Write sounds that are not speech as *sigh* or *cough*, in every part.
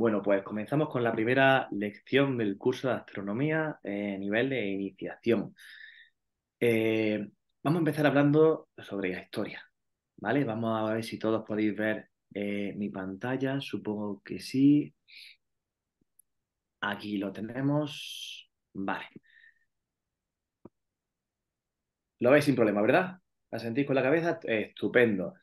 Bueno, pues comenzamos con la primera lección del curso de astronomía a eh, nivel de iniciación. Eh, vamos a empezar hablando sobre la historia, ¿vale? Vamos a ver si todos podéis ver eh, mi pantalla, supongo que sí. Aquí lo tenemos. Vale. Lo veis sin problema, ¿verdad? ¿La sentís con la cabeza? Estupendo.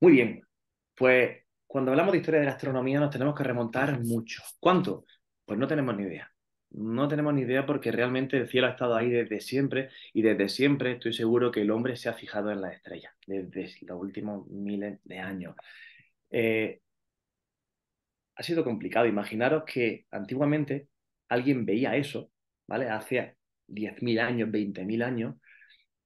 Muy bien. Pues cuando hablamos de historia de la astronomía nos tenemos que remontar mucho. ¿Cuánto? Pues no tenemos ni idea. No tenemos ni idea porque realmente el cielo ha estado ahí desde siempre y desde siempre estoy seguro que el hombre se ha fijado en las estrellas, desde los últimos miles de años. Eh, ha sido complicado. Imaginaros que antiguamente alguien veía eso, ¿vale? Hace 10.000 años, 20.000 años,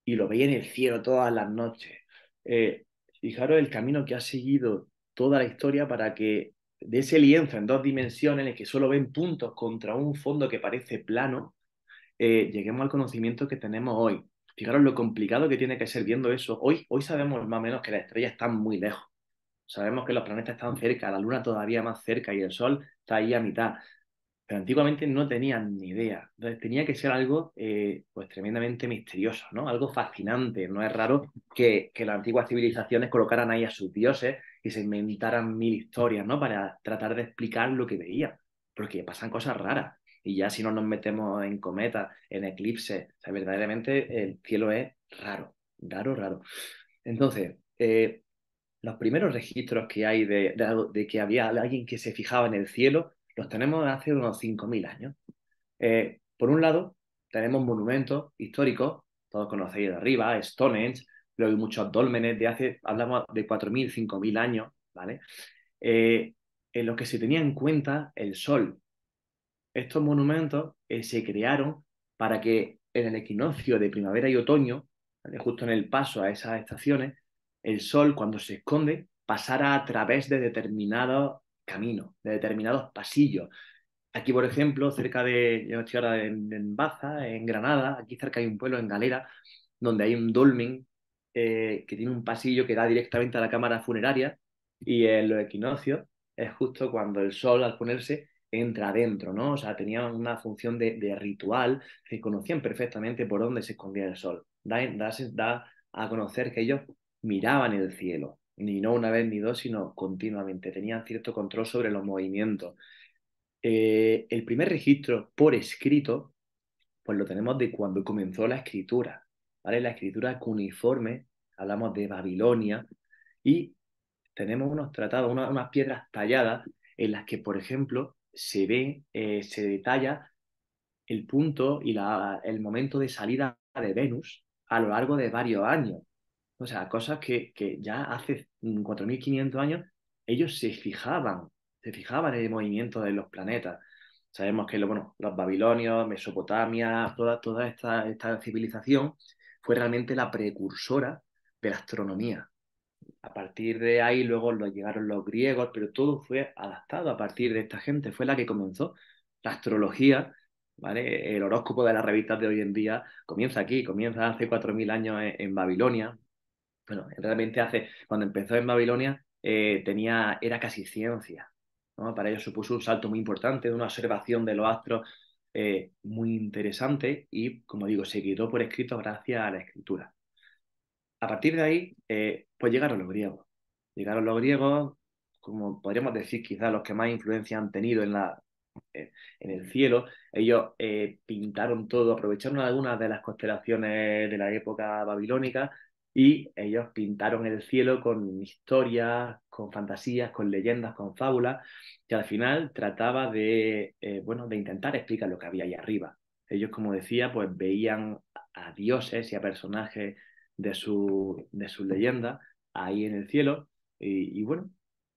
y lo veía en el cielo todas las noches. Eh, fijaros el camino que ha seguido toda la historia para que de ese lienzo en dos dimensiones en el que solo ven puntos contra un fondo que parece plano, eh, lleguemos al conocimiento que tenemos hoy. Fijaros lo complicado que tiene que ser viendo eso. Hoy, hoy sabemos más o menos que las estrellas están muy lejos. Sabemos que los planetas están cerca, la luna todavía más cerca y el sol está ahí a mitad. Pero antiguamente no tenían ni idea. Entonces tenía que ser algo eh, pues tremendamente misterioso, ¿no? Algo fascinante. No es raro que, que las antiguas civilizaciones colocaran ahí a sus dioses que se inventaran mil historias, ¿no? Para tratar de explicar lo que veía, porque pasan cosas raras. Y ya si no nos metemos en cometas, en eclipses, verdaderamente el cielo es raro, raro, raro. Entonces, eh, los primeros registros que hay de, de, que había alguien que se fijaba en el cielo, los tenemos hace unos 5.000 años. Eh, por un lado, tenemos monumentos históricos, todos conocéis de arriba, Stonehenge, pero hay muchos dólmenes de hace, hablamos de 4.000, 5.000 años, ¿vale? Eh, en lo que se tenía en cuenta el sol. Estos monumentos eh, se crearon para que en el equinoccio de primavera y otoño, justo en el paso a esas estaciones, el sol cuando se esconde pasara a través de determinados caminos, de determinados pasillos. Aquí, por ejemplo, cerca de, yo estoy ahora en, en Baza, en Granada, aquí cerca hay un pueblo en Galera, donde hay un dolmen eh, que tiene un pasillo que da directamente a la cámara funeraria y en los equinoccios es justo cuando el sol al ponerse entra adentro, ¿no? O sea, tenían una función de, ritual, que conocían perfectamente por dónde se escondía el sol. Da, da, a conocer que ellos miraban el cielo, ni no una vez ni dos, sino continuamente, tenían cierto control sobre los movimientos. Eh, el primer registro por escrito, pues lo tenemos de cuando comenzó la escritura, la escritura cuneiforme, hablamos de Babilonia, y tenemos unos tratados, unas piedras talladas en las que, por ejemplo, se ve, eh, se detalla el punto y la, el momento de salida de Venus a lo largo de varios años. O sea, cosas que, que ya hace 4.500 años ellos se fijaban, se fijaban en el movimiento de los planetas. Sabemos que lo, bueno, los babilonios, Mesopotamia, toda, toda esta, esta civilización fue realmente la precursora de la astronomía. A partir de ahí luego lo llegaron los griegos, pero todo fue adaptado a partir de esta gente. Fue la que comenzó la astrología, ¿vale? El horóscopo de las revistas de hoy en día comienza aquí, comienza hace 4.000 años en, Babilonia. Bueno, realmente hace, cuando empezó en Babilonia, eh, tenía, era casi ciencia. ¿no? Para ellos supuso un salto muy importante de una observación de los astros muy interesante y, como digo, se quedó por escrito gracias a la escritura. A partir de ahí, eh, pues llegaron los griegos. Llegaron los griegos, como podríamos decir, quizás los que más influencia han tenido en, eh, en el cielo. Ellos eh, pintaron todo, aprovecharon algunas de las constelaciones de la época babilónica y ellos pintaron el cielo con historias, con fantasías, con leyendas, con fábulas, que al final trataba de, eh, bueno, de intentar explicar lo que había ahí arriba. Ellos, como decía, pues veían a dioses y a personajes de su, de sus leyendas ahí en el cielo. Y, bueno,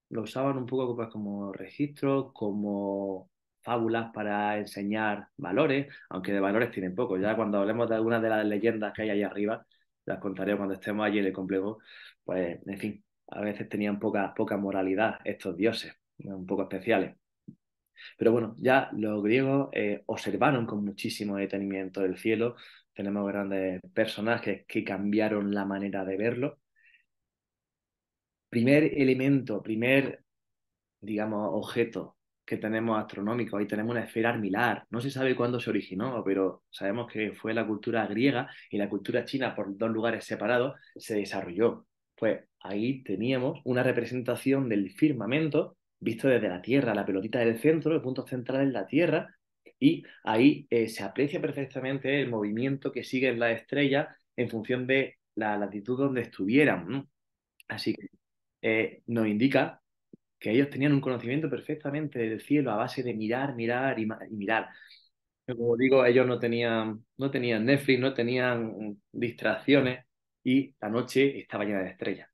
lo usaban un poco pues, como registro, como fábulas para enseñar valores, aunque de valores tienen poco. Ya cuando hablemos de algunas de las leyendas que hay ahí arriba, las contaré cuando estemos allí en el complejo, pues en fin, a veces tenían poca, poca moralidad estos dioses, un poco especiales. Pero bueno, ya los griegos eh, observaron con muchísimo detenimiento el cielo. Tenemos grandes personajes que cambiaron la manera de verlo. Primer elemento, primer, digamos, objeto que tenemos astronómicos ahí tenemos una esfera armilar. No se sabe cuándo se originó, pero sabemos que fue la cultura griega y la cultura china, por dos lugares separados, se desarrolló. Pues ahí teníamos una representación del firmamento visto desde la Tierra, la pelotita del centro, el punto central es la Tierra, y ahí eh, se aprecia perfectamente el movimiento que en la estrella en función de la latitud donde estuvieran. Así que eh, nos indica que ellos tenían un conocimiento perfectamente del cielo a base de mirar, mirar y, mirar. como digo, ellos no tenían, no tenían Netflix, no tenían mm, distracciones y la noche estaba llena de estrellas.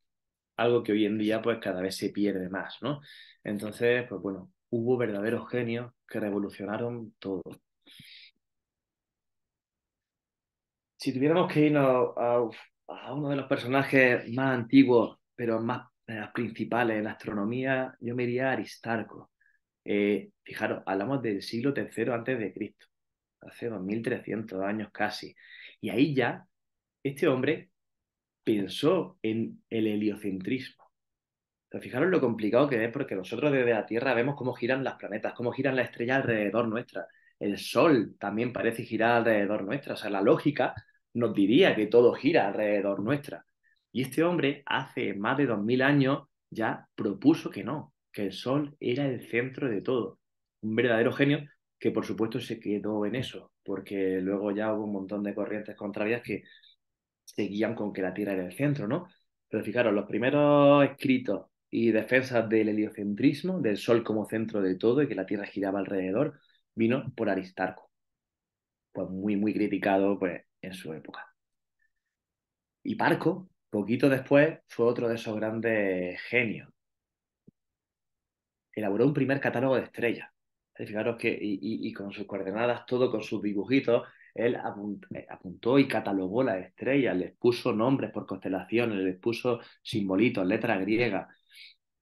Algo que hoy en día pues cada vez se pierde más, ¿no? Entonces, pues bueno, hubo verdaderos genios que revolucionaron todo. Si tuviéramos que irnos a, a uno de los personajes más antiguos, pero más las principales en astronomía, yo me iría Aristarco. Eh, fijaros, hablamos del siglo III antes de Cristo, hace 2300 años casi. Y ahí ya este hombre pensó en el heliocentrismo. Pero fijaros lo complicado que es porque nosotros desde la Tierra vemos cómo giran las planetas, cómo giran las estrellas alrededor nuestra. El Sol también parece girar alrededor nuestra. O sea, la lógica nos diría que todo gira alrededor nuestra. Y este hombre hace más de 2000 años ya propuso que no, que el Sol era el centro de todo. Un verdadero genio que por supuesto se quedó en eso, porque luego ya hubo un montón de corrientes contrarias que seguían con que la Tierra era el centro, ¿no? Pero fijaros, los primeros escritos y defensas del heliocentrismo, del Sol como centro de todo y que la Tierra giraba alrededor, vino por Aristarco, pues muy, muy criticado pues, en su época. Y Parco, Poquito después fue otro de esos grandes genios. Elaboró un primer catálogo de estrellas. Fijaros que, y, con sus coordenadas, todo con sus dibujitos, él eh, apuntó y catalogó las estrellas, les puso nombres por constelaciones, les puso simbolitos, letras griegas.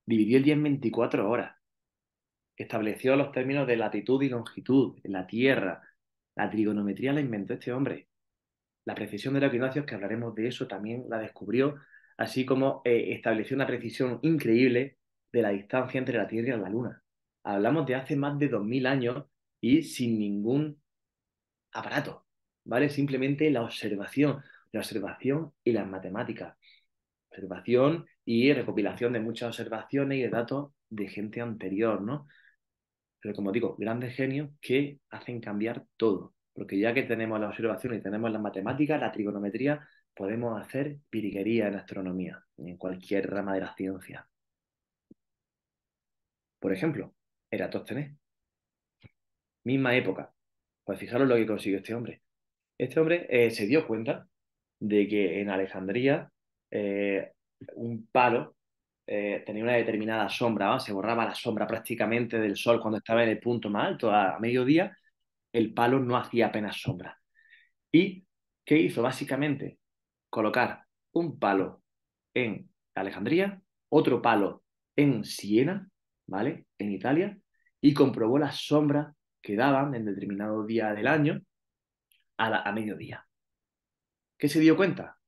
Dividió el día en 24 horas. Estableció los términos de latitud y longitud, en la Tierra. La trigonometría la inventó este hombre. La precisión de los equinoccios, que hablaremos de eso, también la descubrió, así como eh, estableció una precisión increíble de la distancia entre la Tierra y la Luna. Hablamos de hace más de 2.000 años y sin ningún aparato, ¿vale? Simplemente la observación, la observación y las matemáticas. Observación y recopilación de muchas observaciones y de datos de gente anterior, ¿no? Pero como digo, grandes genios que hacen cambiar todo. Porque ya que tenemos la observación y tenemos las matemáticas, la trigonometría, podemos hacer piriguería en astronomía, en cualquier rama de la ciencia. Por ejemplo, Eratóstenes. Misma época. Pues fijaros lo que consiguió este hombre. Este hombre eh, se dio cuenta de que en Alejandría eh, un palo eh, tenía una determinada sombra, se borraba la sombra prácticamente del sol cuando estaba en el punto más alto a mediodía, el palo no hacía apenas sombra. ¿Y qué hizo básicamente? Colocar un palo en Alejandría, otro palo en Siena, ¿vale? En Italia, y comprobó la sombra que daban en determinado día del año a, a mediodía. ¿Qué se dio cuenta?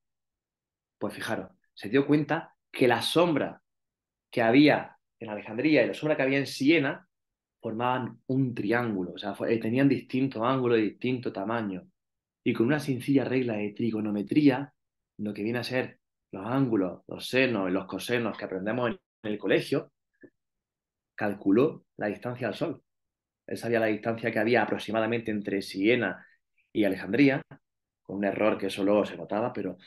Pues fijaros, se dio cuenta que la sombra que había en Alejandría y la sombra que había en Siena formaban un triángulo, o sea, eh, tenían distintos ángulos y distinto tamaño Y con una sencilla regla de trigonometría, lo que viene a ser los ángulos, los senos y los cosenos que aprendemos en, en el colegio, calculó la distancia al Sol. Él sabía la distancia que había aproximadamente entre Siena y Alejandría, con un error que solo se notaba, pero...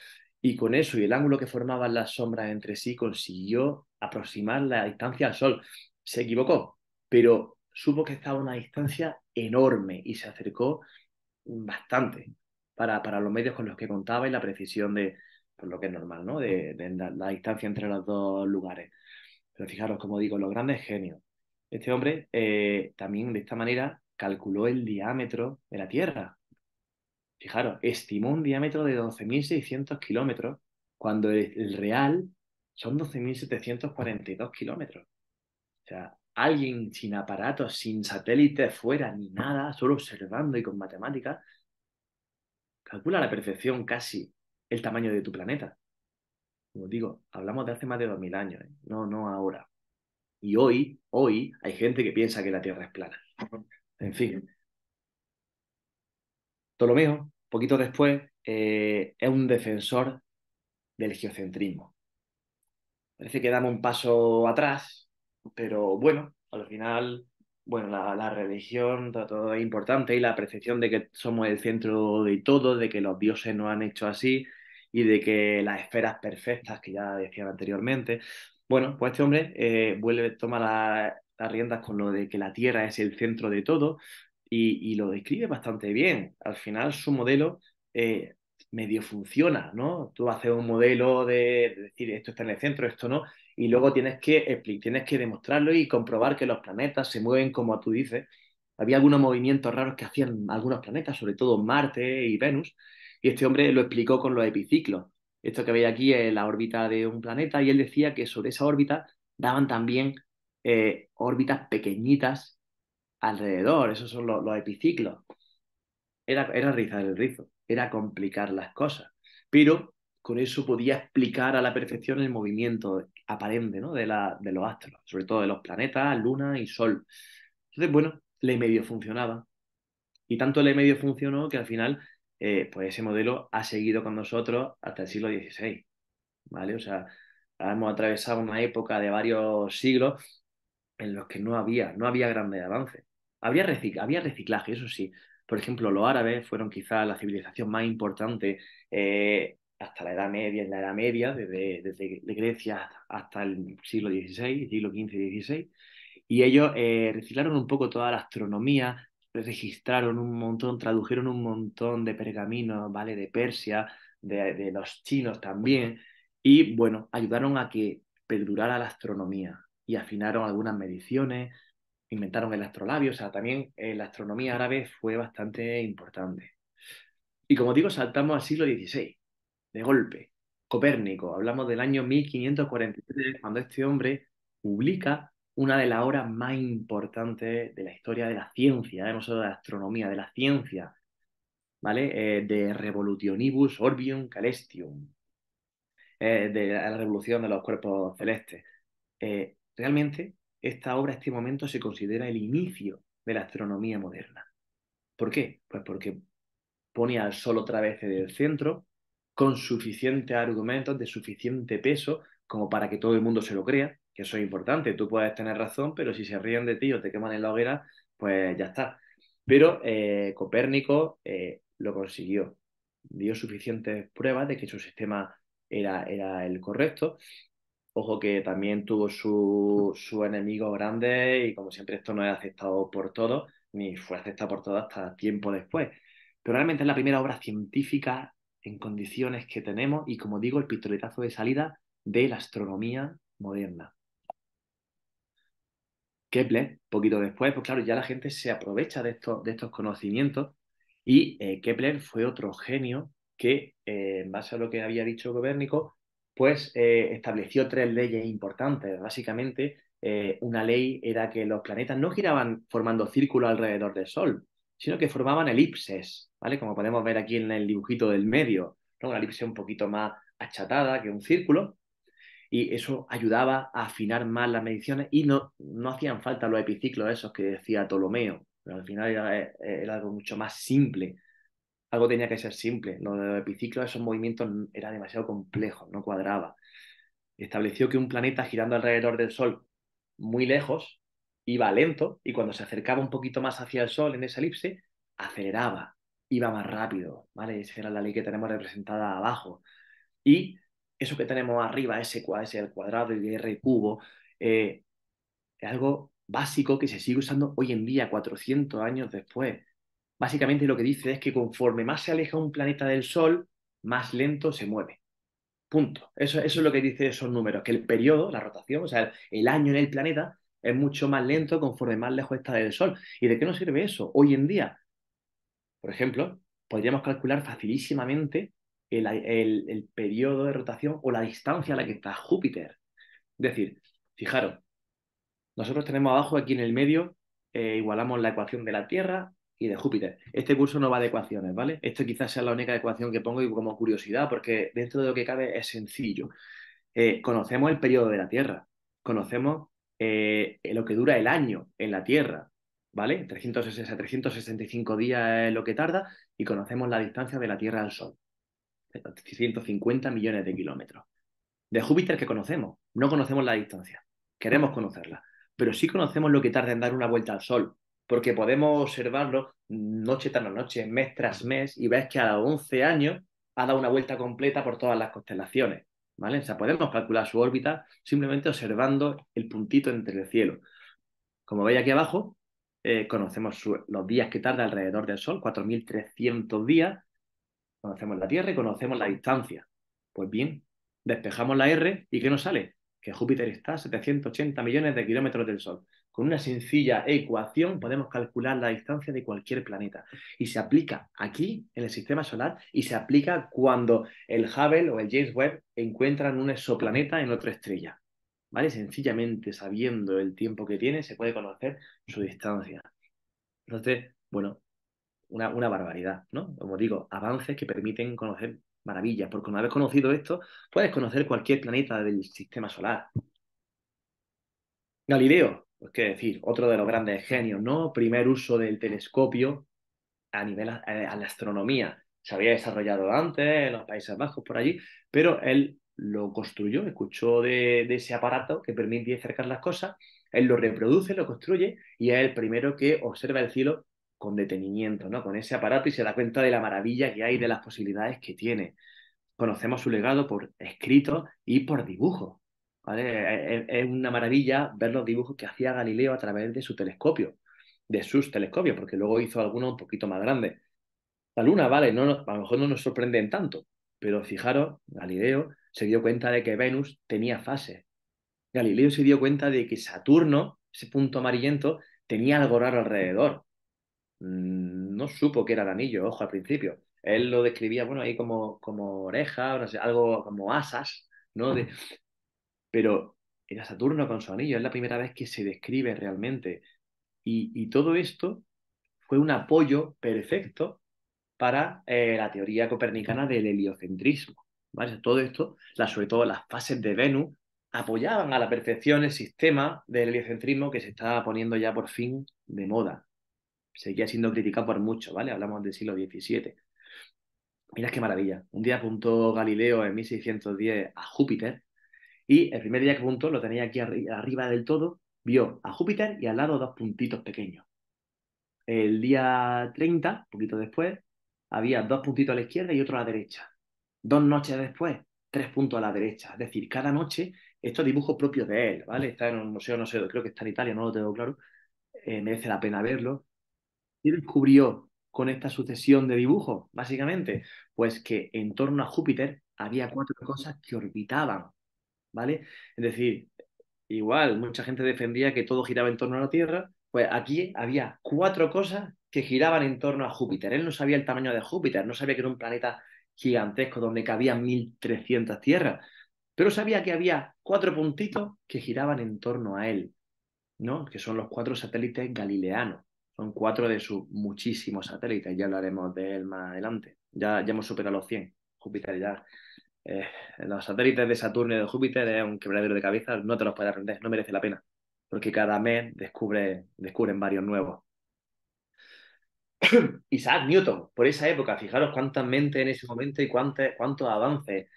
Y con eso y el ángulo que formaban las sombras entre sí consiguió aproximar la distancia al Sol. Se equivocó, pero supo que estaba a una distancia enorme y se acercó bastante para, para los medios con los que contaba y la precisión de lo que es normal, ¿no? De, la, distancia entre los dos lugares. Pero fijaros, como digo, los grandes genios. Este hombre eh, también de esta manera calculó el diámetro de la Tierra. Fijaros, estimó un diámetro de 12.600 kilómetros cuando el, el real son 12.742 kilómetros. O sea, alguien sin aparatos, sin satélites fuera, ni nada, solo observando y con matemáticas, calcula la perfección casi el tamaño de tu planeta. Como digo, hablamos de hace más de 2.000 años, ¿eh? no, no ahora. Y hoy, hoy, hay gente que piensa que la Tierra es plana. En fin. Ptolomeo, poquito después, eh, es un defensor del geocentrismo. Parece que damos un paso atrás pero bueno, al final, bueno, la, religión, todo es importante y la percepción de que somos el centro de todo, de que los dioses no han hecho así y de que las esferas perfectas que ya decía anteriormente. Bueno, pues este hombre eh, vuelve, toma las riendas con lo de que la Tierra es el centro de todo y, lo describe bastante bien. Al final su modelo eh, medio funciona, ¿no? Tú haces un modelo de, de, decir esto está en el centro, esto no, y luego tienes que, tienes que demostrarlo y comprobar que los planetas se mueven como tú dices. Había algunos movimientos raros que hacían algunos planetas, sobre todo Marte y Venus, y este hombre lo explicó con los epiciclos. Esto que veis aquí es la órbita de un planeta y él decía que sobre esa órbita daban también eh, órbitas pequeñitas alrededor, esos son los, epiciclos. Era, era rizar el rizo, era complicar las cosas, pero con eso podía explicar a la perfección el movimiento aparente ¿no? de, los astros, sobre todo de los planetas, luna y sol. Entonces, bueno, le medio funcionaba. Y tanto le medio funcionó que al final, eh, pues ese modelo ha seguido con nosotros hasta el siglo XVI. ¿Vale? O sea, hemos atravesado una época de varios siglos en los que no había, no había grandes avances. Había, había reciclaje, eso sí. Por ejemplo, los árabes fueron quizá la civilización más importante eh, hasta la Edad Media, en la Edad Media, desde, Grecia hasta el siglo XVI, siglo XV y XVI, y ellos eh, reciclaron un poco toda la astronomía, registraron un montón, tradujeron un montón de pergaminos, ¿vale? De Persia, de, los chinos también, y bueno, ayudaron a que perdurara la astronomía y afinaron algunas mediciones, inventaron el astrolabio, o sea, también eh, la astronomía árabe fue bastante importante. Y como digo, saltamos al siglo XVI de golpe. Copérnico, hablamos del año 1543, cuando este hombre publica una de las obras más importantes de la historia de la ciencia, no de la astronomía, de la ciencia, ¿vale? Eh, de Revolutionibus Orbium Calestium, eh, de la revolución de los cuerpos celestes. Eh, realmente, esta obra, este momento, se considera el inicio de la astronomía moderna. ¿Por qué? Pues porque pone al Sol otra vez en el centro, con suficientes argumentos de suficiente peso como para que todo el mundo se lo crea, que eso es importante. Tú puedes tener razón, pero si se ríen de ti o te queman en la hoguera, pues ya está. Pero eh, Copérnico eh, lo consiguió, dio suficientes pruebas de que su sistema era, era el correcto. Ojo que también tuvo su enemigo grande y como siempre esto no es aceptado por todos, ni fue aceptado por todos hasta tiempo después. Pero realmente es la primera obra científica en condiciones que tenemos y, como digo, el pistoletazo de salida de la astronomía moderna. Kepler, poquito después, pues claro, ya la gente se aprovecha de estos, de estos conocimientos y Kepler eh, fue otro genio que, eh, en base a lo que había dicho Copérnico, pues eh, estableció tres leyes importantes. Básicamente, una ley era que los planetas no giraban formando círculos alrededor del Sol, sino que formaban elipses, ¿vale? Como podemos ver aquí en el dibujito del medio, ¿no? Una elipse un poquito más achatada que un círculo, y eso ayudaba a afinar más las mediciones y no, no hacían falta los epiciclos esos que decía Ptolomeo, pero al final era, eh, eh, algo mucho más simple, algo tenía que ser simple, lo de los epiciclos, esos movimientos era demasiado complejo, no cuadraba. Estableció que un planeta girando alrededor del Sol muy lejos iba lento y cuando se acercaba un poquito más hacia el Sol en esa elipse, aceleraba, iba más rápido, ¿vale? Esa era la ley que tenemos representada abajo. Y eso que tenemos arriba, ese cuadrado y R cubo, eh, es algo básico que se sigue usando hoy en día, 400 años después. Básicamente lo que dice es que conforme más se aleja un planeta del Sol, más lento se mueve. Punto. Eso, eso es lo que dice esos números, que el periodo, la rotación, o sea, el año en el planeta, es mucho más lento conforme más lejos está del Sol. ¿Y de qué nos sirve eso? Hoy en día, por ejemplo, podríamos calcular facilísimamente el, periodo de rotación o la distancia a la que está Júpiter. Es decir, fijaros, nosotros tenemos abajo aquí en el medio, eh, igualamos la ecuación de la Tierra y de Júpiter. Este curso no va de ecuaciones, ¿vale? Esto quizás sea la única ecuación que pongo y como curiosidad, porque dentro de lo que cabe es sencillo. Eh, conocemos el periodo de la Tierra, conocemos eh, eh, lo que dura el año en la Tierra, ¿vale? 360, 365 días es lo que tarda y conocemos la distancia de la Tierra al Sol, 150 millones de kilómetros. De Júpiter que conocemos, no conocemos la distancia, queremos conocerla, pero sí conocemos lo que tarda en dar una vuelta al Sol, porque podemos observarlo noche tras noche, mes tras mes, y ves que a 11 años ha dado una vuelta completa por todas las constelaciones. ¿vale? O podemos calcular su órbita simplemente observando el puntito entre el cielo. Como veis aquí abajo, eh, conocemos los días que tarda alrededor del Sol, 4.300 días, conocemos la Tierra y conocemos la distancia. Pues bien, despejamos la R y ¿qué nos sale? Que Júpiter está a 780 millones de kilómetros del Sol. Con una sencilla ecuación podemos calcular la distancia de cualquier planeta. Y se aplica aquí, en el sistema solar, y se aplica cuando el Hubble o el James Webb encuentran un exoplaneta en otra estrella. ¿Vale? Sencillamente sabiendo el tiempo que tiene, se puede conocer su distancia. Entonces, bueno, una, barbaridad, ¿no? Como digo, avances que permiten conocer maravillas, porque una vez conocido esto, puedes conocer cualquier planeta del sistema solar. Galileo, es pues, decir, otro de los grandes genios, ¿no? Primer uso del telescopio a nivel eh, a, la astronomía. Se había desarrollado antes en los Países Bajos, por allí, pero él lo construyó, escuchó de, de ese aparato que permite acercar las cosas, él lo reproduce, lo construye y es el primero que observa el cielo con detenimiento, ¿no? Con ese aparato y se da cuenta de la maravilla que hay, de las posibilidades que tiene. Conocemos su legado por escrito y por dibujo. ¿vale? Es, una maravilla ver los dibujos que hacía Galileo a través de su telescopio, de sus telescopios, porque luego hizo algunos un poquito más grande. La Luna, vale, a lo mejor no nos sorprenden tanto, pero fijaros, Galileo se dio cuenta de que Venus tenía fase. Galileo se dio cuenta de que Saturno, ese punto amarillento, tenía algo raro alrededor. Mm, no supo que era el anillo, ojo, al principio. Él lo describía, bueno, ahí como, como oreja, algo como asas, ¿no? De, pero era Saturno con su anillo, es la primera vez que se describe realmente. Y, todo esto fue un apoyo perfecto para eh, la teoría copernicana del heliocentrismo. ¿vale? Todo esto, sobre todo las fases de Venus, apoyaban a la perfección el sistema del heliocentrismo que se estaba poniendo ya por fin de moda. Seguía siendo criticado por mucho, ¿vale? Hablamos del siglo XVII. Mirad qué maravilla. Un día apuntó Galileo en 1610 a Júpiter y el primer día que punto lo tenía aquí arriba del todo, vio a Júpiter y al lado dos puntitos pequeños. El día 30, poquito después, había dos puntitos a la izquierda y otro a la derecha. Dos noches después, tres puntos a la derecha. Es decir, cada noche, estos dibujos propios de él, ¿vale? Está en un museo, no sé, creo que está en Italia, no lo tengo claro. Eh, merece la pena verlo. Y descubrió con esta sucesión de dibujos, básicamente? Pues que en torno a Júpiter había cuatro cosas que orbitaban ¿vale? Es decir, igual, mucha gente defendía que todo giraba en torno a la Tierra, pues aquí había cuatro cosas que giraban en torno a Júpiter. Él no sabía el tamaño de Júpiter, no sabía que era un planeta gigantesco donde cabían 1.300 tierras, pero sabía que había cuatro puntitos que giraban en torno a él, ¿no? Que son los cuatro satélites galileanos. Son cuatro de sus muchísimos satélites, ya hablaremos de él más adelante. Ya, ya hemos superado los 100. Júpiter ya eh, los satélites de Saturno y de Júpiter es un quebradero de cabeza, no te los puedes aprender, no merece la pena, porque cada mes descubre, descubren varios nuevos. *coughs* Isaac Newton, por esa época, fijaros cuántas mentes en ese momento y cuántos, cuánto avances.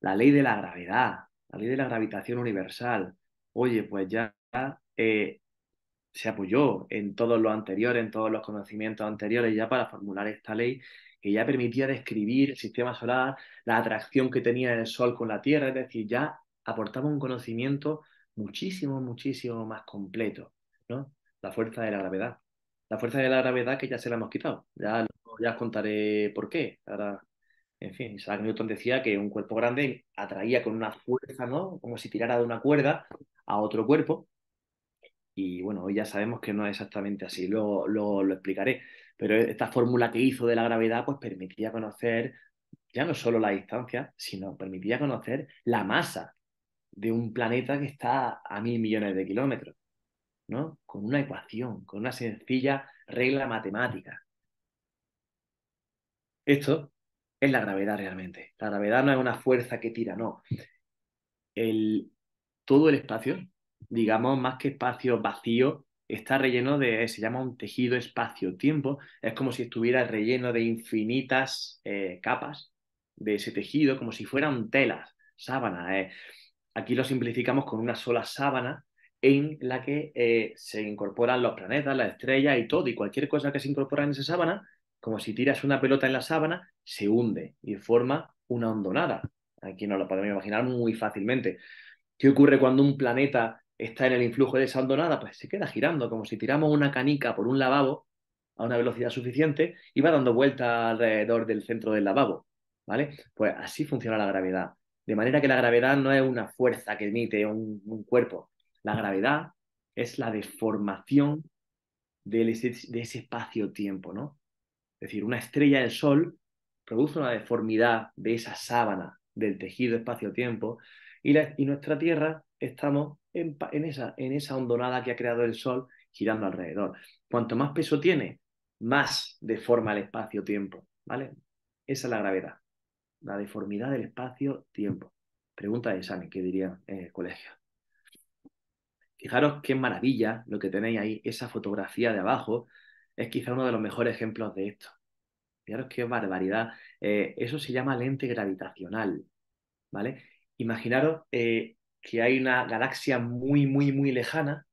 La ley de la gravedad, la ley de la gravitación universal. Oye, pues ya eh, se apoyó en todo lo anterior, en todos los conocimientos anteriores, ya para formular esta ley que ya permitía describir el sistema solar, la atracción que tenía el Sol con la Tierra, es decir, ya aportaba un conocimiento muchísimo, muchísimo más completo, ¿no? La fuerza de la gravedad. La fuerza de la gravedad que ya se la hemos quitado, ya, ya os contaré por qué. en fin, Isaac Newton decía que un cuerpo grande atraía con una fuerza, ¿no? Como si tirara de una cuerda a otro cuerpo. Y bueno, hoy ya sabemos que no es exactamente así, luego, luego lo explicaré. Pero esta fórmula que hizo de la gravedad, pues permitía conocer ya no solo la distancia, sino permitía conocer la masa de un planeta que está a mil millones de kilómetros, ¿no? Con una ecuación, con una sencilla regla matemática. Esto es la gravedad realmente. La gravedad no es una fuerza que tira, no. El, todo el espacio, digamos, más que espacio vacío, está relleno de, se llama un tejido espacio-tiempo, es como si estuviera relleno de infinitas eh, capas de ese tejido, como si fueran telas, sábanas. Eh. Aquí lo simplificamos con una sola sábana en la que eh, se incorporan los planetas, las estrellas y todo, y cualquier cosa que se incorpora en esa sábana, como si tiras una pelota en la sábana, se hunde y forma una hondonada. Aquí no lo podemos imaginar muy fácilmente. ¿Qué ocurre cuando un planeta está en el influjo de esa ondonada, pues se queda girando, como si tiramos una canica por un lavabo a una velocidad suficiente y va dando vueltas alrededor del centro del lavabo. ¿Vale? Pues así funciona la gravedad. De manera que la gravedad no es una fuerza que emite un, cuerpo. La gravedad es la deformación de ese, de ese espacio-tiempo, ¿no? Es decir, una estrella del Sol produce una deformidad de esa sábana del tejido espacio-tiempo y, nuestra Tierra estamos en, esa, en hondonada que ha creado el Sol girando alrededor. Cuanto más peso tiene, más deforma el espacio-tiempo, ¿vale? Esa es la gravedad, la deformidad del espacio-tiempo. Pregunta de examen, ¿qué diría el colegio? Fijaros qué maravilla lo que tenéis ahí, esa fotografía de abajo, es quizá uno de los mejores ejemplos de esto. Fijaros qué barbaridad. Eh, eso se llama lente gravitacional, ¿vale? imaginaros eh, que hay una galaxia muy, muy, muy lejana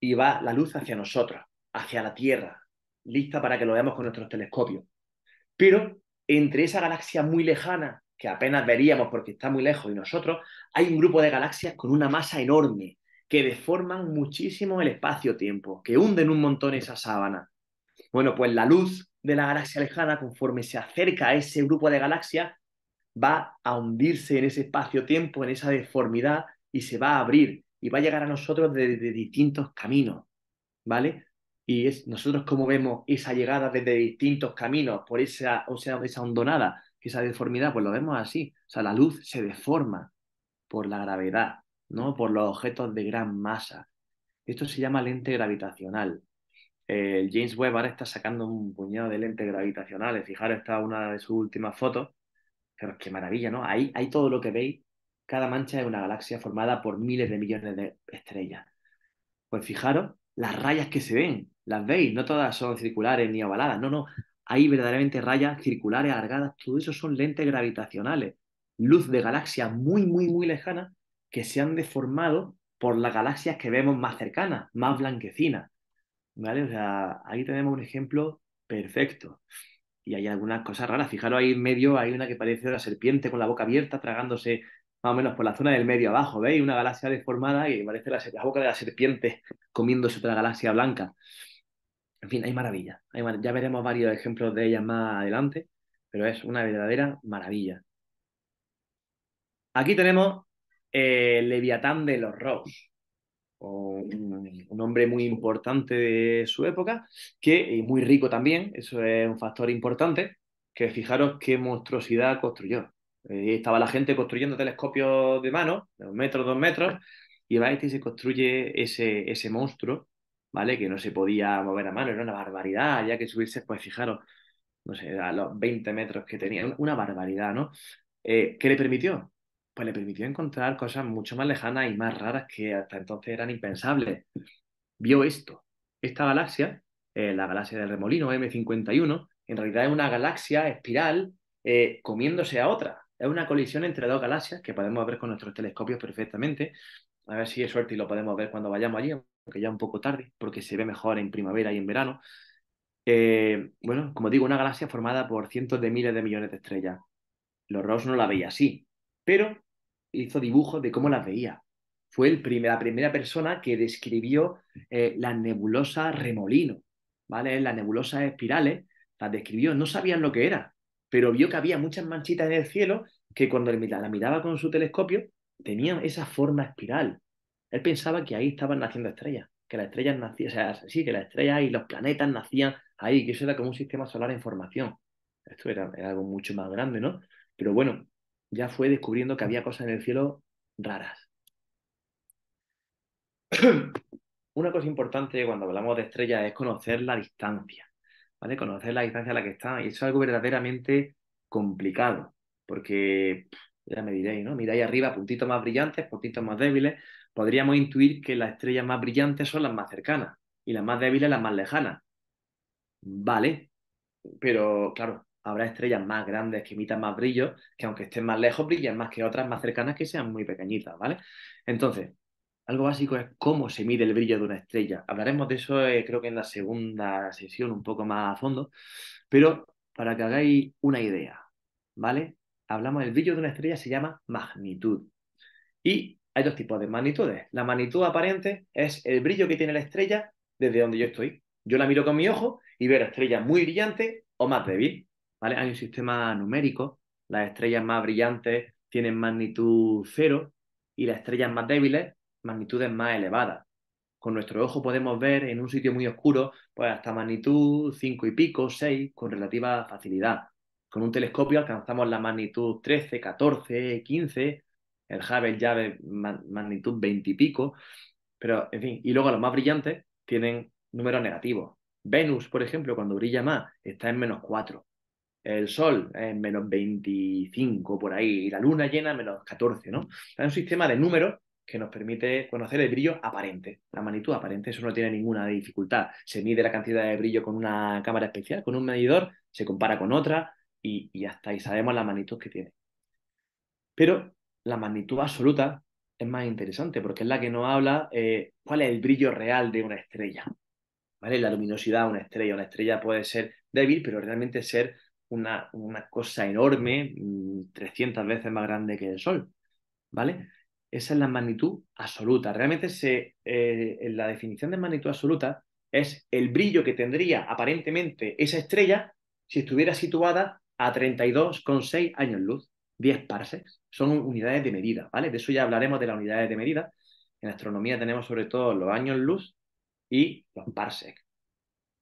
y va la luz hacia nosotros, hacia la Tierra, lista para que lo veamos con nuestros telescopios. Pero entre esa galaxia muy lejana, que apenas veríamos porque está muy lejos, y nosotros, hay un grupo de galaxias con una masa enorme que deforman muchísimo el espacio-tiempo, que hunden un montón esa sábana. Bueno, pues la luz de la galaxia lejana, conforme se acerca a ese grupo de galaxias, va a hundirse en ese espacio-tiempo, en esa deformidad, y se va a abrir y va a llegar a nosotros desde distintos caminos, ¿vale? Y es nosotros como vemos esa llegada desde distintos caminos, por esa, o sea, esa hondonada, esa deformidad, pues lo vemos así. O sea, la luz se deforma por la gravedad, ¿no? Por los objetos de gran masa. Esto se llama lente gravitacional. James Webb ahora está sacando un puñado de lentes gravitacionales. Fijaros, es una de sus últimas fotos pero qué maravilla, ¿no? Ahí, hay todo lo que veis, cada mancha es una galaxia formada por miles de millones de estrellas. Pues fijaros las rayas que se ven, las veis, no todas son circulares ni ovaladas, no, no, hay verdaderamente rayas circulares, alargadas, todo eso son lentes gravitacionales, luz de galaxias muy, muy, muy lejanas que se han deformado por las galaxias que vemos más cercanas, más blanquecinas. ¿Vale? O sea, ahí tenemos un ejemplo perfecto y hay algunas cosas raras. Fijaros ahí en medio, hay una que parece una serpiente con la boca abierta, tragándose más o menos por la zona del medio abajo, ¿veis? Una galaxia deformada que parece la, boca de la serpiente comiéndose otra galaxia blanca. En fin, hay maravilla ya veremos varios ejemplos de ellas más adelante, pero es una verdadera maravilla. Aquí tenemos el eh, Leviatán de los Ross un, hombre muy importante de su época, que, y muy rico también, eso es un factor importante, que fijaros qué monstruosidad construyó. estaba la gente construyendo telescopios de mano, de un metro, dos metros, y va este y se construye ese, ese monstruo, ¿vale? Que no se podía mover a mano, era una barbaridad, ya que subirse, pues fijaros, no sé, a los 20 metros que tenía, una barbaridad, ¿no? Eh, ¿Qué le permitió? pues le permitió encontrar cosas mucho más lejanas y más raras que hasta entonces eran impensables. Vio esto, esta galaxia, eh, la galaxia del remolino M51, en realidad es una galaxia espiral eh, comiéndose a otra. Es una colisión entre dos galaxias que podemos ver con nuestros telescopios perfectamente. A ver si es suerte y lo podemos ver cuando vayamos allí, aunque ya un poco tarde, porque se ve mejor en primavera y en verano. Eh, bueno, como digo, una galaxia formada por cientos de miles de millones de estrellas. Los Ross no la veía así, pero hizo dibujos de cómo las veía. Fue el la primera persona que describió eh, las nebulosas remolino, ¿vale? Las nebulosas espirales, las describió, no sabían lo que era, pero vio que había muchas manchitas en el cielo que cuando la miraba con su telescopio tenían esa forma espiral. Él pensaba que ahí estaban naciendo estrellas, que las estrellas nacían, o sea, sí, que las estrellas y los planetas nacían ahí, que eso era como un sistema solar en formación. Esto era algo mucho más grande, ¿no? Pero bueno, ya fue descubriendo que había cosas en el cielo raras. *coughs* Una cosa importante cuando hablamos de estrellas es conocer la distancia, ¿vale? Conocer la distancia a la que están. Y eso es algo verdaderamente complicado, porque ya me diréis, ¿no? Miráis arriba, puntitos más brillantes, puntitos más débiles. Podríamos intuir que las estrellas más brillantes son las más cercanas y las más débiles las más lejanas. Vale, pero claro, habrá estrellas más grandes que emitan más brillo, que aunque estén más lejos, brillan más que otras más cercanas que sean muy pequeñitas, ¿vale? Entonces, algo básico es cómo se mide el brillo de una estrella. Hablaremos de eso eh, creo que en la segunda sesión un poco más a fondo, pero para que hagáis una idea, ¿vale? Hablamos del brillo de una estrella, se llama magnitud. Y hay dos tipos de magnitudes. La magnitud aparente es el brillo que tiene la estrella desde donde yo estoy. Yo la miro con mi ojo y veo estrellas estrella muy brillante o más débil. Hay un sistema numérico, las estrellas más brillantes tienen magnitud cero y las estrellas más débiles, magnitudes más elevadas. Con nuestro ojo podemos ver en un sitio muy oscuro, pues hasta magnitud 5 y pico, 6, con relativa facilidad. Con un telescopio alcanzamos la magnitud 13, 14, 15, el Hubble ya de magnitud 20 y pico, pero y luego los más brillantes tienen números negativos. Venus, por ejemplo, cuando brilla más, está en menos 4 el sol en menos 25 por ahí y la luna llena menos 14, ¿no? Es un sistema de números que nos permite conocer el brillo aparente, la magnitud aparente, eso no tiene ninguna dificultad. Se mide la cantidad de brillo con una cámara especial, con un medidor, se compara con otra y, y hasta ahí sabemos la magnitud que tiene. Pero la magnitud absoluta es más interesante porque es la que nos habla eh, cuál es el brillo real de una estrella. ¿Vale? La luminosidad de una estrella. Una estrella puede ser débil, pero realmente ser una, cosa enorme, 300 mm, veces más grande que el Sol, ¿vale? Esa es la magnitud absoluta. Realmente se, eh, la definición de magnitud absoluta es el brillo que tendría aparentemente esa estrella si estuviera situada a 32,6 años luz, 10 parsecs. Son unidades de medida, ¿vale? De eso ya hablaremos de las unidades de medida. En astronomía tenemos sobre todo los años luz y los parsecs.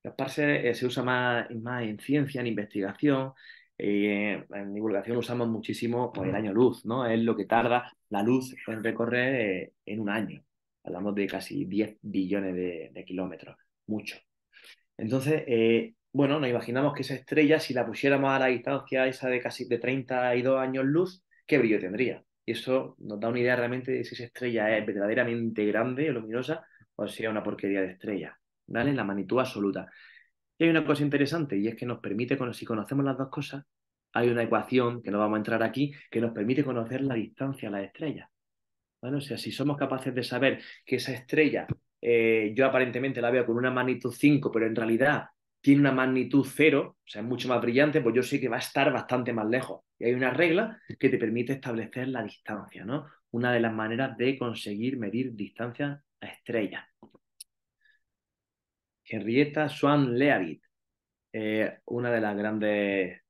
Los eh, se usa más, en ciencia, en investigación, eh, en divulgación usamos muchísimo pues, el año luz, ¿no? Es lo que tarda la luz en recorrer eh, en un año. Hablamos de casi 10 billones de, kilómetros, mucho. Entonces, eh, bueno, nos imaginamos que esa estrella, si la pusiéramos a la distancia esa de casi de 32 años luz, ¿qué brillo tendría? Y eso nos da una idea realmente de si esa estrella es verdaderamente grande o luminosa o si es una porquería de estrella en La magnitud absoluta. Y hay una cosa interesante y es que nos permite, si conocemos las dos cosas, hay una ecuación que no vamos a entrar aquí que nos permite conocer la distancia a las estrellas. Bueno, o sea, si somos capaces de saber que esa estrella, eh, yo aparentemente la veo con una magnitud 5, pero en realidad tiene una magnitud 0, o sea, es mucho más brillante, pues yo sé que va a estar bastante más lejos. Y hay una regla que te permite establecer la distancia, ¿no? Una de las maneras de conseguir medir distancia a estrellas. Henrietta Swan Leavitt, eh, una de las grandes,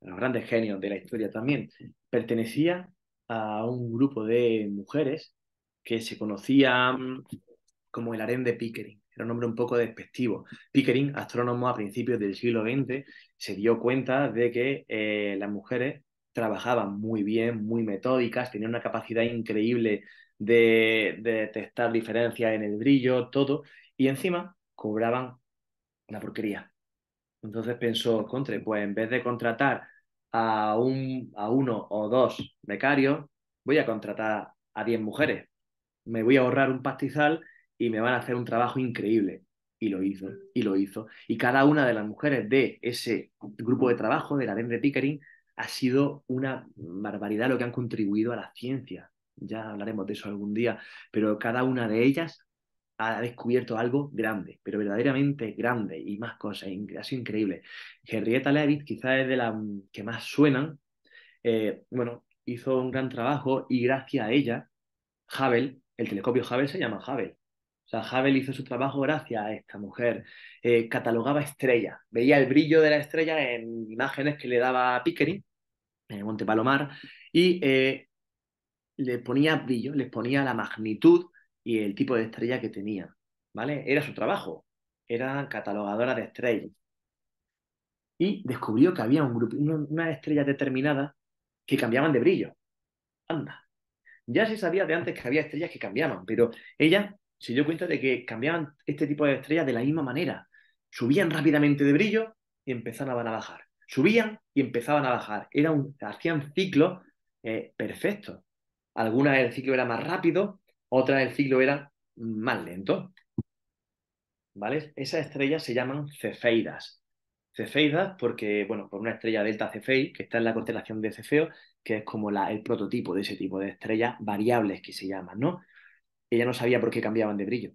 los grandes genios de la historia también, pertenecía a un grupo de mujeres que se conocía como el harén de Pickering. Era un nombre un poco despectivo. Pickering, astrónomo a principios del siglo XX, se dio cuenta de que eh, las mujeres trabajaban muy bien, muy metódicas, tenían una capacidad increíble de detectar diferencias en el brillo, todo, y encima cobraban la porquería. Entonces pensó, Contre, pues en vez de contratar a, un, a uno o dos becarios, voy a contratar a diez mujeres. Me voy a ahorrar un pastizal y me van a hacer un trabajo increíble. Y lo hizo, y lo hizo. Y cada una de las mujeres de ese grupo de trabajo, de la Red de Pickering, ha sido una barbaridad lo que han contribuido a la ciencia. Ya hablaremos de eso algún día, pero cada una de ellas ha descubierto algo grande, pero verdaderamente grande y más cosas, ha sido increíble. Henrietta Leavitt quizás es de las mm, que más suenan, eh, bueno, hizo un gran trabajo y gracias a ella, Hubble, el telescopio Hubble se llama Hubble. O sea, Hubble hizo su trabajo gracias a esta mujer. Eh, catalogaba estrellas, veía el brillo de la estrella en imágenes que le daba Pickering, en Monte Palomar, y eh, le ponía brillo, le ponía la magnitud y el tipo de estrella que tenía, ¿vale? Era su trabajo, era catalogadora de estrellas. Y descubrió que había un grupo, una estrella determinada que cambiaban de brillo. Anda. Ya se sabía de antes que había estrellas que cambiaban, pero ella se dio cuenta de que cambiaban este tipo de estrellas de la misma manera. Subían rápidamente de brillo y empezaban a bajar. Subían y empezaban a bajar. Era un, hacían ciclos eh, perfectos. Algunas el ciclo era más rápido, otra del ciclo era más lento. ¿Vale? Esas estrellas se llaman cefeidas. Cefeidas porque, bueno, por una estrella delta Cefei, que está en la constelación de Cefeo, que es como la, el prototipo de ese tipo de estrellas variables que se llaman, ¿no? Ella no sabía por qué cambiaban de brillo,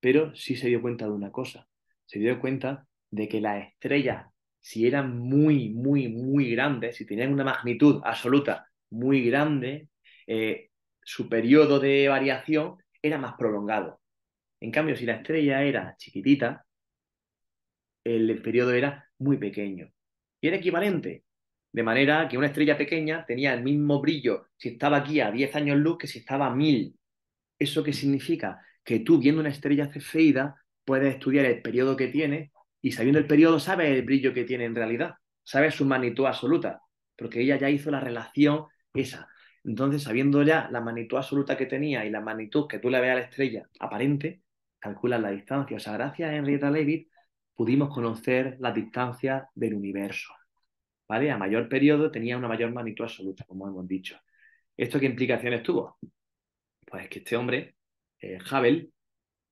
pero sí se dio cuenta de una cosa. Se dio cuenta de que las estrellas, si eran muy, muy, muy grandes, si tenían una magnitud absoluta muy grande, eh, su periodo de variación era más prolongado. En cambio, si la estrella era chiquitita, el periodo era muy pequeño. Y era equivalente. De manera que una estrella pequeña tenía el mismo brillo si estaba aquí a 10 años luz que si estaba a 1000. ¿Eso qué significa? Que tú viendo una estrella cefeida puedes estudiar el periodo que tiene y sabiendo el periodo sabes el brillo que tiene en realidad, sabes su magnitud absoluta, porque ella ya hizo la relación esa, entonces, sabiendo ya la magnitud absoluta que tenía y la magnitud que tú le ves a la estrella aparente, calculas la distancia. O sea, gracias a Henrietta Leavitt pudimos conocer la distancia del universo. ¿Vale? A mayor periodo tenía una mayor magnitud absoluta, como hemos dicho. ¿Esto qué implicaciones tuvo? Pues que este hombre, eh, Hubble,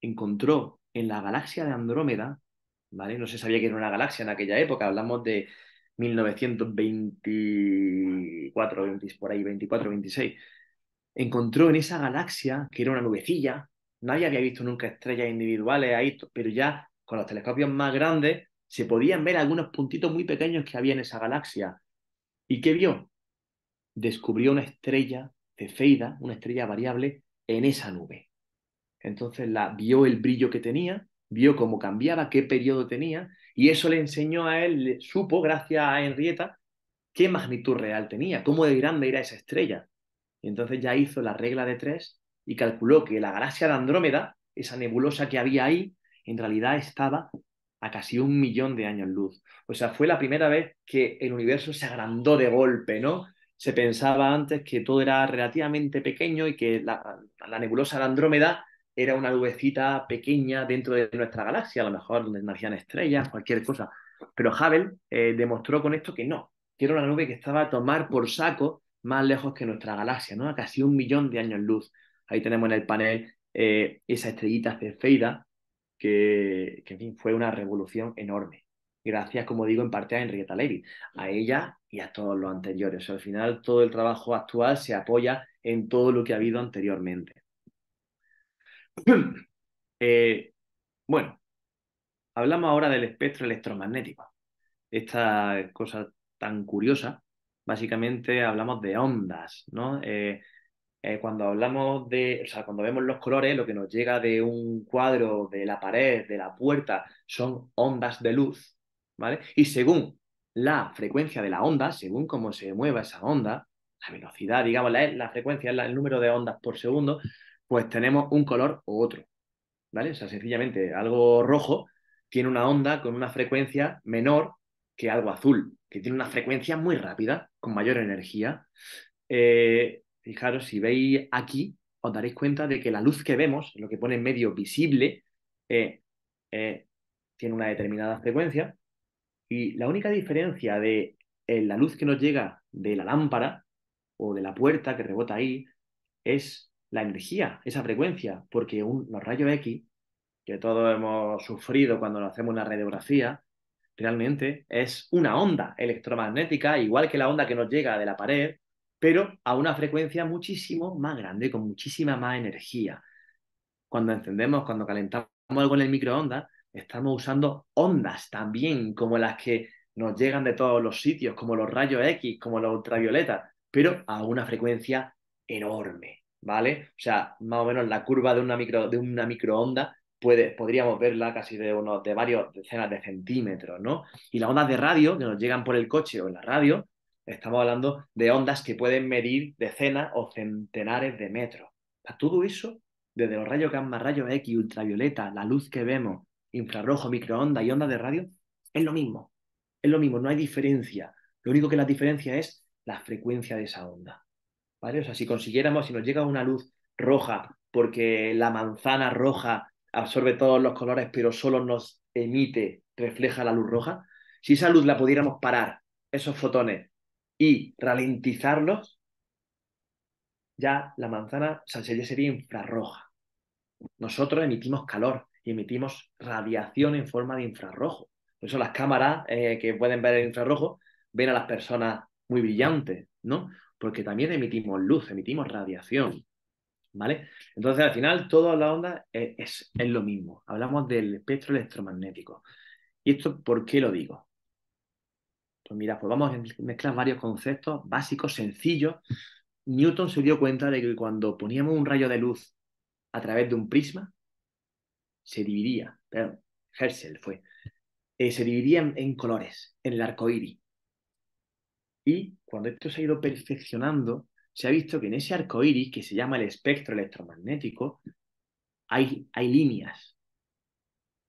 encontró en la galaxia de Andrómeda, ¿vale? No se sabía que era una galaxia en aquella época, hablamos de 1924, por ahí, 24, 26, encontró en esa galaxia, que era una nubecilla, nadie había visto nunca estrellas individuales ahí, pero ya con los telescopios más grandes se podían ver algunos puntitos muy pequeños que había en esa galaxia. ¿Y qué vio? Descubrió una estrella de Feida, una estrella variable, en esa nube. Entonces la vio el brillo que tenía, vio cómo cambiaba, qué periodo tenía, y eso le enseñó a él, le supo, gracias a Henrietta, qué magnitud real tenía, cómo de grande era esa estrella. Y entonces ya hizo la regla de tres y calculó que la galaxia de Andrómeda, esa nebulosa que había ahí, en realidad estaba a casi un millón de años luz. O sea, fue la primera vez que el universo se agrandó de golpe, ¿no? Se pensaba antes que todo era relativamente pequeño y que la nebulosa de Andrómeda era una nubecita pequeña dentro de nuestra galaxia, a lo mejor donde nacían estrellas, cualquier cosa. Pero Hubble eh, demostró con esto que no, que era una nube que estaba a tomar por saco más lejos que nuestra galaxia, ¿no? a casi un millón de años luz. Ahí tenemos en el panel eh, esa estrellita cefeida, que, en fin, fue una revolución enorme. Gracias, como digo, en parte a Henrietta Levy, a ella y a todos los anteriores. al final, todo el trabajo actual se apoya en todo lo que ha habido anteriormente. *clears throat* Eh, bueno, hablamos ahora del espectro electromagnético. Esta cosa tan curiosa, básicamente hablamos de ondas, ¿no? Eh, eh, cuando hablamos de, o sea, cuando vemos los colores, lo que nos llega de un cuadro, de la pared, de la puerta, son ondas de luz, ¿vale? Y según la frecuencia de la onda, según cómo se mueva esa onda, la velocidad, digamos, la, la frecuencia, el número de ondas por segundo, pues tenemos un color u otro. ¿Vale? O sea, sencillamente, algo rojo tiene una onda con una frecuencia menor que algo azul, que tiene una frecuencia muy rápida, con mayor energía. Eh, fijaros, si veis aquí, os daréis cuenta de que la luz que vemos, lo que pone en medio visible, eh, eh, tiene una determinada frecuencia. Y la única diferencia de la luz que nos llega de la lámpara o de la puerta que rebota ahí es la energía, esa frecuencia, porque los rayos X, que todos hemos sufrido cuando hacemos una radiografía, realmente es una onda electromagnética, igual que la onda que nos llega de la pared, pero a una frecuencia muchísimo más grande, con muchísima más energía. Cuando encendemos, cuando calentamos algo en el microondas, estamos usando ondas también, como las que nos llegan de todos los sitios, como los rayos X, como los ultravioletas, pero a una frecuencia enorme. ¿vale? O sea, más o menos la curva de una, de una microonda puede, podríamos verla casi de, unos, de varios decenas de centímetros, ¿no? Y las ondas de radio que nos llegan por el coche o en la radio, estamos hablando de ondas que pueden medir decenas o centenares de metros. todo eso, desde los rayos gamma, rayos X, ultravioleta, la luz que vemos, infrarrojo, microondas y ondas de radio, es lo mismo. Es lo mismo, no hay diferencia. Lo único que la diferencia es la frecuencia de esa onda. ¿vale? O si consiguiéramos, si nos llega una luz roja porque la manzana roja absorbe todos los colores pero solo nos emite, refleja la luz roja, si esa luz la pudiéramos parar, esos fotones, y ralentizarlos, ya la manzana o sería, infrarroja. Nosotros emitimos calor y emitimos radiación en forma de infrarrojo. Por eso las cámaras eh, que pueden ver el infrarrojo ven a las personas muy brillantes, ¿no? porque también emitimos luz, emitimos radiación. ¿Vale? Entonces, al final, toda la onda es, es, lo mismo. Hablamos del espectro electromagnético. ¿Y esto por qué lo digo? Pues mira, pues vamos a mezclar varios conceptos básicos, sencillos. Newton se dio cuenta de que cuando poníamos un rayo de luz a través de un prisma, se dividía, perdón, Herschel fue, eh, se dividía en, en, colores, en el arco iris. Y cuando esto se ha ido perfeccionando, se ha visto que en ese arco iris, que se llama el espectro electromagnético, hay, líneas.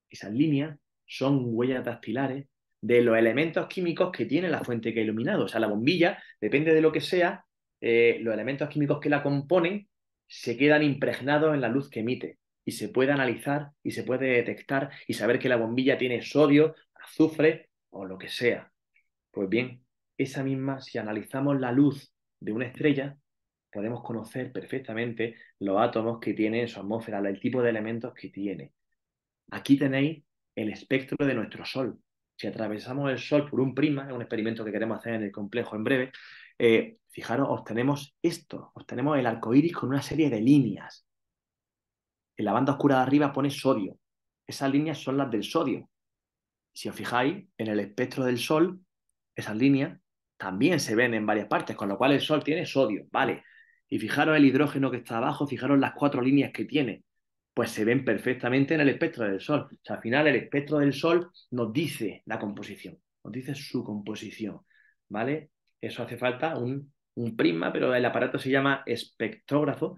Esas líneas son huellas dactilares de los elementos químicos que tiene la fuente que ha iluminado. O sea, la bombilla, depende de lo que sea, eh, los elementos químicos que la componen se quedan impregnados en la luz que emite y se puede analizar y se puede detectar y saber que la bombilla tiene sodio, azufre o lo que sea. Pues bien, esa misma, si analizamos la luz de una estrella, podemos conocer perfectamente los átomos que tiene en su atmósfera, el tipo de elementos que tiene. Aquí tenéis el espectro de nuestro Sol. Si atravesamos el Sol por un prisma, es un experimento que queremos hacer en el complejo en breve, eh, fijaros, obtenemos esto, obtenemos el arco iris con una serie de líneas. En la banda oscura de arriba pone sodio. Esas líneas son las del sodio. Si os fijáis, en el espectro del Sol, esas líneas también se ven en varias partes, con lo cual el Sol tiene sodio, ¿vale? Y fijaros el hidrógeno que está abajo, fijaros las cuatro líneas que tiene, pues se ven perfectamente en el espectro del Sol. O sea, al final el espectro del Sol nos dice la composición, nos dice su composición, ¿vale? Eso hace falta un, un prisma, pero el aparato se llama espectrógrafo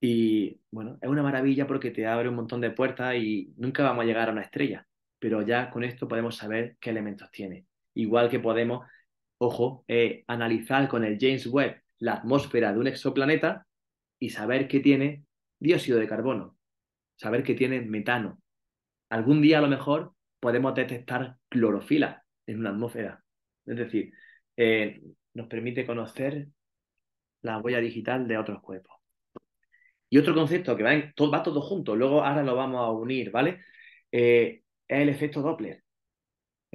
y bueno, es una maravilla porque te abre un montón de puertas y nunca vamos a llegar a una estrella, pero ya con esto podemos saber qué elementos tiene. Igual que podemos ojo, eh, analizar con el James Webb la atmósfera de un exoplaneta y saber que tiene dióxido de carbono, saber que tiene metano. Algún día a lo mejor podemos detectar clorofila en una atmósfera. Es decir, eh, nos permite conocer la huella digital de otros cuerpos. Y otro concepto que va, todo, va todo junto, luego ahora lo vamos a unir, ¿vale? Eh, es el efecto Doppler.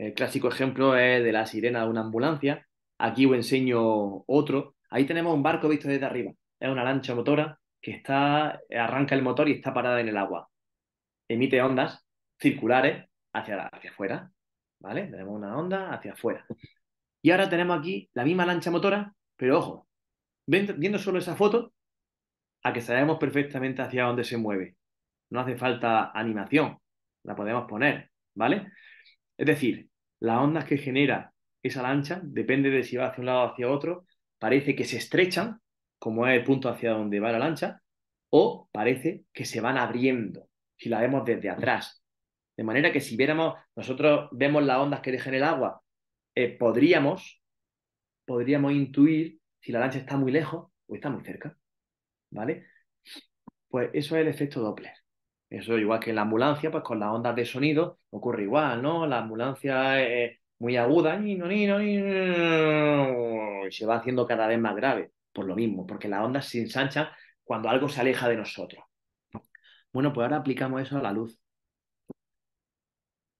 El eh, clásico ejemplo es de la sirena de una ambulancia. Aquí os enseño otro. Ahí tenemos un barco visto desde arriba. Es una lancha motora que está, arranca el motor y está parada en el agua. Emite ondas circulares hacia, hacia afuera. ¿Vale? Tenemos una onda hacia afuera. Y ahora tenemos aquí la misma lancha motora, pero ojo, viendo solo esa foto, a que sabemos perfectamente hacia dónde se mueve. No hace falta animación, la podemos poner, ¿vale? Es decir, las ondas que genera esa lancha, depende de si va hacia un lado o hacia otro, parece que se estrechan, como es el punto hacia donde va la lancha, o parece que se van abriendo, si la vemos desde atrás. De manera que si viéramos, nosotros vemos las ondas que deja el agua, eh, podríamos, podríamos intuir si la lancha está muy lejos o está muy cerca. ¿Vale? Pues eso es el efecto Doppler. Eso igual que la ambulancia, pues con las ondas de sonido ocurre igual, ¿no? La ambulancia es muy aguda y se va haciendo cada vez más grave, por lo mismo, porque las ondas se ensanchan cuando algo se aleja de nosotros. Bueno, pues ahora aplicamos eso a la luz.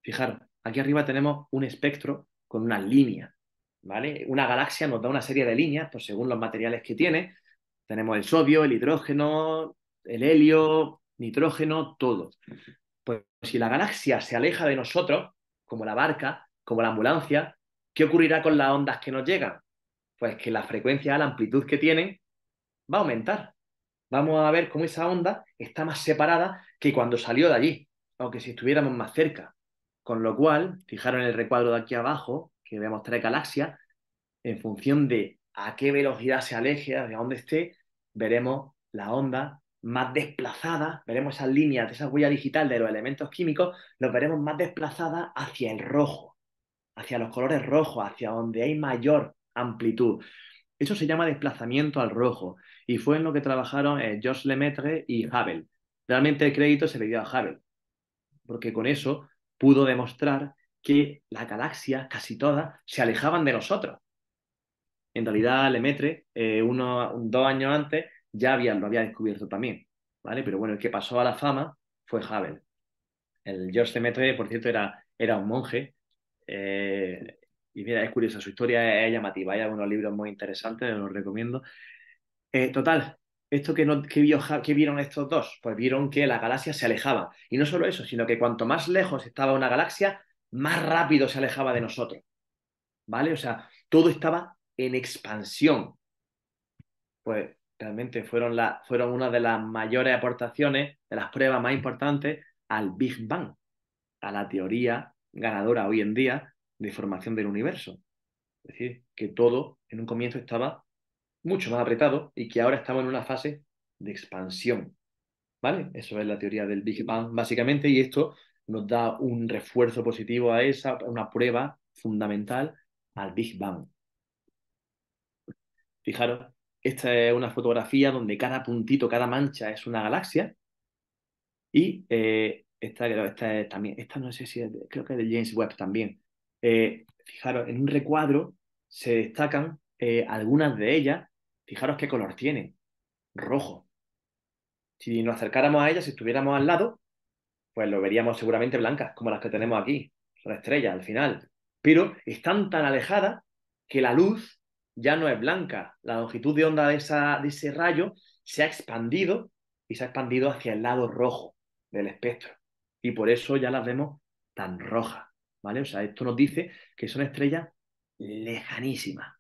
Fijaros, aquí arriba tenemos un espectro con una línea, ¿vale? Una galaxia nos da una serie de líneas, pues según los materiales que tiene. Tenemos el sodio, el hidrógeno, el helio, nitrógeno, todo. Pues si la galaxia se aleja de nosotros, como la barca, como la ambulancia, ¿qué ocurrirá con las ondas que nos llegan? Pues que la frecuencia, la amplitud que tienen, va a aumentar. Vamos a ver cómo esa onda está más separada que cuando salió de allí, aunque si estuviéramos más cerca. Con lo cual, fijaros en el recuadro de aquí abajo, que vemos tres galaxia, en función de a qué velocidad se aleje, de dónde esté, veremos la onda más desplazadas, veremos esas líneas, de esa huella digital de los elementos químicos, los veremos más desplazadas hacia el rojo, hacia los colores rojos, hacia donde hay mayor amplitud. Eso se llama desplazamiento al rojo y fue en lo que trabajaron eh, Georges Lemaitre y Havel. Realmente el crédito se le dio a Havel, porque con eso pudo demostrar que la galaxia, casi todas, se alejaban de nosotros. En realidad, Lemaitre, eh, uno, dos años antes, ya lo había descubierto también, ¿vale? Pero bueno, el que pasó a la fama fue Havel. El George Demetre, por cierto, era, era un monje. Eh, y mira, es curiosa, su historia es llamativa. Hay algunos libros muy interesantes, los recomiendo. Eh, total, esto que, no, que vieron estos dos, pues vieron que la galaxia se alejaba. Y no solo eso, sino que cuanto más lejos estaba una galaxia, más rápido se alejaba de nosotros. ¿Vale? O sea, todo estaba en expansión. Pues realmente fueron, fueron una de las mayores aportaciones, de las pruebas más importantes al Big Bang, a la teoría ganadora hoy en día de formación del universo. Es decir, que todo en un comienzo estaba mucho más apretado y que ahora estamos en una fase de expansión. ¿Vale? Eso es la teoría del Big Bang, básicamente, y esto nos da un refuerzo positivo a esa, una prueba fundamental al Big Bang. Fijaros esta es una fotografía donde cada puntito, cada mancha es una galaxia. Y eh, esta, también, esta no sé si es, creo que es de James Webb también. Eh, fijaros, en un recuadro se destacan eh, algunas de ellas. Fijaros qué color tienen. Rojo. Si nos acercáramos a ellas, si estuviéramos al lado, pues lo veríamos seguramente blancas, como las que tenemos aquí, la estrella al final. Pero están tan alejadas que la luz ya no es blanca. La longitud de onda de, ese rayo se ha expandido y se ha expandido hacia el lado rojo del espectro. Y por eso ya las vemos tan rojas. ¿Vale? O sea, esto nos dice que son estrellas lejanísimas.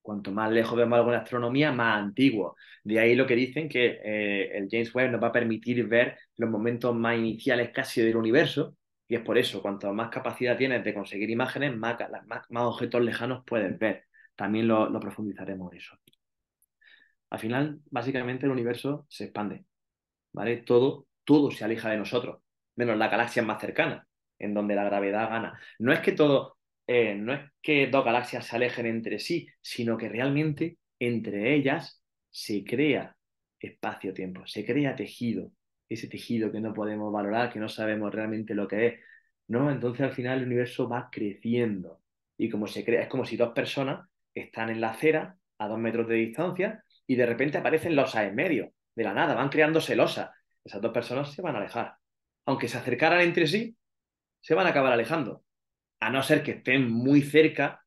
Cuanto más lejos vemos algo en la astronomía, más antiguo. De ahí lo que dicen que eh, el James Webb nos va a permitir ver los momentos más iniciales casi del universo. Y es por eso, cuanto más capacidad tienes de conseguir imágenes, más objetos lejanos puedes ver también lo, profundizaremos en eso. Al final, básicamente el universo se expande, ¿vale? Todo, todo se aleja de nosotros, menos la galaxia más cercana, en donde la gravedad gana. No es que todo, eh, no es que dos galaxias se alejen entre sí, sino que realmente entre ellas se crea espacio-tiempo, se crea tejido, ese tejido que no podemos valorar, que no sabemos realmente lo que es, ¿no? Entonces al final el universo va creciendo y como se crea, es como si dos personas están en la acera a dos metros de distancia y de repente aparecen losas en medio, de la nada, van creándose losas. Esas dos personas se van a alejar. Aunque se acercaran entre sí, se van a acabar alejando. A no ser que estén muy cerca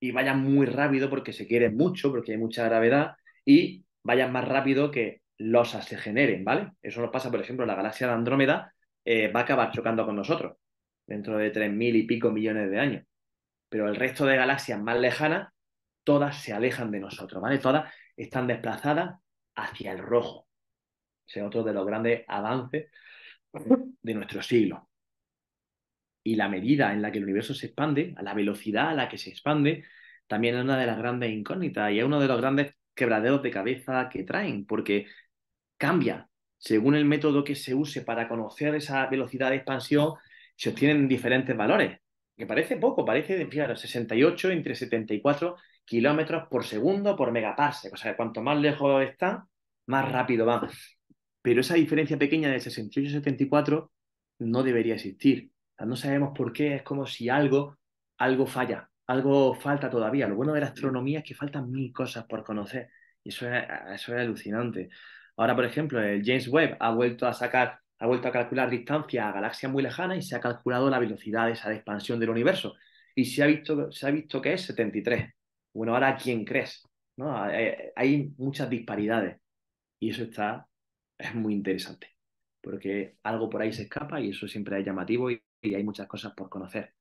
y vayan muy rápido porque se quieren mucho, porque hay mucha gravedad, y vayan más rápido que losas se generen, ¿vale? Eso nos pasa, por ejemplo, la galaxia de Andrómeda eh, va a acabar chocando con nosotros dentro de tres mil y pico millones de años. Pero el resto de galaxias más lejanas todas se alejan de nosotros, ¿vale? Todas están desplazadas hacia el rojo. es otro de los grandes avances eh, *laughs* de nuestro siglo. Y la medida en la que el universo se expande, a la velocidad a la que se expande, también es una de las grandes incógnitas y es uno de los grandes quebraderos de cabeza que traen, porque cambia. Según el método que se use para conocer esa velocidad de expansión, se obtienen diferentes valores, que parece poco, parece, fíjate, 68 entre 74 kilómetros por segundo por megaparsec. O sea, cuanto más lejos está, más rápido va. Pero esa diferencia pequeña de 68 y 74 no debería existir. No sabemos por qué, es como si algo, algo falla, algo falta todavía. Lo bueno de la astronomía es que faltan mil cosas por conocer. Y eso es, eso es alucinante. Ahora, por ejemplo, el James Webb ha vuelto a sacar, ha vuelto a calcular distancia a galaxias muy lejanas y se ha calculado la velocidad de esa expansión del universo. Y se ha visto, se ha visto que es 73 bueno, ahora quién crees, ¿no? Eh, hay, muchas disparidades y eso está, es muy interesante, porque algo por ahí se escapa y eso siempre es llamativo y, hay muchas cosas por conocer.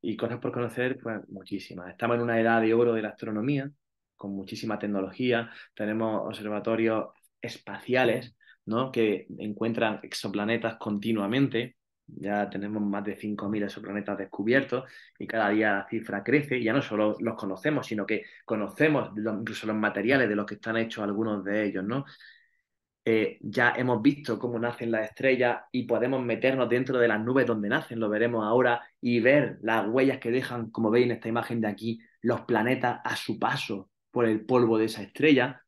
Y cosas por conocer, pues muchísimas. Estamos en una edad de oro de la astronomía, con muchísima tecnología, tenemos observatorios espaciales, ¿no? Que encuentran exoplanetas continuamente, ya tenemos más de 5.000 exoplanetas descubiertos y cada día la cifra crece. Ya no solo los conocemos, sino que conocemos incluso los materiales de los que están hechos algunos de ellos, ¿no? Eh, ya hemos visto cómo nacen las estrellas y podemos meternos dentro de las nubes donde nacen, lo veremos ahora, y ver las huellas que dejan, como veis en esta imagen de aquí, los planetas a su paso por el polvo de esa estrella.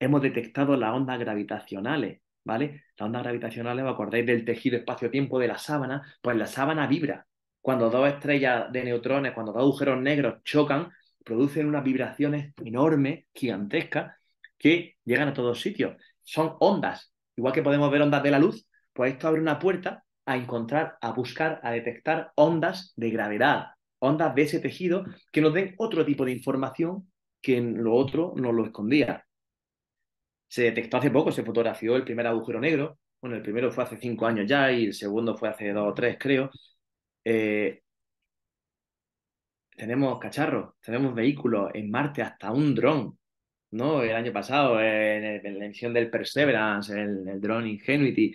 Hemos detectado las ondas gravitacionales, ¿vale? la onda gravitacional ¿os acordáis del tejido espacio-tiempo de la sábana? Pues la sábana vibra. Cuando dos estrellas de neutrones, cuando dos agujeros negros chocan, producen unas vibraciones enormes, gigantescas, que llegan a todos sitios. Son ondas. Igual que podemos ver ondas de la luz, pues esto abre una puerta a encontrar, a buscar, a detectar ondas de gravedad, ondas de ese tejido que nos den otro tipo de información que en lo otro nos lo escondía se detectó hace poco, se fotografió el primer agujero negro. Bueno, el primero fue hace cinco años ya y el segundo fue hace dos o tres, creo. Eh, tenemos cacharros, tenemos vehículos en Marte, hasta un dron, ¿no? El año pasado, en, la emisión del Perseverance, el, el dron Ingenuity,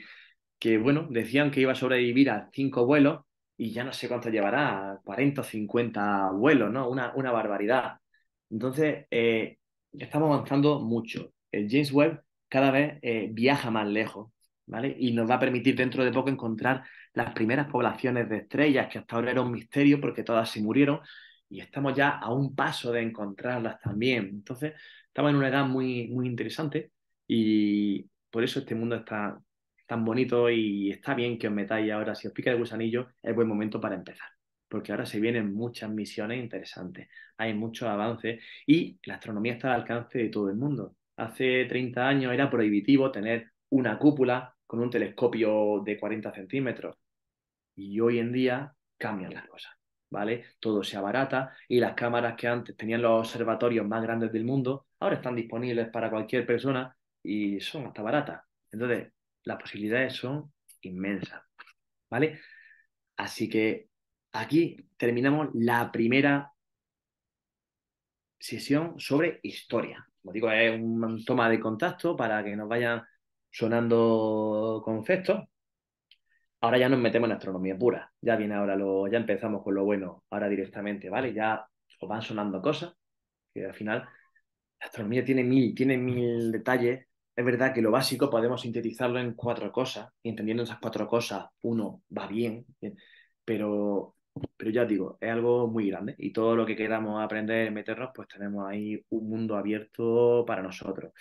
que, bueno, decían que iba a sobrevivir a cinco vuelos y ya no sé cuánto llevará, 40 o 50 vuelos, ¿no? Una, una barbaridad. Entonces, eh, estamos avanzando mucho el eh, James Webb cada vez eh, viaja más lejos, ¿vale? Y nos va a permitir dentro de poco encontrar las primeras poblaciones de estrellas que hasta ahora era un misterio porque todas se murieron y estamos ya a un paso de encontrarlas también. Entonces, estamos en una edad muy, muy interesante y por eso este mundo está tan bonito y está bien que os metáis ahora. Si os pica el gusanillo, es buen momento para empezar, porque ahora se vienen muchas misiones interesantes, hay muchos avances y la astronomía está al alcance de todo el mundo hace 30 años era prohibitivo tener una cúpula con un telescopio de 40 centímetros. Y hoy en día cambian las cosas, ¿vale? Todo se abarata y las cámaras que antes tenían los observatorios más grandes del mundo, ahora están disponibles para cualquier persona y son hasta baratas. Entonces, las posibilidades son inmensas, ¿vale? Así que aquí terminamos la primera sesión sobre historia como digo, es un toma de contacto para que nos vayan sonando conceptos. Ahora ya nos metemos en astronomía pura. Ya viene ahora lo, ya empezamos con lo bueno, ahora directamente, ¿vale? Ya os van sonando cosas, que al final la astronomía tiene mil, tiene mil detalles. Es verdad que lo básico podemos sintetizarlo en cuatro cosas, y entendiendo esas cuatro cosas, uno va bien pero pero ya digo, es algo muy grande y todo lo que queramos aprender, meternos, pues tenemos ahí un mundo abierto para nosotros.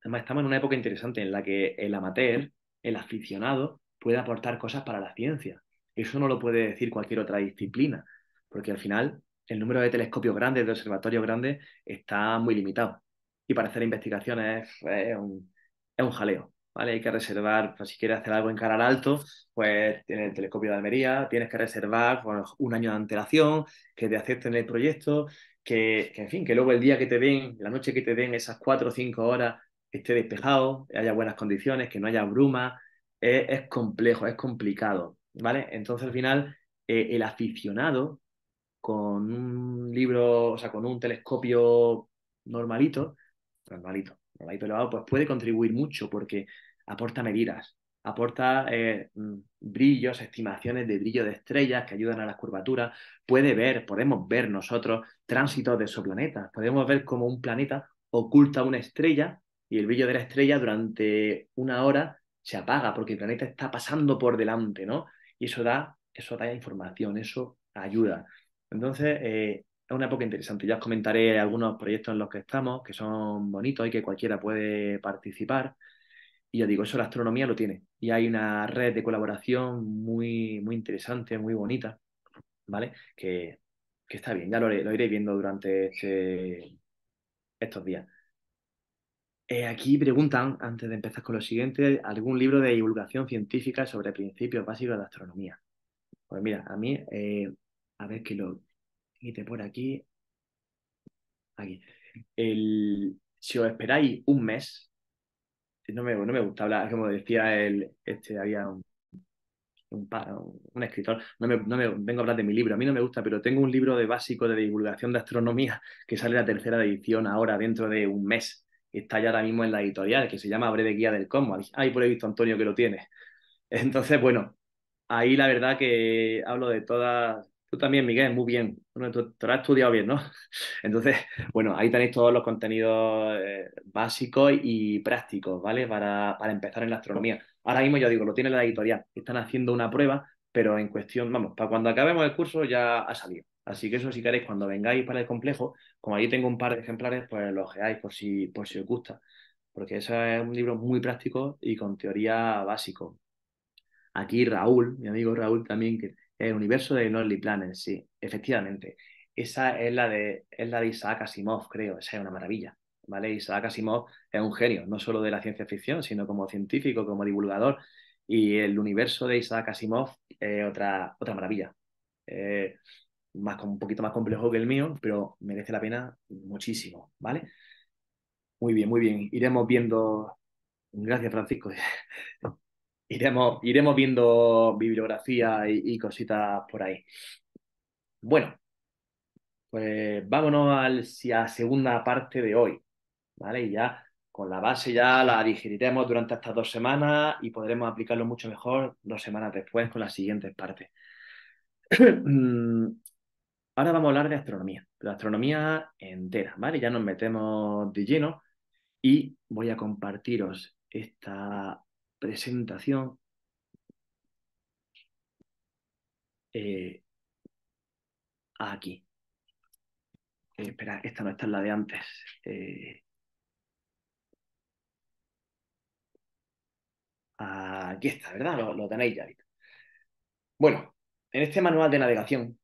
Además, estamos en una época interesante en la que el amateur, el aficionado, puede aportar cosas para la ciencia. Eso no lo puede decir cualquier otra disciplina, porque al final el número de telescopios grandes, de observatorios grandes, está muy limitado. Y para hacer investigaciones es, es un jaleo. ¿vale? Hay que reservar, pues, si quieres hacer algo en cara al alto, pues tiene el telescopio de Almería, tienes que reservar un año de antelación, que te acepten el proyecto, que, en fin, que luego el día que te den, la noche que te den esas cuatro o cinco horas, esté despejado, haya buenas condiciones, que no haya bruma, es, complejo, es complicado, ¿vale? Entonces al final eh, el aficionado con un libro, o sea, con un telescopio normalito, normalito, normalito elevado, pues puede contribuir mucho porque aporta medidas, aporta eh, mm, brillos, estimaciones de brillo de estrellas que ayudan a las curvaturas, puede ver, podemos ver nosotros tránsitos de esos planetas, podemos ver cómo un planeta oculta una estrella y el brillo de la estrella durante una hora se apaga porque el planeta está pasando por delante, ¿no? Y eso da, eso da información, eso ayuda. Entonces, eh, es una época interesante. Ya os comentaré algunos proyectos en los que estamos, que son bonitos y que cualquiera puede participar. Y yo digo, eso la astronomía lo tiene. Y hay una red de colaboración muy, muy interesante, muy bonita, ¿vale? Que, está bien, ya lo, lo, iré viendo durante este, estos días. Eh, aquí preguntan, antes de empezar con lo siguiente, algún libro de divulgación científica sobre principios básicos de astronomía. Pues mira, a mí, eh, a ver que lo quite por aquí. Aquí. si os esperáis un mes, no me, gusta hablar, como decía el, este, había un, escritor, no me, no me, vengo a hablar de mi libro, a mí no me gusta, pero tengo un libro de básico de divulgación de astronomía que sale la tercera edición ahora, dentro de un mes. Está ya ahora mismo en la editorial, que se llama Breve Guía del Cosmos. Ahí por he visto Antonio que lo tiene. *laughs* Entonces, bueno, ahí la verdad que hablo de todas Tú también, Miguel, muy bien. Bueno, tú, lo has estudiado bien, ¿no? *laughs* Entonces, bueno, ahí tenéis todos los contenidos eh, básicos y prácticos, ¿vale? Para, para, empezar en la astronomía. Ahora mismo, yo digo, lo tiene la editorial. Están haciendo una prueba, pero en cuestión, vamos, para cuando acabemos el curso ya ha salido. Así que eso, si queréis, cuando vengáis para el complejo, como ahí tengo un par de ejemplares, pues los geáis por si, por si os gusta. Porque eso es un libro muy práctico y con teoría básico. Aquí Raúl, mi amigo Raúl también, que el universo de Lonely Planet, sí, efectivamente. Esa es la de, es Isaac Asimov, creo. Esa es una maravilla. ¿vale? Isaac Asimov es un genio, no solo de la ciencia ficción, sino como científico, como divulgador. Y el universo de Isaac Asimov es otra, otra maravilla. más, un poquito más complejo que el mío, pero merece la pena muchísimo, ¿vale? Muy bien, muy bien. Iremos viendo. Gracias, Francisco. *laughs* iremos, iremos viendo bibliografía y, cositas por ahí. Bueno, pues vámonos a la segunda parte de hoy, ¿vale? Y ya con la base ya la digeriremos durante estas dos semanas y podremos aplicarlo mucho mejor dos semanas después con las siguientes partes. *clears throat* Ahora vamos a hablar de astronomía, de astronomía entera, ¿vale? Ya nos metemos de lleno y voy a compartiros esta presentación eh, aquí. Eh, espera, esta no, está en la de antes. Eh, aquí está, ¿verdad? lo, tenéis ya. Bueno, en este manual de navegación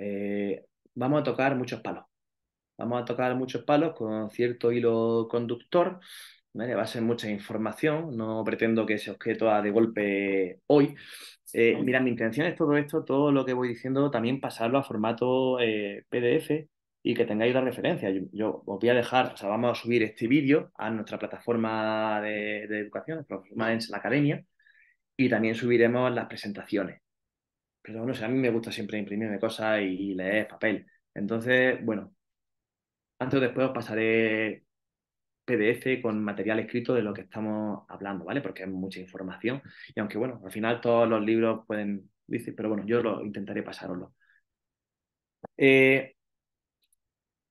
eh, vamos a tocar muchos palos. Vamos a tocar muchos palos con cierto hilo conductor ¿vale? Va a ser mucha información, no pretendo que se os quede de golpe hoy. Eh, mira, mi intención es todo esto, todo lo que voy diciendo, también pasarlo a formato eh, PDF y que tengáis la referencia. Yo, os voy a dejar, o sea, vamos a subir este vídeo a nuestra plataforma de, educación, en la academia, y también subiremos las presentaciones. Pero bueno, a mí me gusta siempre imprimirme cosas y leer papel. Entonces, bueno, antes o después os pasaré PDF con material escrito de lo que estamos hablando, ¿vale? Porque es mucha información. Y aunque, bueno, al final todos los libros pueden decir, pero bueno, yo lo intentaré pasároslo. Eh,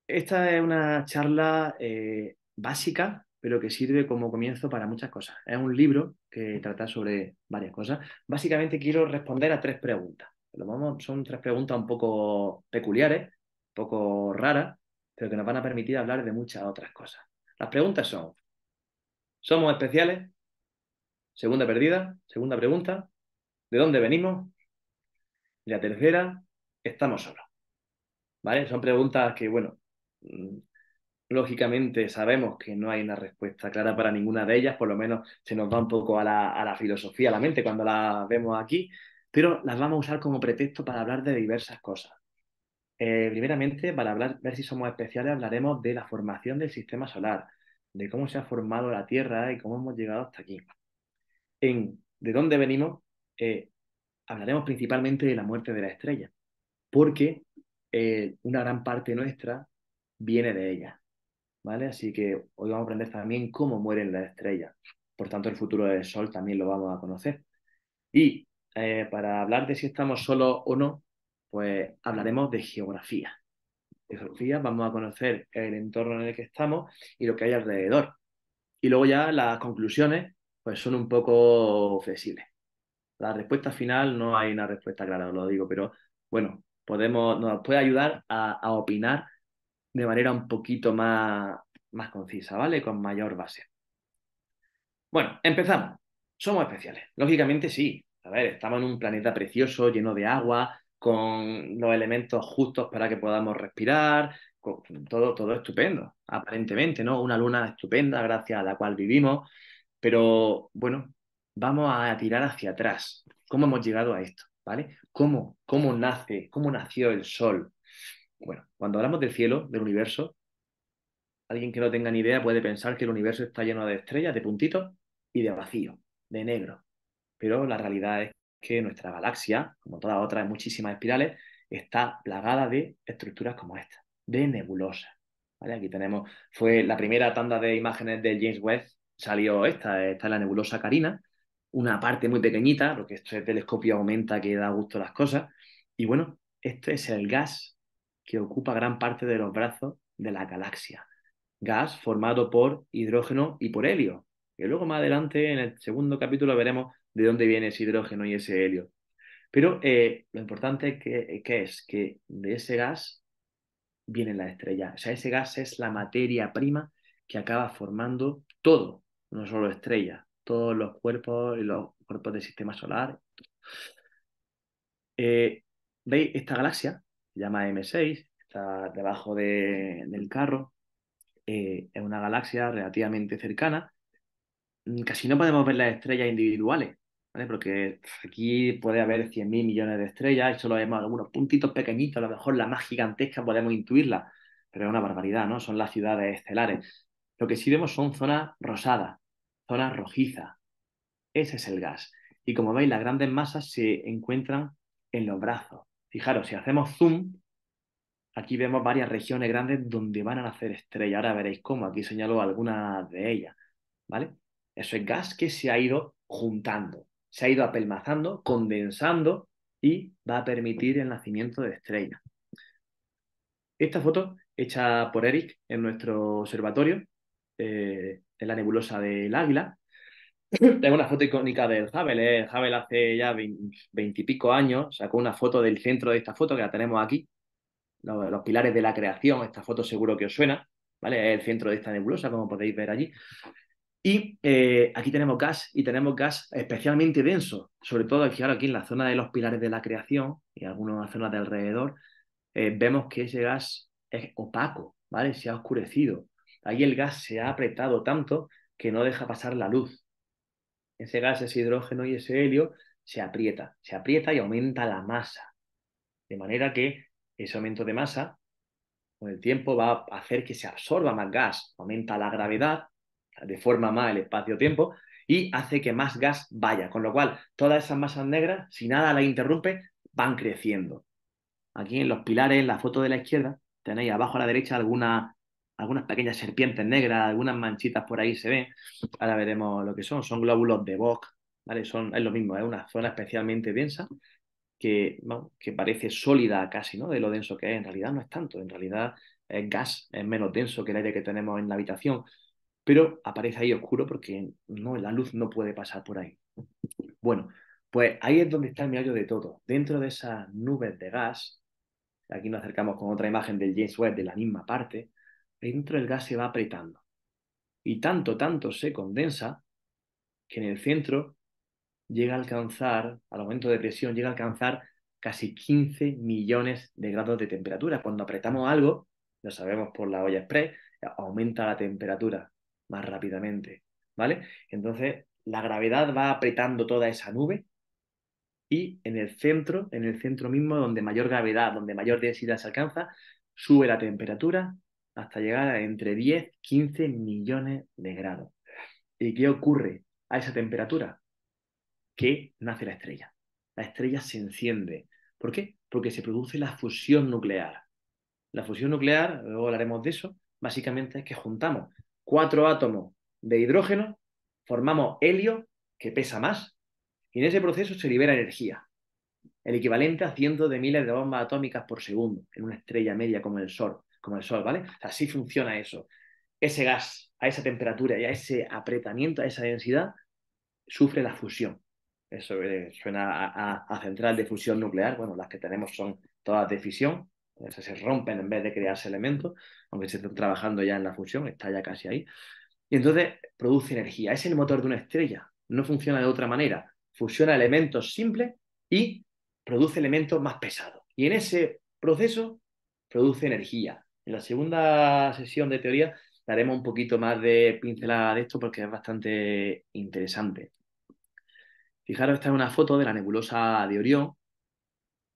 esta es una charla eh, básica, pero que sirve como comienzo para muchas cosas. Es un libro que trata sobre varias cosas. Básicamente quiero responder a tres preguntas. son tres preguntas un poco peculiares, un poco raras, pero que nos van a permitir hablar de muchas otras cosas. Las preguntas son, ¿somos especiales? Segunda perdida, segunda pregunta, ¿de dónde venimos? Y la tercera, ¿estamos solos? ¿Vale? Son preguntas que, bueno, mm, lógicamente sabemos que no hay una respuesta clara para ninguna de ellas, por lo menos se nos va un poco a la, a la filosofía, a la mente cuando las vemos aquí, pero las vamos a usar como pretexto para hablar de diversas cosas. Eh, primeramente, para hablar, ver si somos especiales, hablaremos de la formación del sistema solar, de cómo se ha formado la Tierra y cómo hemos llegado hasta aquí. En de dónde venimos, eh, hablaremos principalmente de la muerte de la estrella, porque eh, una gran parte nuestra viene de ella. ¿Vale? Así que hoy vamos a aprender también cómo mueren las estrellas. Por tanto, el futuro del Sol también lo vamos a conocer. Y para hablar de si estamos solos o no, pues hablaremos de geografía. De geografía vamos a conocer el entorno en el que estamos y lo que hay alrededor. Y luego ya las conclusiones pues son un poco flexibles. La respuesta final no hay una respuesta clara, lo digo, pero bueno, podemos, nos puede ayudar a, a opinar de manera un poquito más, más concisa, ¿vale? Con mayor base. Bueno, empezamos. Somos especiales. Lógicamente sí. A ver, estamos en un planeta precioso, lleno de agua, con los elementos justos para que podamos respirar, todo, todo estupendo, aparentemente, ¿no? Una luna estupenda gracias a la cual vivimos, pero bueno, vamos a tirar hacia atrás. ¿Cómo hemos llegado a esto? ¿Vale? ¿Cómo, cómo nace, cómo nació el sol? Bueno, cuando hablamos del cielo, del universo, alguien que no tenga ni idea puede pensar que el universo está lleno de estrellas, de puntitos y de vacío, de negro. Pero la realidad es que nuestra galaxia, como todas otras muchísimas espirales, está plagada de estructuras como esta, de nebulosas. ¿vale? Aquí tenemos, fue la primera tanda de imágenes de James Webb, salió esta, esta es la nebulosa Carina, una parte muy pequeñita, porque este telescopio aumenta que da gusto las cosas. Y bueno, este es el gas que ocupa gran parte de los brazos de la galaxia. Gas formado por hidrógeno y por helio. Que luego más adelante, en el segundo capítulo, veremos de dónde viene ese hidrógeno y ese helio. Pero eh, lo importante es que de ese gas viene la estrella. O sea, ese gas es la materia prima que acaba formando todo, no solo estrellas, todos los cuerpos, y los cuerpos del sistema solar. Eh, ¿Veis esta galaxia? Se llama M6, está debajo del carro. Eh, es una galaxia relativamente cercana. Casi no podemos ver las estrellas individuales, porque aquí puede haber 100.000 millones de estrellas y solo vemos algunos puntitos pequeñitos, a lo mejor la más gigantesca podemos intuirla, pero es una barbaridad, ¿no? Son las ciudades estelares. Lo que sí vemos son zonas rosadas, zonas rojizas. Ese es el gas. Y como veis, las grandes masas se encuentran en los brazos. Fijaros, si hacemos zoom, aquí vemos varias regiones grandes donde van a nacer estrellas. Ahora veréis cómo. Aquí señalo algunas de ellas. ¿Vale? Eso es gas que se ha ido juntando se ha ido apelmazando, condensando y va a permitir el nacimiento de estrellas. Esta foto, hecha por Eric en nuestro observatorio, eh, en la nebulosa del Águila, Tengo *clears throat* una foto icónica del Hubble. ¿eh? hace ya veintipico años sacó una foto del centro de esta foto que la tenemos aquí, los, pilares de la creación. Esta foto seguro que os suena, ¿vale? Es el centro de esta nebulosa, como podéis ver allí. Y eh, aquí tenemos gas y tenemos gas especialmente denso, sobre todo fijaros aquí en la zona de los pilares de la creación y algunas zonas de alrededor, eh, vemos que ese gas es opaco, ¿vale? Se ha oscurecido. Ahí el gas se ha apretado tanto que no deja pasar la luz. Ese gas, ese hidrógeno y ese helio se aprieta, se aprieta y aumenta la masa. De manera que ese aumento de masa con el tiempo va a hacer que se absorba más gas, aumenta la gravedad de forma más el espacio-tiempo y hace que más gas vaya, con lo cual todas esas masas negras, si nada las interrumpe, van creciendo. Aquí en los pilares, en la foto de la izquierda, tenéis abajo a la derecha algunas pequeñas serpientes negras, algunas manchitas por ahí se ven. Ahora veremos lo que son. Son glóbulos de boc, ¿vale? Son, es lo mismo, es una zona especialmente densa que, que parece sólida casi, ¿no? De lo denso que es. En realidad no es tanto, en realidad es gas, es menos denso que el aire que tenemos en la habitación pero aparece ahí oscuro porque no, la luz no puede pasar por ahí. Bueno, pues ahí es donde está el meollo de todo. Dentro de esas nubes de gas, aquí nos acercamos con otra imagen del James Webb de la misma parte, dentro el gas se va apretando. Y tanto, tanto se condensa que en el centro llega a alcanzar, al aumento de presión, llega a alcanzar casi 15 millones de grados de temperatura. Cuando apretamos algo, lo sabemos por la olla express, aumenta la temperatura más rápidamente, ¿vale? Entonces, la gravedad va apretando toda esa nube y en el centro, en el centro mismo, donde mayor gravedad, donde mayor densidad se alcanza, sube la temperatura hasta llegar a entre 10, 15 millones de grados. ¿Y qué ocurre a esa temperatura? Que nace la estrella. La estrella se enciende. ¿Por qué? Porque se produce la fusión nuclear. La fusión nuclear, luego hablaremos de eso, básicamente es que juntamos cuatro átomos de hidrógeno, formamos helio, que pesa más, y en ese proceso se libera energía, el equivalente a cientos de miles de bombas atómicas por segundo, en una estrella media como el Sol, como el Sol, ¿vale? O sea, así funciona eso. Ese gas, a esa temperatura y a ese apretamiento, a esa densidad, sufre la fusión. Eso eh, suena a central de fusión nuclear, bueno, las que tenemos son todas de fisión, se rompen en vez de crearse elementos, aunque se están trabajando ya en la fusión, está ya casi ahí. Y entonces produce energía. Es el motor de una estrella, no funciona de otra manera. Fusiona elementos simples y produce elementos más pesados. Y en ese proceso produce energía. En la segunda sesión de teoría daremos un poquito más de pincelada de esto porque es bastante interesante. Fijaros, esta es una foto de la nebulosa de Orión,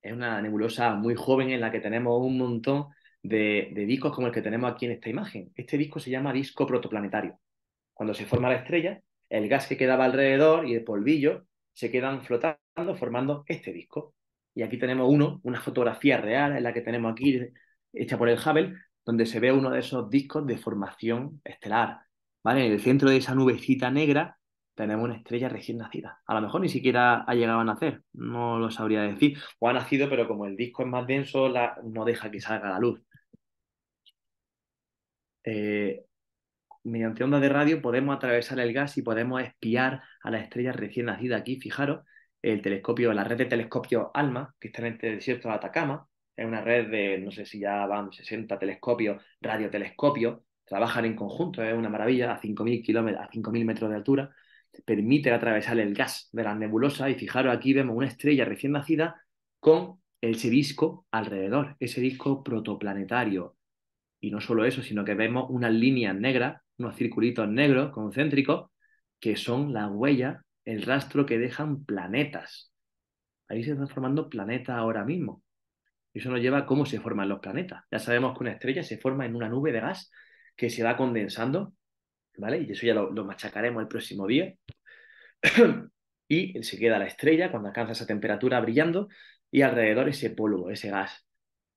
es una nebulosa muy joven en la que tenemos un montón de, discos como el que tenemos aquí en esta imagen. Este disco se llama disco protoplanetario. Cuando se forma la estrella, el gas que quedaba alrededor y el polvillo se quedan flotando formando este disco. Y aquí tenemos uno, una fotografía real en la que tenemos aquí hecha por el Hubble, donde se ve uno de esos discos de formación estelar. ¿vale? En el centro de esa nubecita negra tenemos una estrella recién nacida. A lo mejor ni siquiera ha llegado a nacer, no lo sabría decir. O ha nacido, pero como el disco es más denso, no deja que salga la luz. Eh, mediante onda de radio podemos atravesar el gas y podemos espiar a las estrellas recién nacida aquí. Fijaros, el telescopio, la red de telescopios ALMA, que está en el este desierto de Atacama, es una red de, no sé si ya van 60 telescopios, radiotelescopios, trabajan en conjunto, es una maravilla, a 5.000 a 5.000 metros de altura permite atravesar el gas de la nebulosa y fijaros aquí vemos una estrella recién nacida con ese disco alrededor, ese disco protoplanetario. Y no solo eso, sino que vemos unas líneas negras, unos circulitos negros concéntricos, que son la huella, el rastro que dejan planetas. Ahí se están formando planetas ahora mismo. eso nos lleva a cómo se forman los planetas. Ya sabemos que una estrella se forma en una nube de gas que se va condensando y eso ya lo, lo machacaremos el próximo día. *clears throat* y se queda la estrella cuando alcanza esa temperatura brillando y alrededor ese polvo, ese gas.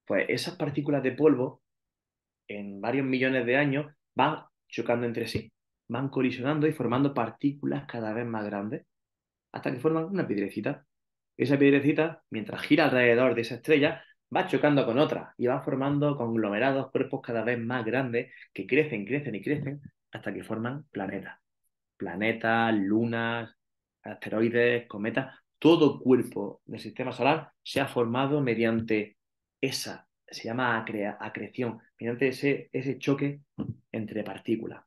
Pues esas partículas de polvo en varios millones de años van chocando entre sí, van colisionando y formando partículas cada vez más grandes hasta que forman una piedrecita. Esa piedrecita, mientras gira alrededor de esa estrella, va chocando con otra y va formando conglomerados, cuerpos cada vez más grandes que crecen, crecen y crecen hasta que forman planetas. Planetas, lunas, asteroides, cometas, todo cuerpo del sistema solar se ha formado mediante esa, se llama acreción, mediante ese, choque entre partículas.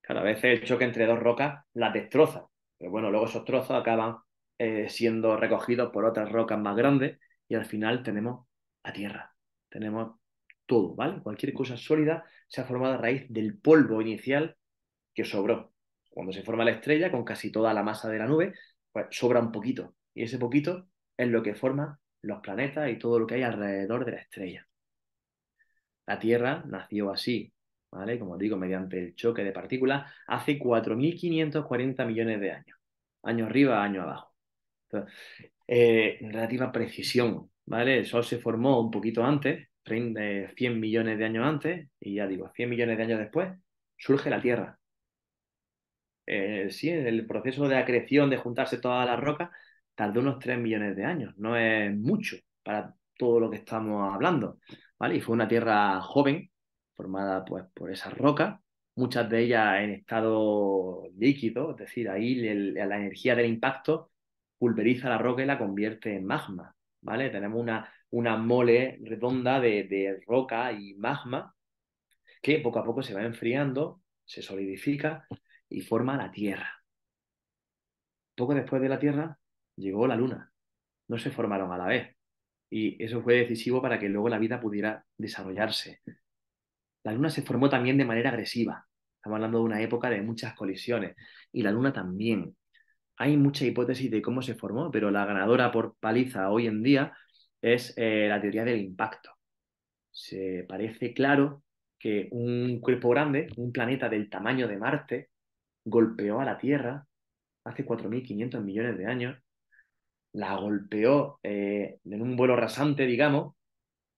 Cada vez el choque entre dos rocas las destroza, pero bueno, luego esos trozos acaban eh, siendo recogidos por otras rocas más grandes y al final tenemos la Tierra, tenemos todo, ¿vale? Cualquier cosa sólida se ha formado a raíz del polvo inicial que sobró. Cuando se forma la estrella, con casi toda la masa de la nube, pues sobra un poquito. Y ese poquito es lo que forma los planetas y todo lo que hay alrededor de la estrella. La Tierra nació así, ¿vale? Como digo, mediante el choque de partículas hace 4.540 millones de años. Año arriba, año abajo. Entonces, eh, relativa precisión, ¿vale? El Sol se formó un poquito antes, 100 eh, millones de años antes, y ya digo, 100 millones de años después, surge la Tierra. Eh, sí, el proceso de acreción, de juntarse todas las rocas, tardó unos 3 millones de años. No es mucho para todo lo que estamos hablando. ¿vale? Y fue una tierra joven, formada pues, por esas rocas, muchas de ellas en estado líquido, es decir, ahí la energía del impacto pulveriza la roca y la convierte en magma. ¿vale? Tenemos una, una mole redonda de, de roca y magma que poco a poco se va enfriando, se solidifica y forma la Tierra. Poco después de la Tierra llegó la Luna. No se formaron a la vez. Y eso fue decisivo para que luego la vida pudiera desarrollarse. La Luna se formó también de manera agresiva. Estamos hablando de una época de muchas colisiones. Y la Luna también. Hay mucha hipótesis de cómo se formó, pero la ganadora por paliza hoy en día es eh, la teoría del impacto. Se parece claro que un cuerpo grande, un planeta del tamaño de Marte, golpeó a la Tierra hace 4.500 millones de años, la golpeó eh, en un vuelo rasante, digamos,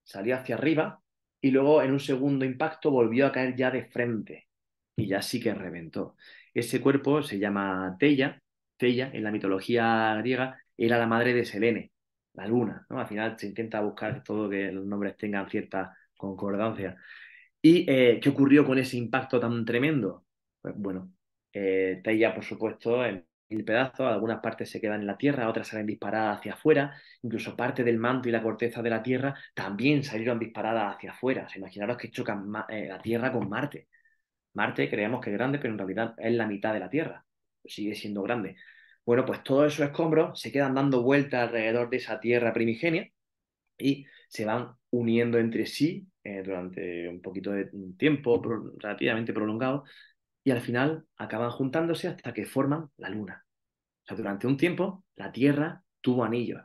salió hacia arriba y luego en un segundo impacto volvió a caer ya de frente y ya sí que reventó. Ese cuerpo se llama Teya. Teya, en la mitología griega, era la madre de Selene, la luna. ¿no? Al final se intenta buscar todo que los nombres tengan cierta concordancia. ¿Y eh, qué ocurrió con ese impacto tan tremendo? Pues, bueno, eh, por supuesto, en mil pedazos, algunas partes se quedan en la tierra, otras salen disparadas hacia afuera, incluso parte del manto y la corteza de la tierra también salieron disparadas hacia afuera. imaginaros que chocan eh, la tierra con Marte. Marte creemos que es grande, pero en realidad es la mitad de la tierra, sigue siendo grande. Bueno, pues todos esos escombros se quedan dando vueltas alrededor de esa tierra primigenia y se van uniendo entre sí eh, durante un poquito de tiempo relativamente prolongado y al final acaban juntándose hasta que forman la Luna. O sea, durante un tiempo la Tierra tuvo anillos,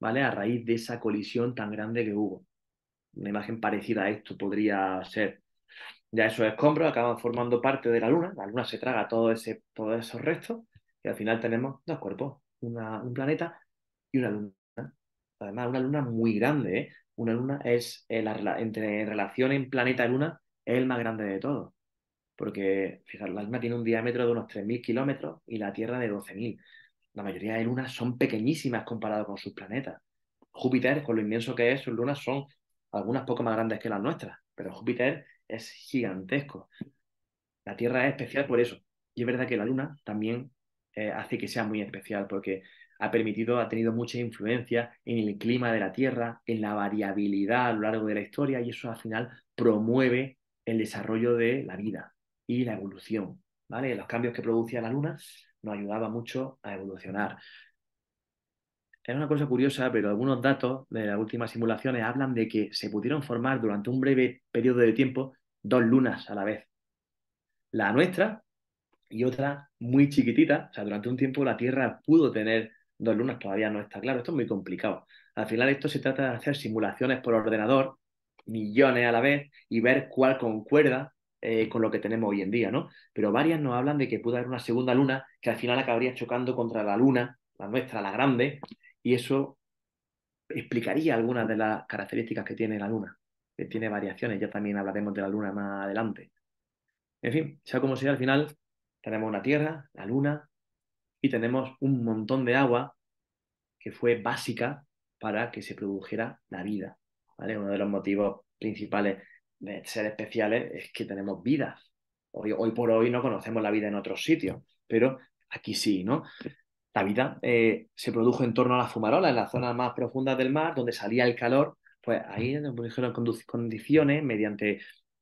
¿vale? A raíz de esa colisión tan grande que hubo. Una imagen parecida a esto podría ser. Ya esos escombros acaban formando parte de la Luna, la Luna se traga todo ese, todos esos restos y al final tenemos dos cuerpos, un planeta y una Luna. Además, una Luna muy grande, ¿eh? Una Luna es, eh, entre relación en planeta-luna, es el más grande de todos porque fijaros, la Luna tiene un diámetro de unos 3.000 kilómetros y la Tierra de 12.000. La mayoría de lunas son pequeñísimas comparado con sus planetas. Júpiter, con lo inmenso que es, sus lunas son algunas poco más grandes que las nuestras, pero Júpiter es gigantesco. La Tierra es especial por eso. Y es verdad que la Luna también eh, hace que sea muy especial porque ha permitido, ha tenido mucha influencia en el clima de la Tierra, en la variabilidad a lo largo de la historia y eso al final promueve el desarrollo de la vida y la evolución. ¿vale? Los cambios que producía la luna nos ayudaba mucho a evolucionar. Era una cosa curiosa, pero algunos datos de las últimas simulaciones hablan de que se pudieron formar durante un breve periodo de tiempo dos lunas a la vez. La nuestra y otra muy chiquitita. O sea, durante un tiempo la Tierra pudo tener dos lunas, todavía no está claro. Esto es muy complicado. Al final esto se trata de hacer simulaciones por ordenador, millones a la vez, y ver cuál concuerda eh, con lo que tenemos hoy en día, ¿no? Pero varias nos hablan de que puede haber una segunda luna que al final acabaría chocando contra la luna, la nuestra, la grande, y eso explicaría algunas de las características que tiene la luna, que tiene variaciones, ya también hablaremos de la luna más adelante. En fin, sea como sea, al final tenemos una Tierra, la luna, y tenemos un montón de agua que fue básica para que se produjera la vida. ¿vale? Uno de los motivos principales de ser especiales es que tenemos vida. Hoy, por hoy no conocemos la vida en otros sitios, pero aquí sí, ¿no? La vida eh, se produjo en torno a la fumarola, en la zonas más profundas del mar, donde salía el calor, pues ahí nos produjeron condiciones mediante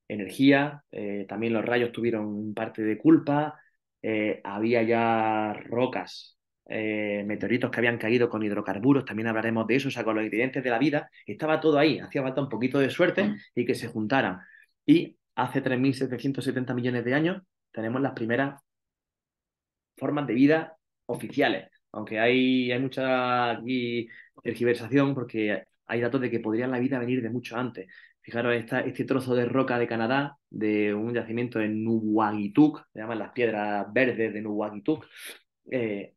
energía, eh, también los rayos tuvieron parte de culpa, eh, había ya rocas eh, meteoritos que habían caído con hidrocarburos, también hablaremos de eso, o sea, con los ingredientes de la vida, estaba todo ahí, hacía falta un poquito de suerte mm. y que se juntaran. Y hace 3.770 millones de años tenemos las primeras formas de vida oficiales, aunque hay, mucha aquí tergiversación porque hay datos de que podría la vida venir de mucho antes. Fijaros, este trozo de roca de Canadá, de un yacimiento en Nuwagituk, se llaman las piedras verdes de Nuwagituk, eh,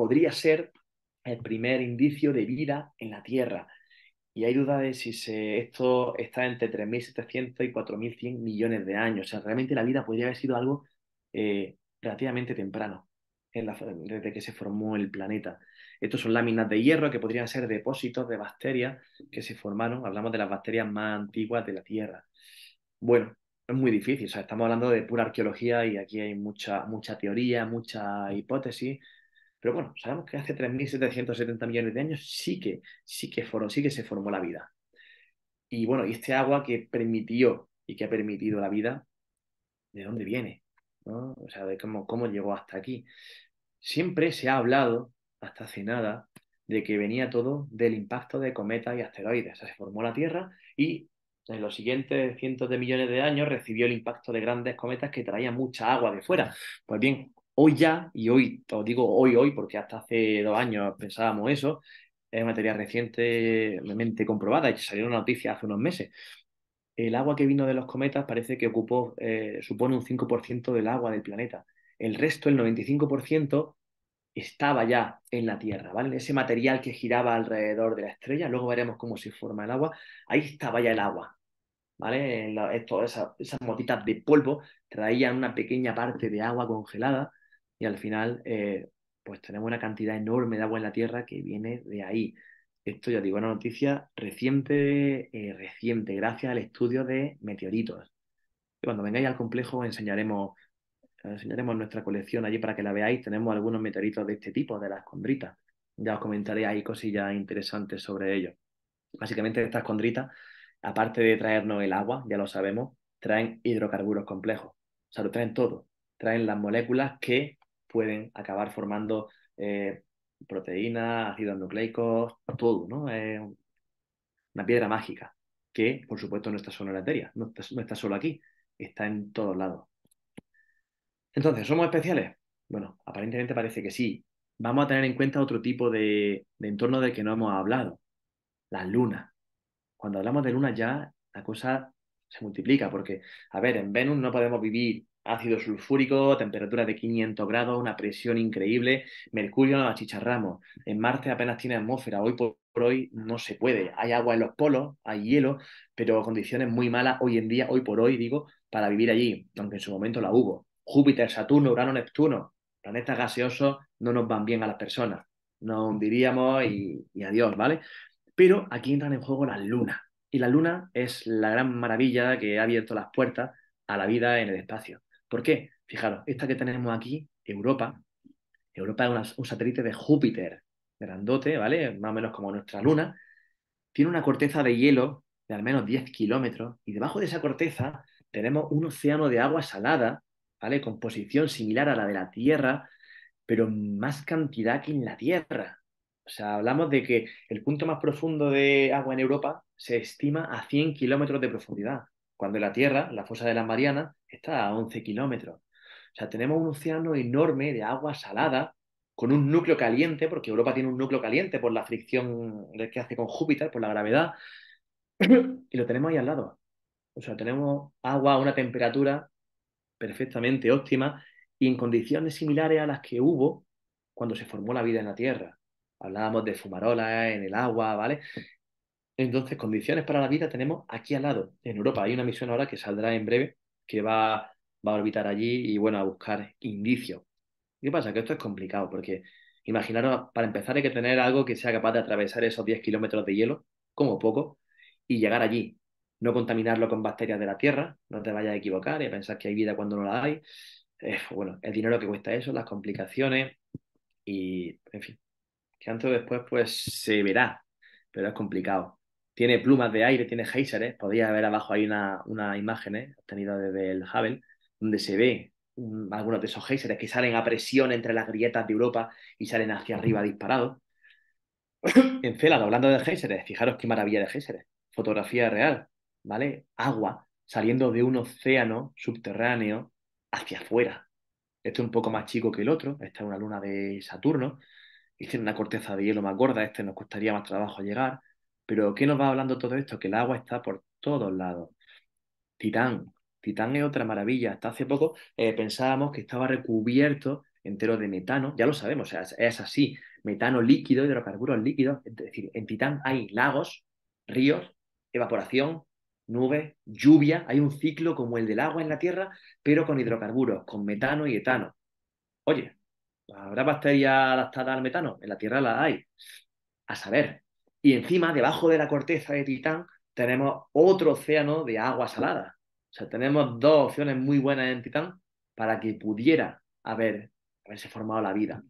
podría ser el primer indicio de vida en la Tierra. Y hay duda de si esto está entre 3.700 y 4.100 millones de años. O sea, realmente la vida podría haber sido algo eh, relativamente temprano, desde que se formó el planeta. Estos son láminas de hierro que podrían ser depósitos de bacterias que se formaron. Hablamos de las bacterias más antiguas de la Tierra. Bueno, es muy difícil. O sea, estamos hablando de pura arqueología y aquí hay mucha, mucha teoría, mucha hipótesis pero bueno, sabemos que hace 3.770 millones de años sí que, sí que, se formó la vida. Y bueno, y este agua que permitió y que ha permitido la vida, ¿de dónde viene? O sea, de cómo, cómo llegó hasta aquí. Siempre se ha hablado, hasta hace nada, de que venía todo del impacto de cometas y asteroides. O sea, se formó la Tierra y en los siguientes cientos de millones de años recibió el impacto de grandes cometas que traían mucha agua de fuera. Pues bien, hoy ya, y hoy, os digo hoy, hoy, porque hasta hace dos años pensábamos eso, es materia recientemente comprobada y salió una noticia hace unos meses. El agua que vino de los cometas parece que ocupó, eh, supone un 5% del agua del planeta. El resto, el 95%, estaba ya en la Tierra, ¿vale? Ese material que giraba alrededor de la estrella, luego veremos cómo se forma el agua, ahí estaba ya el agua, ¿vale? Esto, esas, esas motitas de polvo traían una pequeña parte de agua congelada y al final eh, pues tenemos una cantidad enorme de agua en la Tierra que viene de ahí. Esto ya digo, una noticia reciente, eh, reciente, gracias al estudio de meteoritos. Cuando vengáis al complejo enseñaremos, enseñaremos nuestra colección allí para que la veáis. Tenemos algunos meteoritos de este tipo, de las condritas. Ya os comentaré ahí cosillas interesantes sobre ellos. Básicamente estas condritas, aparte de traernos el agua, ya lo sabemos, traen hidrocarburos complejos. O sea, lo traen todo. Traen las moléculas que pueden acabar formando eh, proteínas, ácidos nucleicos, todo, ¿no? Es una piedra mágica que, por supuesto, no está solo en la arteria, no está, solo aquí, está en todos lados. Entonces, ¿somos especiales? Bueno, aparentemente parece que sí. Vamos a tener en cuenta otro tipo de, entorno del que no hemos hablado, la Luna. Cuando hablamos de luna ya, la cosa se multiplica, porque, a ver, en Venus no podemos vivir ácido sulfúrico, temperatura de 500 grados, una presión increíble, mercurio nos achicharramos, en Marte apenas tiene atmósfera, hoy por hoy no se puede, hay agua en los polos, hay hielo, pero condiciones muy malas hoy en día, hoy por hoy digo, para vivir allí, aunque en su momento la hubo. Júpiter, Saturno, Urano, Neptuno, planetas gaseosos no nos van bien a las personas, nos hundiríamos y, y adiós, ¿vale? Pero aquí entran en juego las lunas, y la luna es la gran maravilla que ha abierto las puertas a la vida en el espacio ¿Por qué? Fijaros, esta que tenemos aquí, Europa, Europa es un satélite de Júpiter, grandote, ¿vale? Más o menos como nuestra Luna, tiene una corteza de hielo de al menos 10 kilómetros y debajo de esa corteza tenemos un océano de agua salada, ¿vale? Composición similar a la de la Tierra, pero más cantidad que en la Tierra. O sea, hablamos de que el punto más profundo de agua en Europa se estima a 100 kilómetros de profundidad, cuando en la Tierra, la fosa de las Marianas, está a 11 kilómetros. O sea, tenemos un océano enorme de agua salada con un núcleo caliente, porque Europa tiene un núcleo caliente por la fricción que hace con Júpiter, por la gravedad, y lo tenemos ahí al lado. O sea, tenemos agua a una temperatura perfectamente óptima y en condiciones similares a las que hubo cuando se formó la vida en la Tierra. Hablábamos de fumarolas en el agua, ¿vale? Entonces, condiciones para la vida tenemos aquí al lado, en Europa. Hay una misión ahora que saldrá en breve que va, va a orbitar allí y bueno, a buscar indicios. ¿Qué pasa? Que esto es complicado porque imaginaros, para empezar hay que tener algo que sea capaz de atravesar esos 10 kilómetros de hielo, como poco, y llegar allí. No contaminarlo con bacterias de la Tierra, no te vayas a equivocar y a pensar que hay vida cuando no la hay. Eh, pues bueno, el dinero que cuesta eso, las complicaciones y, en fin, que antes o después pues se verá, pero es complicado tiene plumas de aire, tiene géiseres. ¿eh? podría ver abajo ahí una, una imágenes ¿eh? obtenidas desde el Hubble, donde se ve algunos de esos géiseres que salen a presión entre las grietas de Europa y salen hacia arriba disparados. *coughs* en Célado, hablando de géiseres, fijaros qué maravilla de géiseres. Fotografía real, ¿vale? Agua saliendo de un océano subterráneo hacia afuera. Este es un poco más chico que el otro, esta es una luna de Saturno, y tiene una corteza de hielo más gorda, este nos costaría más trabajo llegar pero ¿qué nos va hablando todo esto? Que el agua está por todos lados. Titán. Titán es otra maravilla. Hasta hace poco eh, pensábamos que estaba recubierto entero de metano, ya lo sabemos, es, así, metano líquido, hidrocarburos líquidos, es decir, en Titán hay lagos, ríos, evaporación, nubes, lluvia, hay un ciclo como el del agua en la Tierra, pero con hidrocarburos, con metano y etano. Oye, ¿habrá ya adaptada al metano? En la Tierra la hay. A saber, y encima, debajo de la corteza de Titán, tenemos otro océano de agua salada. O sea, tenemos dos opciones muy buenas en Titán para que pudiera haber, haberse formado la vida.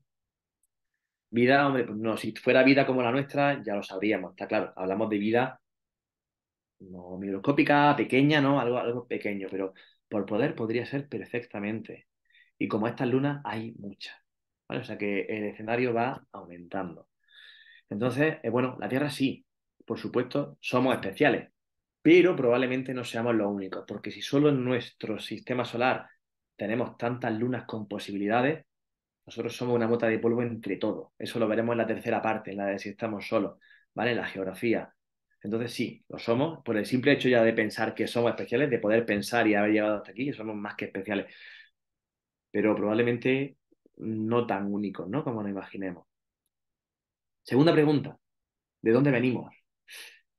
Vida, hombre, pues no, si fuera vida como la nuestra, ya lo sabríamos, está claro. Hablamos de vida no microscópica, pequeña, ¿no? Algo, algo pequeño, pero por poder podría ser perfectamente. Y como estas lunas hay muchas. ¿vale? O sea que el escenario va aumentando. Entonces, eh, bueno, la Tierra sí, por supuesto, somos especiales, pero probablemente no seamos los únicos, porque si solo en nuestro sistema solar tenemos tantas lunas con posibilidades, nosotros somos una mota de polvo entre todos. Eso lo veremos en la tercera parte, en la de si estamos solos, ¿vale? En la geografía. Entonces sí, lo somos, por el simple hecho ya de pensar que somos especiales, de poder pensar y haber llegado hasta aquí, que somos más que especiales. Pero probablemente no tan únicos, ¿no? Como nos imaginemos. Segunda pregunta, ¿de dónde venimos?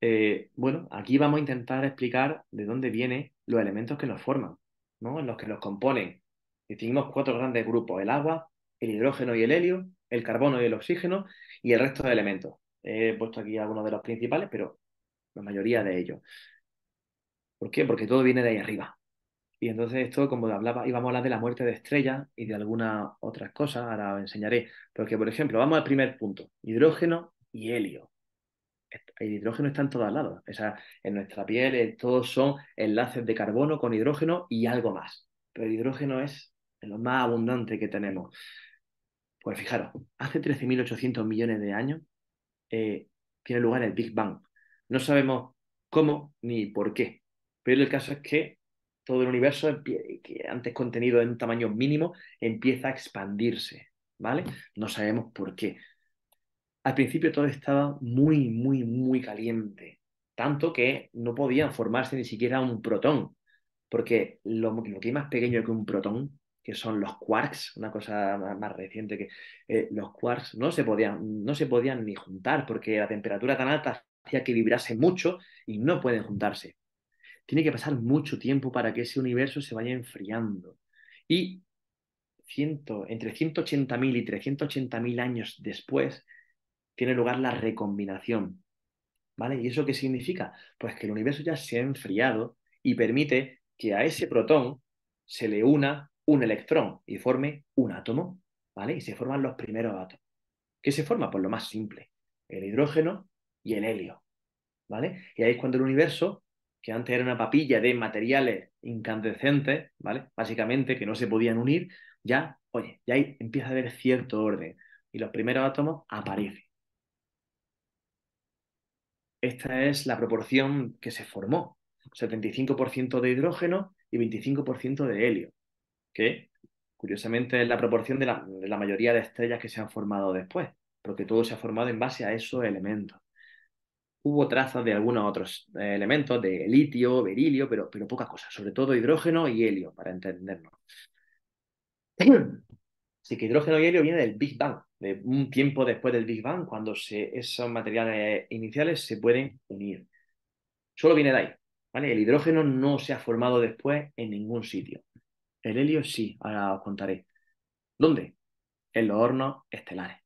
Eh, bueno, aquí vamos a intentar explicar de dónde vienen los elementos que nos forman, ¿no? los que nos componen. Distinguimos cuatro grandes grupos, el agua, el hidrógeno y el helio, el carbono y el oxígeno y el resto de elementos. He puesto aquí algunos de los principales, pero la mayoría de ellos. ¿Por qué? Porque todo viene de ahí arriba. Y entonces esto, como hablaba, íbamos a hablar de la muerte de estrellas y de algunas otras cosas, ahora os enseñaré. Porque, por ejemplo, vamos al primer punto, hidrógeno y helio. El hidrógeno está en todos lados. O sea, en nuestra piel eh, todos son enlaces de carbono con hidrógeno y algo más. Pero el hidrógeno es lo más abundante que tenemos. Pues fijaros, hace 13.800 millones de años eh, tiene lugar el Big Bang. No sabemos cómo ni por qué. Pero el caso es que todo el universo, que antes contenido en tamaño mínimo, empieza a expandirse, ¿vale? No sabemos por qué. Al principio todo estaba muy, muy, muy caliente, tanto que no podían formarse ni siquiera un protón, porque lo, que hay más pequeño que un protón, que son los quarks, una cosa más, reciente que eh, los quarks no se, podían, no se podían ni juntar porque la temperatura tan alta hacía que vibrase mucho y no pueden juntarse. Tiene que pasar mucho tiempo para que ese universo se vaya enfriando. Y entre 180.000 y 380.000 años después, tiene lugar la recombinación. ¿Vale? ¿Y eso qué significa? Pues que el universo ya se ha enfriado y permite que a ese protón se le una un electrón y forme un átomo, ¿vale? Y se forman los primeros átomos. ¿Qué se forma? Pues lo más simple, el hidrógeno y el helio, ¿vale? Y ahí es cuando el universo que antes era una papilla de materiales incandescentes, ¿vale? Básicamente que no se podían unir, ya, oye, ya ahí empieza a haber cierto orden y los primeros átomos aparecen. Esta es la proporción que se formó, 75% de hidrógeno y 25% de helio, que curiosamente es la proporción de la mayoría de estrellas que se han formado después, porque todo se ha formado en base a esos elementos hubo trazas de algunos otros eh, elementos, de litio, berilio, pero, pero pocas cosas, sobre todo hidrógeno y helio, para entendernos. *clears throat* Así que hidrógeno y helio viene del Big Bang, de un tiempo después del Big Bang, cuando esos materiales iniciales se pueden unir. Solo viene de ahí. ¿vale? El hidrógeno no se ha formado después en ningún sitio. El helio sí, ahora os contaré. ¿Dónde? En los hornos estelares,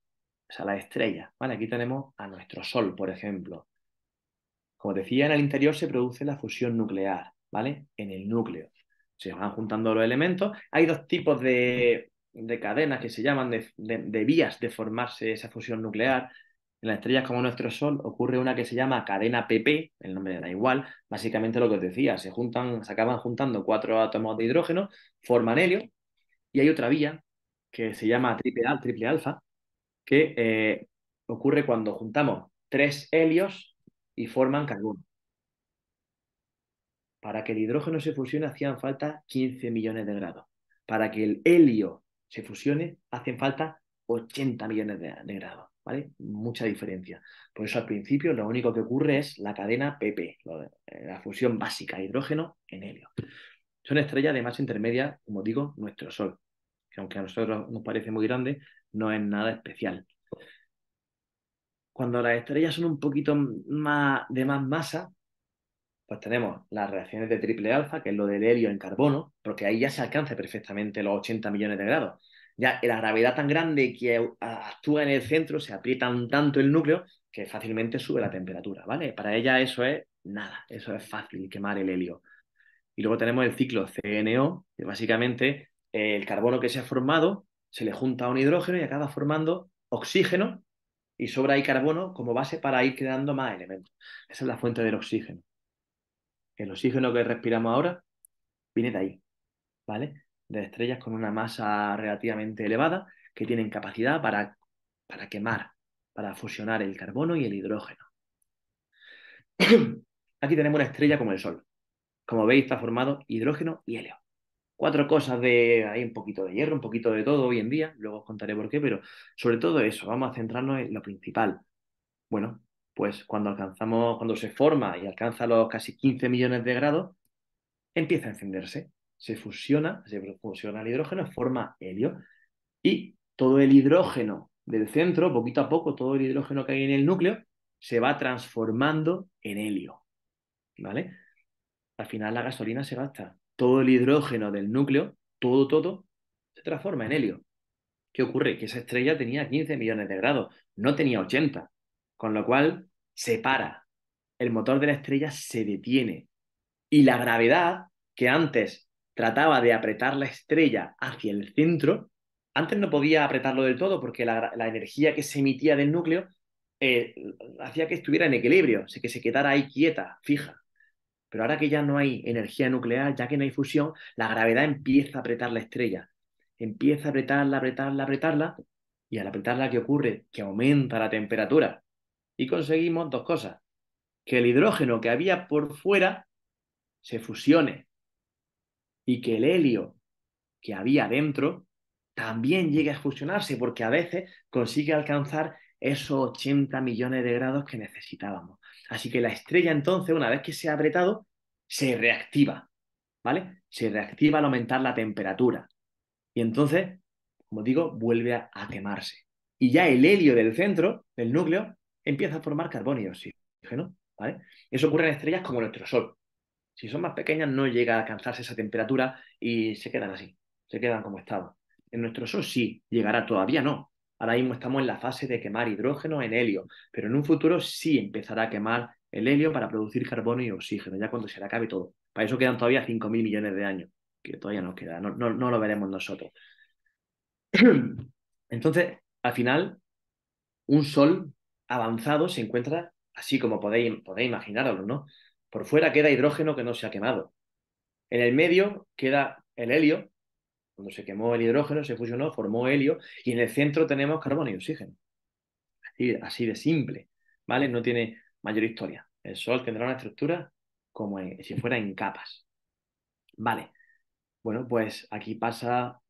o sea, las estrellas. ¿vale? Aquí tenemos a nuestro Sol, por ejemplo. Como decía, en el interior se produce la fusión nuclear, ¿vale? En el núcleo. Se van juntando los elementos. Hay dos tipos de, de cadenas que se llaman de, vías de formarse esa fusión nuclear. En las estrellas como nuestro Sol ocurre una que se llama cadena PP, el nombre da igual, básicamente lo que os decía, se juntan, se acaban juntando cuatro átomos de hidrógeno, forman helio, y hay otra vía que se llama triple, triple alfa, que eh, ocurre cuando juntamos tres helios y forman carbono. Para que el hidrógeno se fusione hacían falta 15 millones de grados. Para que el helio se fusione hacen falta 80 millones de, grados. ¿Vale? Mucha diferencia. Por eso al principio lo único que ocurre es la cadena PP, eh, la fusión básica hidrógeno en helio. Son estrella de masa intermedia, como digo, nuestro Sol, que aunque a nosotros nos parece muy grande, no es nada especial cuando las estrellas son un poquito más, de más masa, pues tenemos las reacciones de triple alfa, que es lo del helio en carbono, porque ahí ya se alcanza perfectamente los 80 millones de grados. Ya la gravedad tan grande que actúa en el centro se aprieta tanto el núcleo que fácilmente sube la temperatura, ¿vale? Para ella eso es nada, eso es fácil quemar el helio. Y luego tenemos el ciclo CNO, que básicamente eh, el carbono que se ha formado se le junta a un hidrógeno y acaba formando oxígeno y sobra ahí carbono como base para ir creando más elementos. Esa es la fuente del oxígeno. El oxígeno que respiramos ahora viene de ahí, ¿vale? De estrellas con una masa relativamente elevada que tienen capacidad para, para quemar, para fusionar el carbono y el hidrógeno. *clears throat* Aquí tenemos una estrella como el Sol. Como veis, está formado hidrógeno y helio cuatro cosas de, hay un poquito de hierro, un poquito de todo hoy en día, luego os contaré por qué, pero sobre todo eso, vamos a centrarnos en lo principal. Bueno, pues cuando alcanzamos, cuando se forma y alcanza los casi 15 millones de grados, empieza a encenderse, se fusiona, se fusiona el hidrógeno, forma helio y todo el hidrógeno del centro, poquito a poco, todo el hidrógeno que hay en el núcleo se va transformando en helio, ¿vale? Al final la gasolina se gasta todo el hidrógeno del núcleo, todo, todo, se transforma en helio. ¿Qué ocurre? Que esa estrella tenía 15 millones de grados, no tenía 80, con lo cual se para, el motor de la estrella se detiene y la gravedad que antes trataba de apretar la estrella hacia el centro, antes no podía apretarlo del todo porque la, energía que se emitía del núcleo eh, hacía que estuviera en equilibrio, que se quedara ahí quieta, fija. Pero ahora que ya no hay energía nuclear, ya que no hay fusión, la gravedad empieza a apretar la estrella. Empieza a apretarla, apretarla, apretarla. Y al apretarla, ¿qué ocurre? Que aumenta la temperatura. Y conseguimos dos cosas. Que el hidrógeno que había por fuera se fusione. Y que el helio que había dentro también llegue a fusionarse, porque a veces consigue alcanzar esos 80 millones de grados que necesitábamos. Así que la estrella entonces, una vez que se ha apretado, se reactiva, ¿vale? Se reactiva al aumentar la temperatura. Y entonces, como digo, vuelve a, quemarse. Y ya el helio del centro, del núcleo, empieza a formar carbono y oxígeno, ¿vale? Eso ocurre en estrellas como nuestro Sol. Si son más pequeñas, no llega a alcanzarse esa temperatura y se quedan así, se quedan como estado. En nuestro Sol sí, llegará todavía no, Ahora mismo estamos en la fase de quemar hidrógeno en helio, pero en un futuro sí empezará a quemar el helio para producir carbono y oxígeno, ya cuando se le acabe todo. Para eso quedan todavía 5.000 millones de años, que todavía nos queda, no, lo veremos nosotros. *clears throat* Entonces, al final, un sol avanzado se encuentra, así como podéis, podéis imaginarlo, ¿no? Por fuera queda hidrógeno que no se ha quemado. En el medio queda el helio, cuando se quemó el hidrógeno, se fusionó, formó helio y en el centro tenemos carbono y oxígeno. Así, de simple, ¿vale? No tiene mayor historia. El Sol tendrá una estructura como si fuera en capas. Vale. Bueno, pues aquí pasa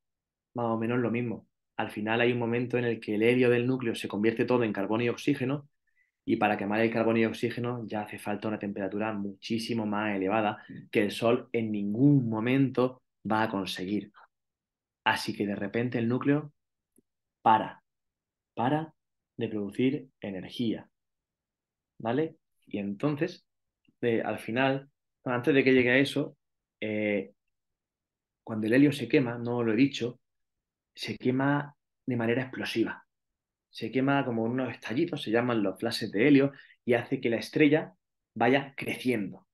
más o menos lo mismo. Al final hay un momento en el que el helio del núcleo se convierte todo en carbono y oxígeno y para quemar el carbono y oxígeno ya hace falta una temperatura muchísimo más elevada que el Sol en ningún momento va a conseguir. Así que de repente el núcleo para, para de producir energía. ¿Vale? Y entonces, eh, al final, antes de que llegue a eso, eh, cuando el helio se quema, no lo he dicho, se quema de manera explosiva. Se quema como unos estallidos, se llaman los flashes de helio, y hace que la estrella vaya creciendo.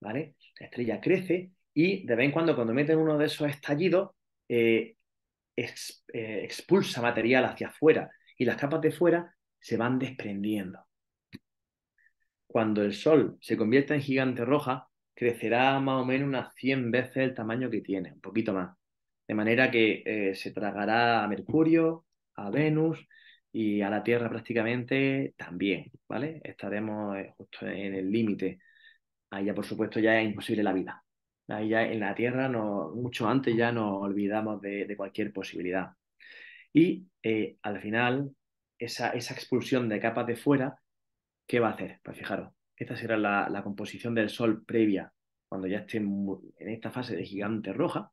¿Vale? La estrella crece y de vez en cuando, cuando meten uno de esos estallidos, eh, eh, expulsa material hacia afuera y las capas de fuera se van desprendiendo. Cuando el Sol se convierta en gigante roja, crecerá más o menos unas 100 veces el tamaño que tiene, un poquito más. De manera que eh, se tragará a Mercurio, a Venus y a la Tierra prácticamente también, ¿vale? Estaremos justo en el límite. Ahí por supuesto, ya es imposible la vida. Ahí ya en la Tierra, no, mucho antes ya nos olvidamos de, cualquier posibilidad. Y eh, al final, esa, expulsión de capas de fuera, ¿qué va a hacer? Pues fijaros, esta será la, la composición del Sol previa, cuando ya esté en esta fase de gigante roja,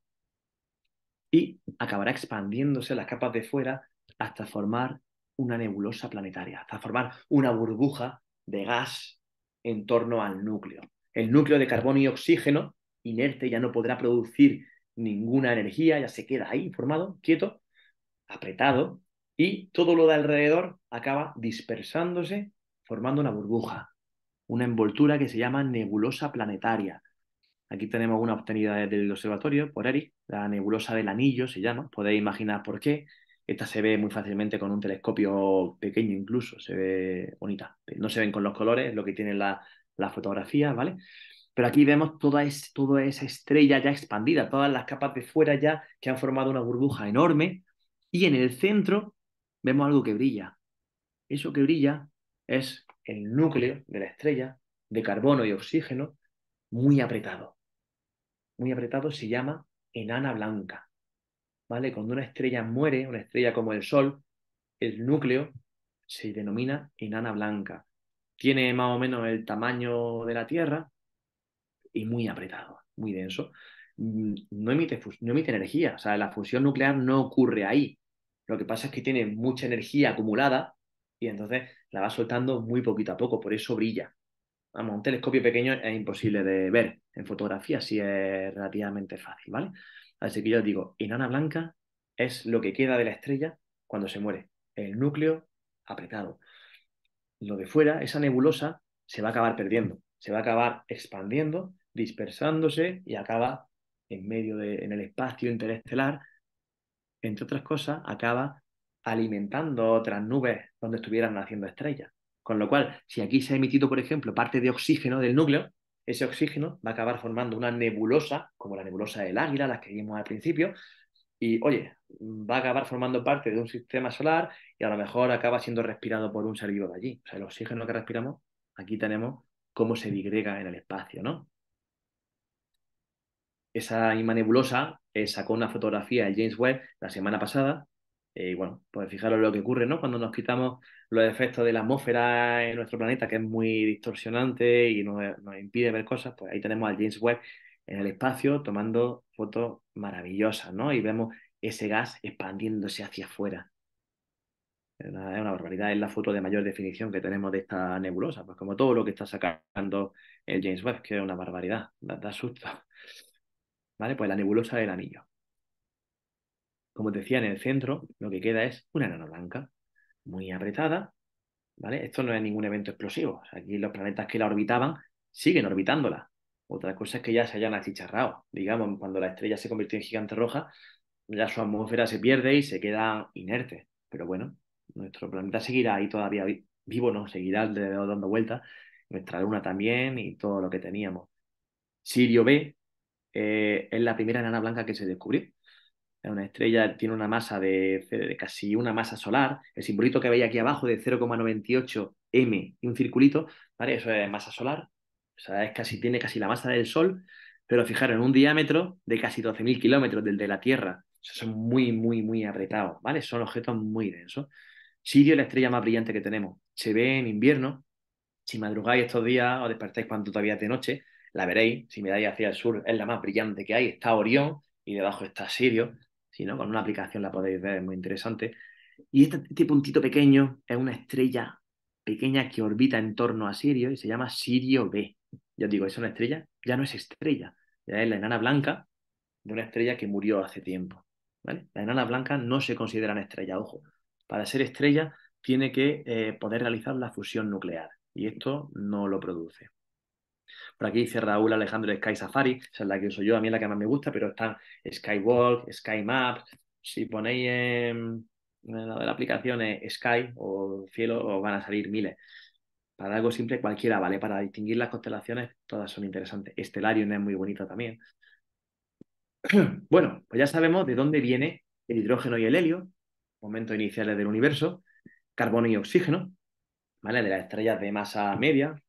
y acabará expandiéndose las capas de fuera hasta formar una nebulosa planetaria, hasta formar una burbuja de gas en torno al núcleo. El núcleo de carbono y oxígeno inerte, ya no podrá producir ninguna energía, ya se queda ahí formado, quieto, apretado, y todo lo de alrededor acaba dispersándose, formando una burbuja, una envoltura que se llama nebulosa planetaria. Aquí tenemos una obtenida del observatorio por Eric, la nebulosa del anillo se llama, podéis imaginar por qué. Esta se ve muy fácilmente con un telescopio pequeño incluso, se ve bonita. No se ven con los colores, lo que tiene la, la fotografía, ¿vale? Pero aquí vemos toda, toda esa estrella ya expandida, todas las capas de fuera ya que han formado una burbuja enorme. Y en el centro vemos algo que brilla. Eso que brilla es el núcleo de la estrella de carbono y oxígeno muy apretado. Muy apretado se llama enana blanca. ¿Vale? Cuando una estrella muere, una estrella como el Sol, el núcleo se denomina enana blanca. Tiene más o menos el tamaño de la Tierra, y muy apretado, muy denso, mm, no emite, no emite energía. O sea, la fusión nuclear no ocurre ahí. Lo que pasa es que tiene mucha energía acumulada y entonces la va soltando muy poquito a poco, por eso brilla. Vamos, un telescopio pequeño es imposible de ver. En fotografía sí es relativamente fácil, ¿vale? Así que yo os digo, enana blanca es lo que queda de la estrella cuando se muere. El núcleo apretado. Lo de fuera, esa nebulosa, se va a acabar perdiendo, se va a acabar expandiendo dispersándose y acaba en medio de, en el espacio interestelar, entre otras cosas, acaba alimentando otras nubes donde estuvieran naciendo estrellas. Con lo cual, si aquí se ha emitido, por ejemplo, parte de oxígeno del núcleo, ese oxígeno va a acabar formando una nebulosa, como la nebulosa del águila, las que vimos al principio, y oye, va a acabar formando parte de un sistema solar y a lo mejor acaba siendo respirado por un ser vivo de allí. O sea, el oxígeno que respiramos, aquí tenemos cómo se digrega en el espacio, ¿no? esa misma nebulosa eh, sacó una fotografía de James Webb la semana pasada. Eh, y bueno, pues fijaros lo que ocurre, ¿no? Cuando nos quitamos los efectos de la atmósfera en nuestro planeta, que es muy distorsionante y nos, impide ver cosas, pues ahí tenemos al James Webb en el espacio tomando fotos maravillosas, ¿no? Y vemos ese gas expandiéndose hacia afuera. Eh, es una, barbaridad, es la foto de mayor definición que tenemos de esta nebulosa, pues como todo lo que está sacando el James Webb, que es una barbaridad, da susto. ¿Vale? Pues la nebulosa del anillo. Como te decía, en el centro lo que queda es una enana blanca, muy apretada, ¿vale? Esto no es ningún evento explosivo. aquí los planetas que la orbitaban siguen orbitándola. Otra cosa es que ya se hayan achicharrado. Digamos, cuando la estrella se convirtió en gigante roja, ya su atmósfera se pierde y se queda inerte. Pero bueno, nuestro planeta seguirá ahí todavía vivo, ¿no? Seguirá dando vueltas. Nuestra luna también y todo lo que teníamos. Sirio B, eh, es la primera enana blanca que se descubrió. Es una estrella, tiene una masa de, casi una masa solar. El simbolito que veis aquí abajo de 0,98 m y un circulito, ¿vale? Eso es masa solar. O sea, es casi, tiene casi la masa del Sol, pero fijaros, un diámetro de casi 12.000 kilómetros del de la Tierra. son muy, muy, muy apretados, ¿vale? Son objetos muy densos. Sirio es la estrella más brillante que tenemos. Se ve en invierno. Si madrugáis estos días o despertáis cuando todavía es de noche, la veréis, si me dais hacia el sur, es la más brillante que hay, está Orión y debajo está Sirio, si no, con una aplicación la podéis ver, es muy interesante. Y este, este puntito pequeño es una estrella pequeña que orbita en torno a Sirio y se llama Sirio B. Yo os digo, es una estrella, ya no es estrella, ya es la enana blanca de una estrella que murió hace tiempo. ¿vale? la enana blanca no se considera una estrella, ojo. Para ser estrella tiene que eh, poder realizar la fusión nuclear y esto no lo produce. Por aquí dice Raúl Alejandro Sky Safari, es la que uso yo, a mí la que más me gusta, pero están Skywalk, Sky Map Si ponéis en, la, de la aplicación eh, Sky o Cielo, os van a salir miles. Para algo simple, cualquiera, ¿vale? Para distinguir las constelaciones, todas son interesantes. Estelarium es muy bonito también. *clears throat* Bueno, pues ya sabemos de dónde viene el hidrógeno y el helio, momentos iniciales del universo, carbono y oxígeno, ¿vale? De las estrellas de masa media,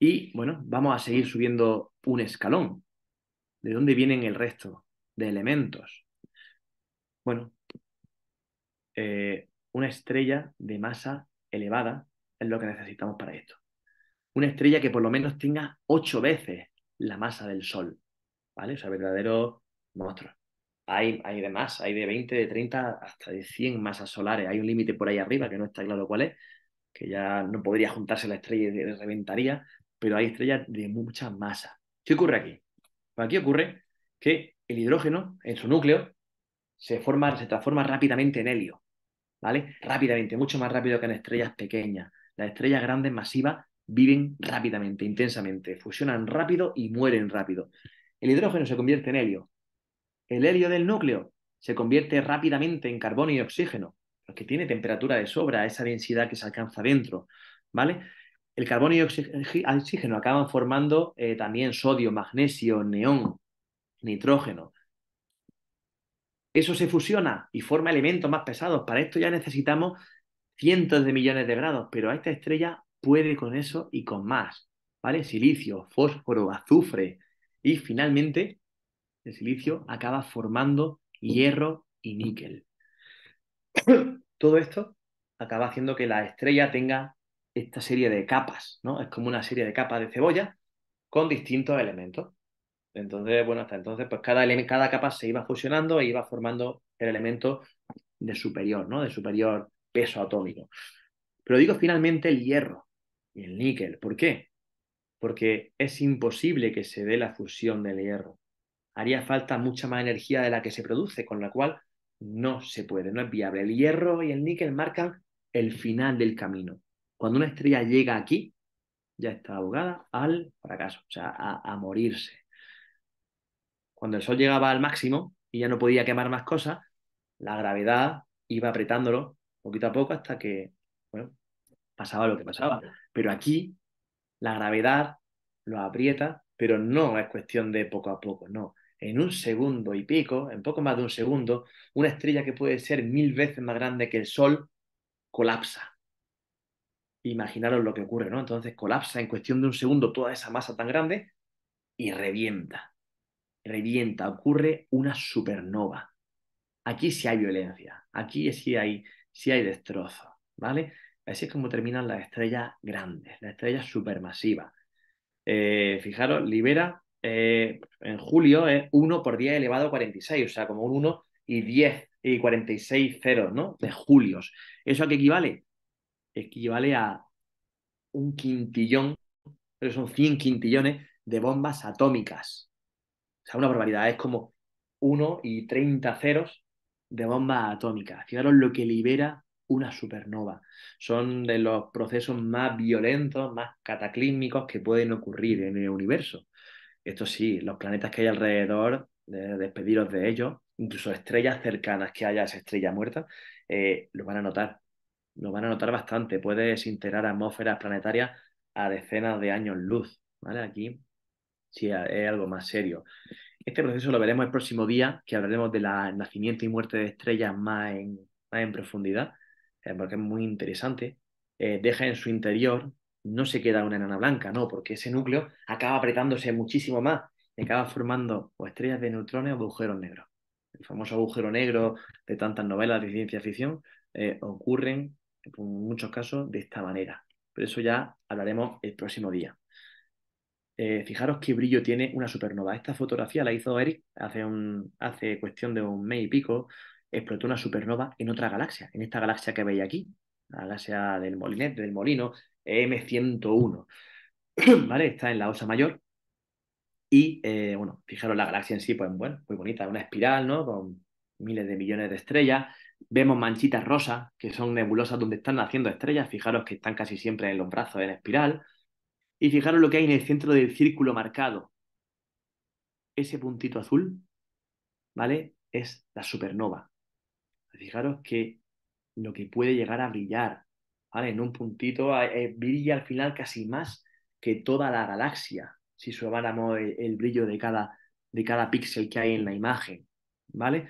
y bueno, vamos a seguir subiendo un escalón. ¿De dónde vienen el resto de elementos? Bueno, eh, una estrella de masa elevada es lo que necesitamos para esto. Una estrella que por lo menos tenga ocho veces la masa del Sol. ¿Vale? O sea, verdadero monstruo Hay, hay de más, hay de 20, de 30, hasta de 100 masas solares. Hay un límite por ahí arriba que no está claro cuál es, que ya no podría juntarse la estrella y reventaría, pero hay estrellas de mucha masa. ¿Qué ocurre aquí? Pues aquí ocurre que el hidrógeno en su núcleo se, forma, se transforma rápidamente en helio, ¿vale? Rápidamente, mucho más rápido que en estrellas pequeñas. Las estrellas grandes, masivas, viven rápidamente, intensamente, fusionan rápido y mueren rápido. El hidrógeno se convierte en helio. El helio del núcleo se convierte rápidamente en carbono y oxígeno, porque tiene temperatura de sobra, esa densidad que se alcanza dentro, ¿vale? el carbono y oxígeno acaban formando eh, también sodio, magnesio, neón, nitrógeno. Eso se fusiona y forma elementos más pesados. Para esto ya necesitamos cientos de millones de grados, pero esta estrella puede con eso y con más. ¿Vale? Silicio, fósforo, azufre. Y finalmente, el silicio acaba formando hierro y níquel. *coughs* Todo esto acaba haciendo que la estrella tenga esta serie de capas, ¿no? Es como una serie de capas de cebolla con distintos elementos. Entonces, bueno, hasta entonces, pues cada, cada capa se iba fusionando e iba formando el elemento de superior, ¿no? De superior peso atómico. Pero digo finalmente el hierro y el níquel. ¿Por qué? Porque es imposible que se dé la fusión del hierro. Haría falta mucha más energía de la que se produce, con la cual no se puede, no es viable. El hierro y el níquel marcan el final del camino. Cuando una estrella llega aquí, ya está abogada al fracaso, o sea, a, a morirse. Cuando el Sol llegaba al máximo y ya no podía quemar más cosas, la gravedad iba apretándolo poquito a poco hasta que, bueno, pasaba lo que pasaba. Pero aquí la gravedad lo aprieta, pero no es cuestión de poco a poco, no. En un segundo y pico, en poco más de un segundo, una estrella que puede ser mil veces más grande que el Sol colapsa imaginaros lo que ocurre, ¿no? Entonces colapsa en cuestión de un segundo toda esa masa tan grande y revienta. Revienta, ocurre una supernova. Aquí sí hay violencia, aquí sí hay, sí hay destrozo, ¿vale? Así es como terminan las estrellas grandes, las estrellas supermasivas. Eh, fijaros, libera eh, en julio es 1 por 10 elevado a 46, o sea, como un 1 y 10 y 46 ceros, ¿no? De julios. ¿Eso a qué equivale? equivale a un quintillón, pero son 100 quintillones de bombas atómicas. O sea, una barbaridad, es como 1 y 30 ceros de bombas atómicas. Fijaros lo que libera una supernova. Son de los procesos más violentos, más cataclísmicos que pueden ocurrir en el universo. Esto sí, los planetas que hay alrededor, despediros de ellos, incluso estrellas cercanas que haya esa estrella muerta, eh, lo van a notar lo van a notar bastante. Puedes integrar atmósferas planetarias a decenas de años luz, ¿vale? Aquí sí es algo más serio. Este proceso lo veremos el próximo día, que hablaremos de del nacimiento y muerte de estrellas más en, más en profundidad, eh, porque es muy interesante. Eh, deja en su interior, no se queda una enana blanca, no, porque ese núcleo acaba apretándose muchísimo más y acaba formando o estrellas de neutrones o agujeros negros. El famoso agujero negro de tantas novelas de ciencia ficción eh, ocurren en muchos casos de esta manera. Pero eso ya hablaremos el próximo día. Eh, fijaros qué brillo tiene una supernova. Esta fotografía la hizo Eric hace, un, hace cuestión de un mes y pico. Explotó una supernova en otra galaxia, en esta galaxia que veis aquí, la galaxia del Molinet, del Molino, M101. *clears throat* ¿Vale? Está en la Osa Mayor. Y eh, bueno, fijaros la galaxia en sí, pues bueno, muy bonita, una espiral, ¿no? Con miles de millones de estrellas. Vemos manchitas rosas, que son nebulosas donde están naciendo estrellas. Fijaros que están casi siempre en los brazos la espiral. Y fijaros lo que hay en el centro del círculo marcado. Ese puntito azul, ¿vale? Es la supernova. Fijaros que lo que puede llegar a brillar, ¿vale? En un puntito eh, eh, brilla al final casi más que toda la galaxia, si sumáramos el, brillo de cada, de cada píxel que hay en la imagen, ¿vale?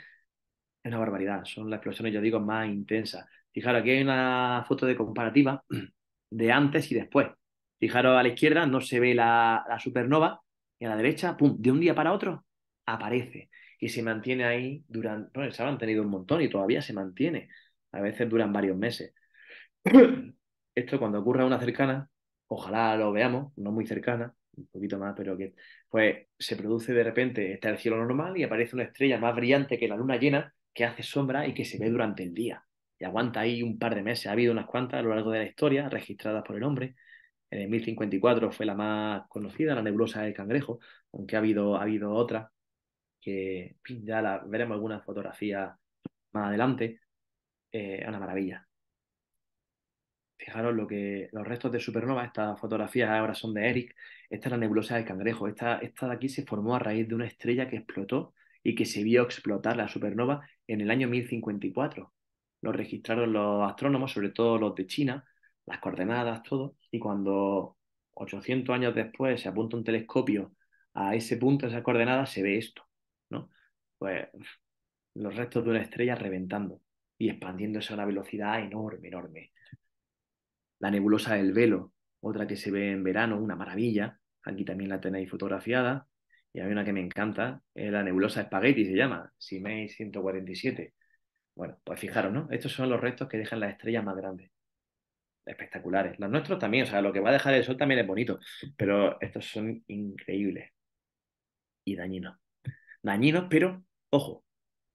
es una barbaridad, son las explosiones, yo digo, más intensas. Fijaros, aquí hay una foto de comparativa de antes y después. Fijaros, a la izquierda no se ve la, supernova y a la derecha, ¡pum!, de un día para otro aparece y se mantiene ahí durante, bueno, se han tenido un montón y todavía se mantiene. A veces duran varios meses. *clears throat* Esto cuando ocurra una cercana, ojalá lo veamos, no muy cercana, un poquito más, pero que pues se produce de repente, está el cielo normal y aparece una estrella más brillante que la luna llena que hace sombra y que se ve durante el día. Y aguanta ahí un par de meses. Ha habido unas cuantas a lo largo de la historia registradas por el hombre. En el 1054 fue la más conocida, la nebulosa del cangrejo, aunque ha habido, ha habido otra que ya la, veremos algunas fotografía más adelante. Es eh, una maravilla. Fijaros lo que los restos de supernova, estas fotografías ahora son de Eric. Esta es la nebulosa del cangrejo. Esta, esta de aquí se formó a raíz de una estrella que explotó y que se vio explotar la supernova en el año 1054. Lo registraron los astrónomos, sobre todo los de China, las coordenadas, todo, y cuando 800 años después se apunta un telescopio a ese punto, a esa coordenada, se ve esto, ¿no? Pues los restos de una estrella reventando y expandiéndose a una velocidad enorme, enorme. La nebulosa del velo, otra que se ve en verano, una maravilla, aquí también la tenéis fotografiada, y hay una que me encanta, Es la nebulosa espagueti se llama, Simei 147. Bueno, pues fijaros, ¿no? Estos son los restos que dejan las estrellas más grandes. Espectaculares. Los nuestros también, o sea, lo que va a dejar el sol también es bonito, pero estos son increíbles y dañinos. Dañinos, pero, ojo,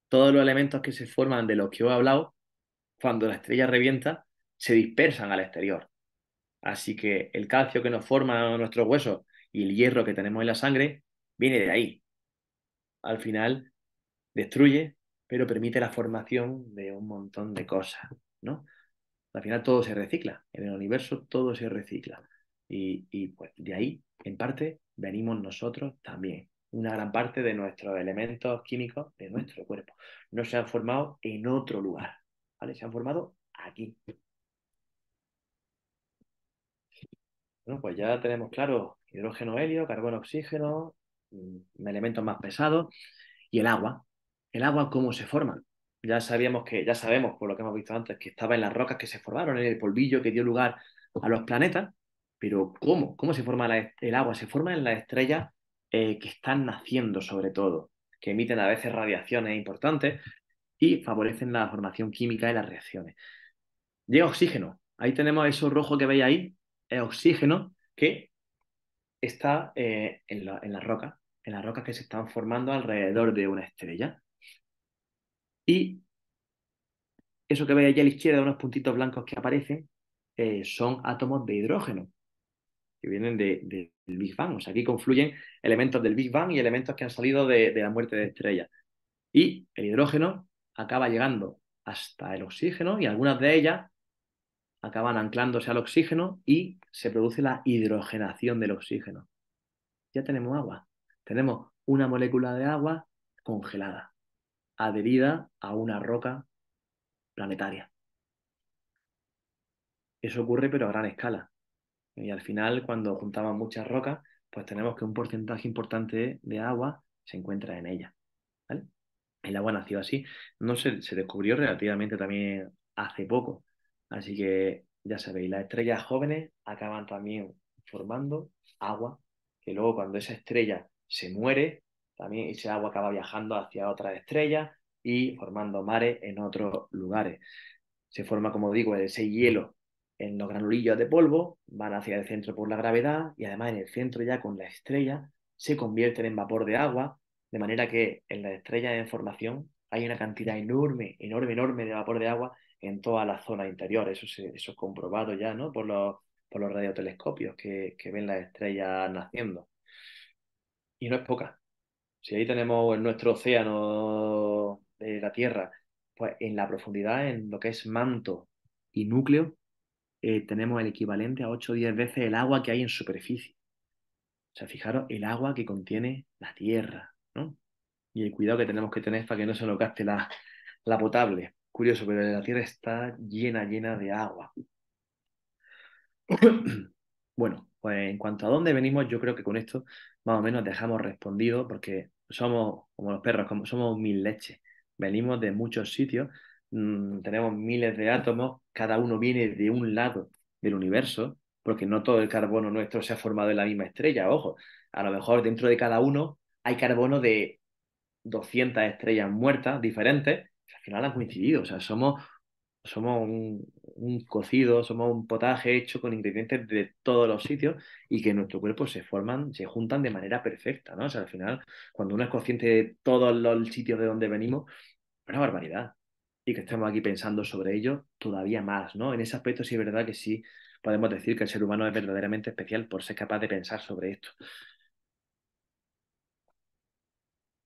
todos los elementos que se forman de los que os he hablado, cuando la estrella revienta, se dispersan al exterior. Así que el calcio que nos forma nuestros huesos y el hierro que tenemos en la sangre viene de ahí. Al final destruye, pero permite la formación de un montón de cosas, ¿no? Al final todo se recicla, en el universo todo se recicla. Y, pues de ahí, en parte, venimos nosotros también. Una gran parte de nuestros elementos químicos de nuestro cuerpo no se han formado en otro lugar, ¿vale? Se han formado aquí. Bueno, pues ya tenemos claro hidrógeno, helio, carbono, oxígeno, elementos más pesados, y el agua. El agua, ¿cómo se forma? Ya sabíamos que, ya sabemos por lo que hemos visto antes, que estaba en las rocas que se formaron, en el polvillo que dio lugar a los planetas, pero ¿cómo? ¿Cómo se forma el agua? Se forma en las estrellas eh, que están naciendo sobre todo, que emiten a veces radiaciones importantes y favorecen la formación química de las reacciones. Llega oxígeno. Ahí tenemos eso rojo que veis ahí, es oxígeno que está eh, en, las en la roca en las rocas que se están formando alrededor de una estrella. Y eso que veis allí a la izquierda, unos puntitos blancos que aparecen, eh, son átomos de hidrógeno que vienen del Big Bang. O sea, aquí confluyen elementos del Big Bang y elementos que han salido de, de la muerte de estrellas. Y el hidrógeno acaba llegando hasta el oxígeno y algunas de ellas acaban anclándose al oxígeno y se produce la hidrogenación del oxígeno. Ya tenemos agua. Tenemos una molécula de agua congelada, adherida a una roca planetaria. Eso ocurre pero a gran escala. Y al final, cuando juntaban muchas rocas, pues tenemos que un porcentaje importante de agua se encuentra en ella. El agua nació así. No se, se descubrió relativamente también hace poco. Así que ya sabéis, las estrellas jóvenes acaban también formando agua, que luego cuando esa estrella se muere, también ese agua acaba viajando hacia otras estrellas y formando mares en otros lugares. Se forma, como digo, ese hielo en los granulillos de polvo, van hacia el centro por la gravedad y además en el centro ya con la estrella se convierten en vapor de agua, de manera que en las estrellas de formación hay una cantidad enorme, enorme, enorme de vapor de agua en toda la zona interior. Eso, se, eso es comprobado ya ¿no? por, los, radiotelescopios que, que ven las estrellas naciendo y no es poca. Si ahí tenemos en nuestro océano de la Tierra, pues en la profundidad, en lo que es manto y núcleo, eh, tenemos el equivalente a 8 o 10 veces el agua que hay en superficie. O sea, fijaros el agua que contiene la Tierra, ¿no? Y el cuidado que tenemos que tener para que no se nos gaste la, la potable. Curioso, pero la Tierra está llena, llena de agua. *coughs* bueno, pues en cuanto a dónde venimos, yo creo que con esto más o menos dejamos respondido porque somos como los perros, como somos mil leches. Venimos de muchos sitios, mm, tenemos miles de átomos, cada uno viene de un lado del universo, porque no todo el carbono nuestro se ha formado en la misma estrella, ojo. A lo mejor dentro de cada uno hay carbono de 200 estrellas muertas diferentes, al final han coincidido, o sea, somos somos un, cocido, somos un potaje hecho con ingredientes de todos los sitios y que en nuestro cuerpo se forman, se juntan de manera perfecta, ¿no? O sea, al final, cuando uno es consciente de todos los sitios de donde venimos, una barbaridad. Y que estemos aquí pensando sobre ello todavía más, ¿no? En ese aspecto sí es verdad que sí podemos decir que el ser humano es verdaderamente especial por ser capaz de pensar sobre esto.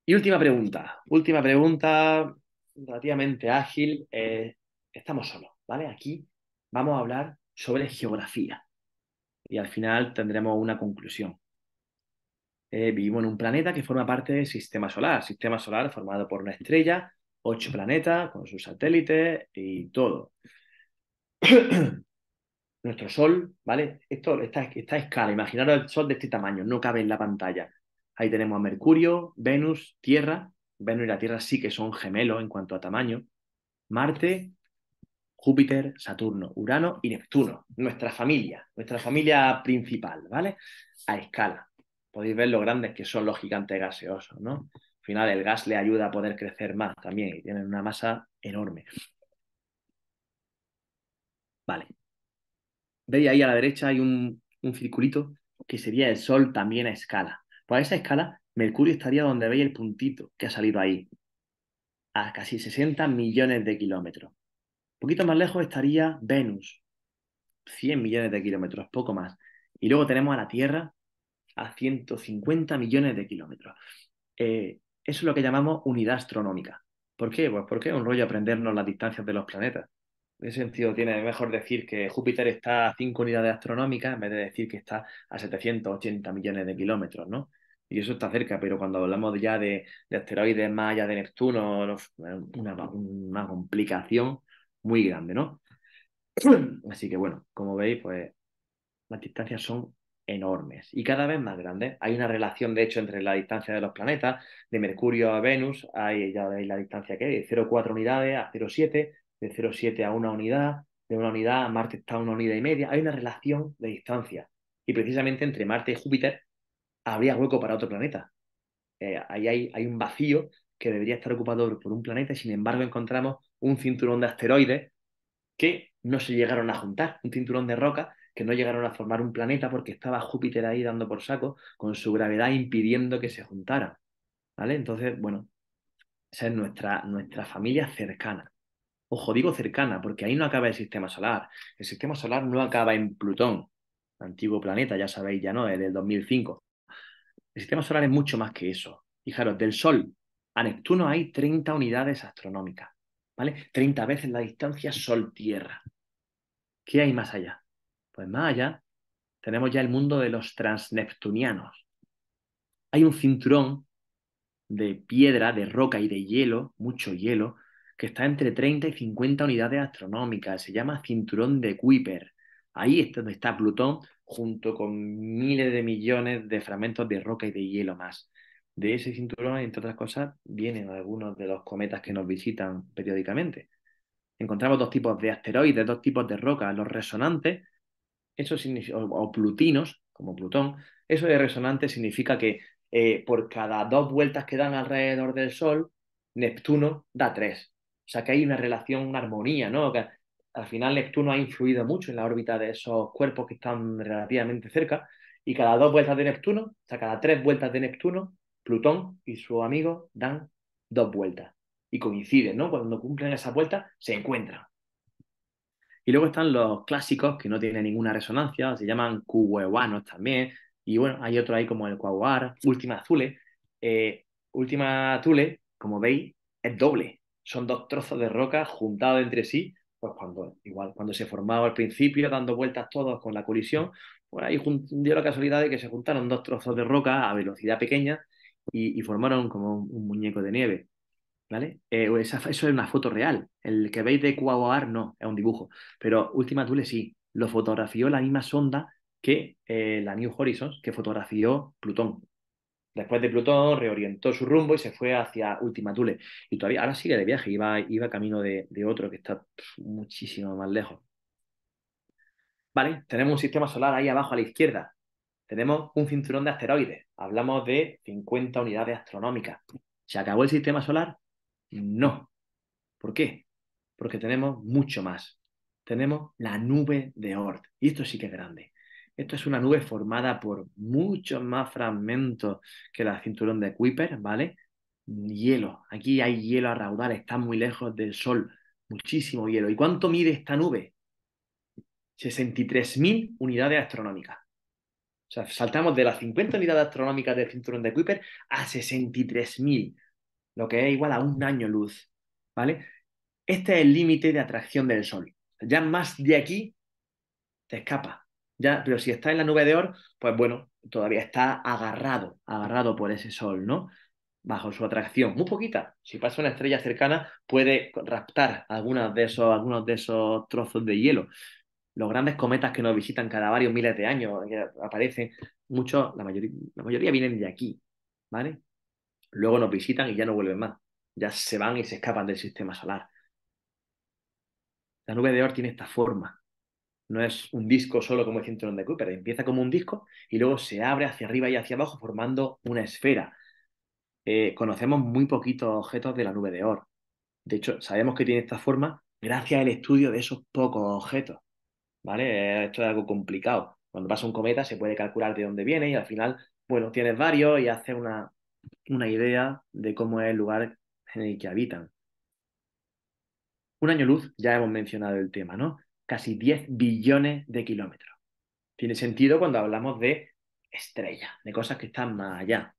Y última pregunta, última pregunta relativamente ágil. Eh, estamos solos, ¿vale? Aquí vamos a hablar sobre geografía y al final tendremos una conclusión. Eh, vivimos en un planeta que forma parte del sistema solar, sistema solar formado por una estrella, ocho planetas con sus satélites y todo. *clears throat* Nuestro Sol, ¿vale? Esto, está esta escala, imaginaros el Sol de este tamaño, no cabe en la pantalla. Ahí tenemos a Mercurio, Venus, Tierra. Venus y la Tierra sí que son gemelos en cuanto a tamaño. Marte, Júpiter, Saturno, Urano y Neptuno, nuestra familia, nuestra familia principal, ¿vale? A escala. Podéis ver lo grandes que son los gigantes gaseosos, ¿no? Al final el gas le ayuda a poder crecer más también y tienen una masa enorme. Vale. Veis ahí a la derecha hay un, un circulito que sería el Sol también a escala. Pues a esa escala, Mercurio estaría donde veis el puntito que ha salido ahí, a casi 60 millones de kilómetros. Un poquito más lejos estaría Venus, 100 millones de kilómetros, poco más. Y luego tenemos a la Tierra a 150 millones de kilómetros. Eh, eso es lo que llamamos unidad astronómica. ¿Por qué? Pues porque es un rollo aprendernos las distancias de los planetas. En ese sentido tiene mejor decir que Júpiter está a 5 unidades astronómicas en vez de decir que está a 780 millones de kilómetros, ¿no? Y eso está cerca, pero cuando hablamos ya de, asteroides más allá de Neptuno, una, complicación muy grande, ¿no? *clears throat* Así que bueno, como veis, pues las distancias son enormes y cada vez más grandes. Hay una relación, de hecho, entre la distancia de los planetas, de Mercurio a Venus, hay ya veis la distancia que hay, de 0,4 unidades a 0,7, de 0,7 a una unidad, de una unidad a Marte está una unidad y media. Hay una relación de distancia y precisamente entre Marte y Júpiter habría hueco para otro planeta. Eh, ahí hay un vacío que debería estar ocupado por un planeta y sin embargo encontramos un cinturón de asteroides que no se llegaron a juntar, un cinturón de roca que no llegaron a formar un planeta porque estaba Júpiter ahí dando por saco con su gravedad impidiendo que se juntara, ¿Vale? Entonces, bueno, esa es nuestra, nuestra familia cercana. Ojo, digo cercana, porque ahí no acaba el sistema solar. El sistema solar no acaba en Plutón, antiguo planeta, ya sabéis, ya no, es del 2005. El sistema solar es mucho más que eso. Fijaros, del Sol a Neptuno hay 30 unidades astronómicas. ¿vale? 30 veces la distancia Sol-Tierra. ¿Qué hay más allá? Pues más allá tenemos ya el mundo de los transneptunianos. Hay un cinturón de piedra, de roca y de hielo, mucho hielo, que está entre 30 y 50 unidades astronómicas. Se llama cinturón de Kuiper. Ahí es donde está Plutón junto con miles de millones de fragmentos de roca y de hielo más. De ese cinturón, entre otras cosas, vienen algunos de los cometas que nos visitan periódicamente. Encontramos dos tipos de asteroides, dos tipos de rocas, los resonantes, eso o, plutinos, como Plutón. Eso de resonante significa que eh, por cada dos vueltas que dan alrededor del Sol, Neptuno da tres. O sea que hay una relación, una armonía, ¿no? al final Neptuno ha influido mucho en la órbita de esos cuerpos que están relativamente cerca y cada dos vueltas de Neptuno, o sea, cada tres vueltas de Neptuno, Plutón y su amigo dan dos vueltas y coinciden, ¿no? Cuando cumplen esa vuelta se encuentran. Y luego están los clásicos que no tienen ninguna resonancia, se llaman cuhuehuanos también, y bueno, hay otro ahí como el Cuaguar, Última Azule. Eh, última Azule, como veis, es doble, son dos trozos de roca juntados entre sí, pues cuando, igual, cuando se formaba al principio, dando vueltas todos con la colisión, por pues ahí dio la casualidad de que se juntaron dos trozos de roca a velocidad pequeña y, formaron como un, muñeco de nieve. ¿Vale? Eh, eso es una foto real. El que veis de Cuauar no, es un dibujo. Pero Ultima Thule sí, lo fotografió la misma sonda que eh, la New Horizons, que fotografió Plutón. Después de Plutón reorientó su rumbo y se fue hacia Ultima Thule. Y todavía ahora sigue de viaje, iba, iba camino de, otro que está muchísimo más lejos. Vale, tenemos un sistema solar ahí abajo a la izquierda tenemos un cinturón de asteroides. Hablamos de 50 unidades astronómicas. ¿Se acabó el sistema solar? No. ¿Por qué? Porque tenemos mucho más. Tenemos la nube de Oort. Y esto sí que es grande. Esto es una nube formada por muchos más fragmentos que la cinturón de Kuiper, ¿vale? Hielo. Aquí hay hielo a raudar, está muy lejos del Sol. Muchísimo hielo. ¿Y cuánto mide esta nube? 63.000 unidades astronómicas. O sea, saltamos de las 50 unidades astronómicas del cinturón de Kuiper a 63.000, lo que es igual a un año luz, ¿vale? Este es el límite de atracción del Sol. Ya más de aquí te escapa. Ya, pero si está en la nube de oro, pues bueno, todavía está agarrado, agarrado por ese Sol, ¿no? Bajo su atracción, muy poquita. Si pasa una estrella cercana, puede raptar algunos de esos trozos de hielo, los grandes cometas que nos visitan cada varios miles de años, aparecen, muchos, la mayoría, la mayoría vienen de aquí, ¿vale? Luego nos visitan y ya no vuelven más, ya se van y se escapan del sistema solar. La nube de Oort tiene esta forma, no es un disco solo como el cinturón de Cooper, empieza como un disco y luego se abre hacia arriba y hacia abajo formando una esfera. Eh, conocemos muy poquitos objetos de la nube de Oort. De hecho, sabemos que tiene esta forma gracias al estudio de esos pocos objetos. Eh, esto es algo complicado. Cuando pasa un cometa se puede calcular de dónde viene y al final, bueno, tienes varios y hace una, idea de cómo es el lugar en el que habitan. Un año luz, ya hemos mencionado el tema, ¿no? Casi 10 billones de kilómetros. Tiene sentido cuando hablamos de estrellas, de cosas que están más allá.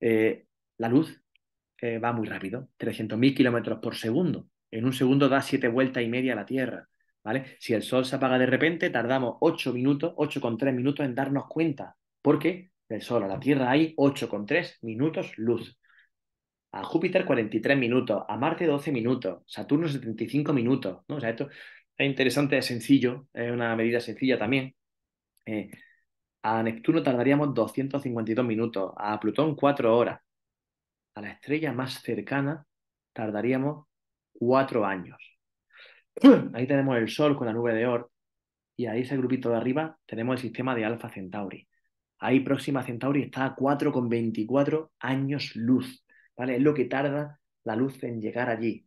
Eh, la luz eh, va muy rápido, 300.000 kilómetros por segundo. En un segundo da 7 vueltas y media a la Tierra. Si el sol se apaga de repente, tardamos 8 minutos, 8,3 minutos en darnos cuenta, porque del sol a la Tierra hay 8,3 minutos luz. A Júpiter 43 minutos, a Marte 12 minutos, Saturno 75 minutos, O sea, esto es interesante, es sencillo, es una medida sencilla también. Eh, a Neptuno tardaríamos 252 minutos, a Plutón 4 horas. A la estrella más cercana tardaríamos 4 años. *clears throat* ahí tenemos el Sol con la nube de Oort, y ahí ese grupito de arriba tenemos el sistema de Alfa Centauri. Ahí Próxima Centauri está a 4,24 años luz, ¿vale? Es lo que tarda la luz en llegar allí.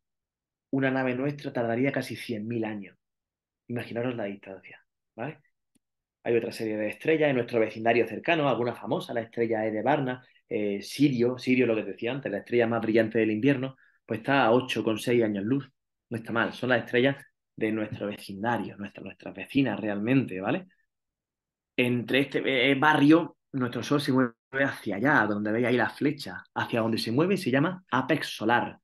Una nave nuestra tardaría casi 100.000 años. Imaginaros la distancia, ¿vale? Hay otra serie de estrellas en nuestro vecindario cercano, alguna famosa, la estrella E de Varna, eh, Sirio, Sirio lo que decía antes, la estrella más brillante del invierno, pues está a 8,6 años luz no está mal, son las estrellas de nuestro vecindario, nuestra, nuestras vecinas realmente, ¿vale? Entre este eh, eh, barrio, nuestro sol se mueve hacia allá, donde veis ahí la flecha, hacia donde se mueve se llama apex solar,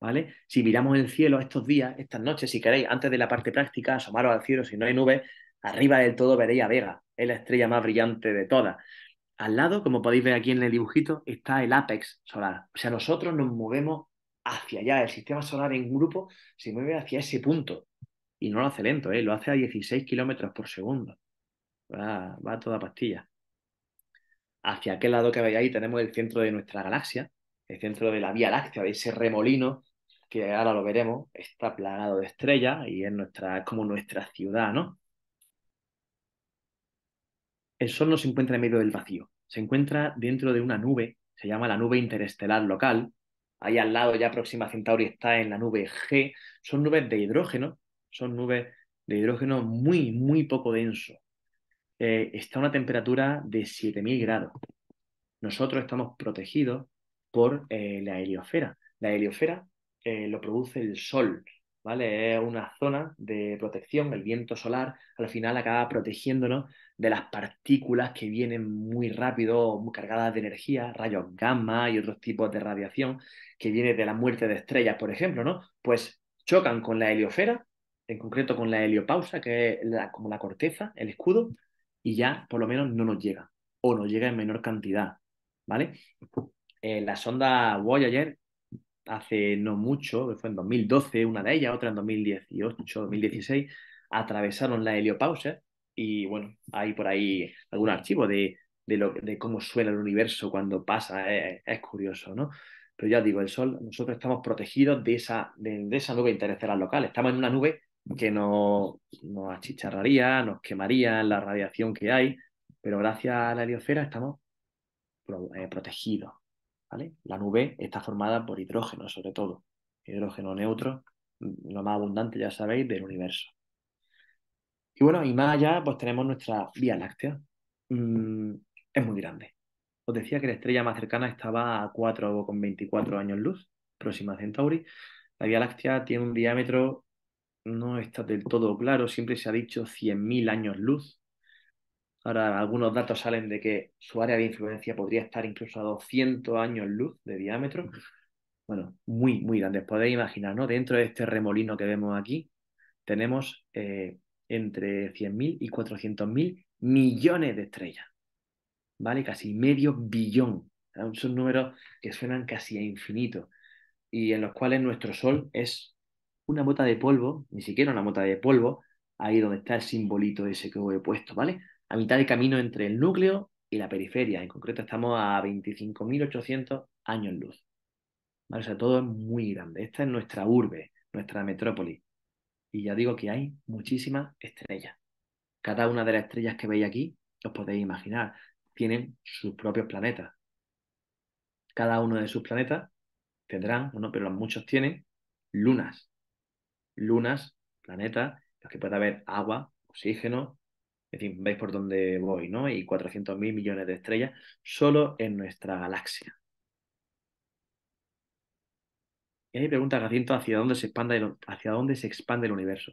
¿vale? Si miramos el cielo estos días, estas noches, si queréis, antes de la parte práctica, asomaros al cielo, si no hay nubes, arriba del todo veréis a Vega, es la estrella más brillante de todas. Al lado, como podéis ver aquí en el dibujito, está el apex solar. O sea, nosotros nos movemos hacia allá, el sistema solar en grupo se mueve hacia ese punto. Y no lo hace lento, ¿eh? lo hace a 16 kilómetros por segundo. Va, toda pastilla. Hacia aquel lado que veis ahí tenemos el centro de nuestra galaxia, el centro de la Vía Láctea, de ese remolino que ahora lo veremos, está plagado de estrellas y es, nuestra, como nuestra ciudad, ¿no? El Sol no se encuentra en medio del vacío, se encuentra dentro de una nube, se llama la nube interestelar local, Ahí al lado ya Próxima Centauri está en la nube G. Son nubes de hidrógeno, son nubes de hidrógeno muy, muy poco denso. Eh, está a una temperatura de 7.000 grados. Nosotros estamos protegidos por eh, la heliosfera. La heliosfera eh, lo produce el Sol. ¿vale? Es una zona de protección, el viento solar al final acaba protegiéndonos de las partículas que vienen muy rápido, muy cargadas de energía, rayos gamma y otros tipos de radiación que viene de la muerte de estrellas, por ejemplo, ¿no? Pues chocan con la heliofera, en concreto con la heliopausa, que es como la corteza, el escudo, y ya por lo menos no nos llega, o nos llega en menor cantidad, ¿vale? Eh, la sonda Voyager hace no mucho, fue en 2012 una de ellas, otra en 2018, 2016, atravesaron la heliopausa y bueno, hay por ahí algún archivo de, cómo suena el universo cuando pasa, eh, es, curioso, ¿no? Pero ya digo, el Sol, nosotros estamos protegidos de esa, de, esa nube interestelar local, estamos en una nube que nos, achicharraría, nos quemaría la radiación que hay, pero gracias a la heliosfera estamos eh, protegidos. La nube está formada por hidrógeno, sobre todo. Hidrógeno neutro, mm, lo más abundante, ya sabéis, del universo. Y bueno, y más allá, pues tenemos nuestra Vía Láctea. Mm, es muy grande. Os decía que la estrella más cercana estaba a 4,24 años luz, próxima a Centauri. La Vía Láctea tiene un diámetro, no está del todo claro, siempre se ha dicho 100.000 años luz, Ahora algunos datos salen de que su área de influencia podría estar incluso a 200 años luz de diámetro. Bueno, muy, muy grandes. Podéis imaginar, ¿no? Dentro de este remolino que vemos aquí, tenemos eh, entre 100.000 y 400.000 millones de estrellas. ¿Vale? Casi medio billón. Son números que suenan casi a infinito y en los cuales nuestro Sol es una mota de polvo, ni siquiera una mota de polvo, ahí donde está el simbolito ese que os he puesto, ¿vale? a mitad de camino entre el núcleo y la periferia. En concreto estamos a 25.800 años luz. ¿Vale? O sea, todo es muy grande. Esta es nuestra urbe, nuestra metrópoli. Y ya digo que hay muchísimas estrellas. Cada una de las estrellas que veis aquí, os podéis imaginar, tienen sus propios planetas. Cada uno de sus planetas tendrán, bueno, pero muchos tienen lunas. Lunas, planetas, los que puede haber agua, oxígeno, en fin, veis por dónde voy, ¿no? Y 400.000 millones de estrellas solo en nuestra galaxia. Y ahí pregunta Jacinto hacia dónde se expande el, hacia dónde se expande el universo.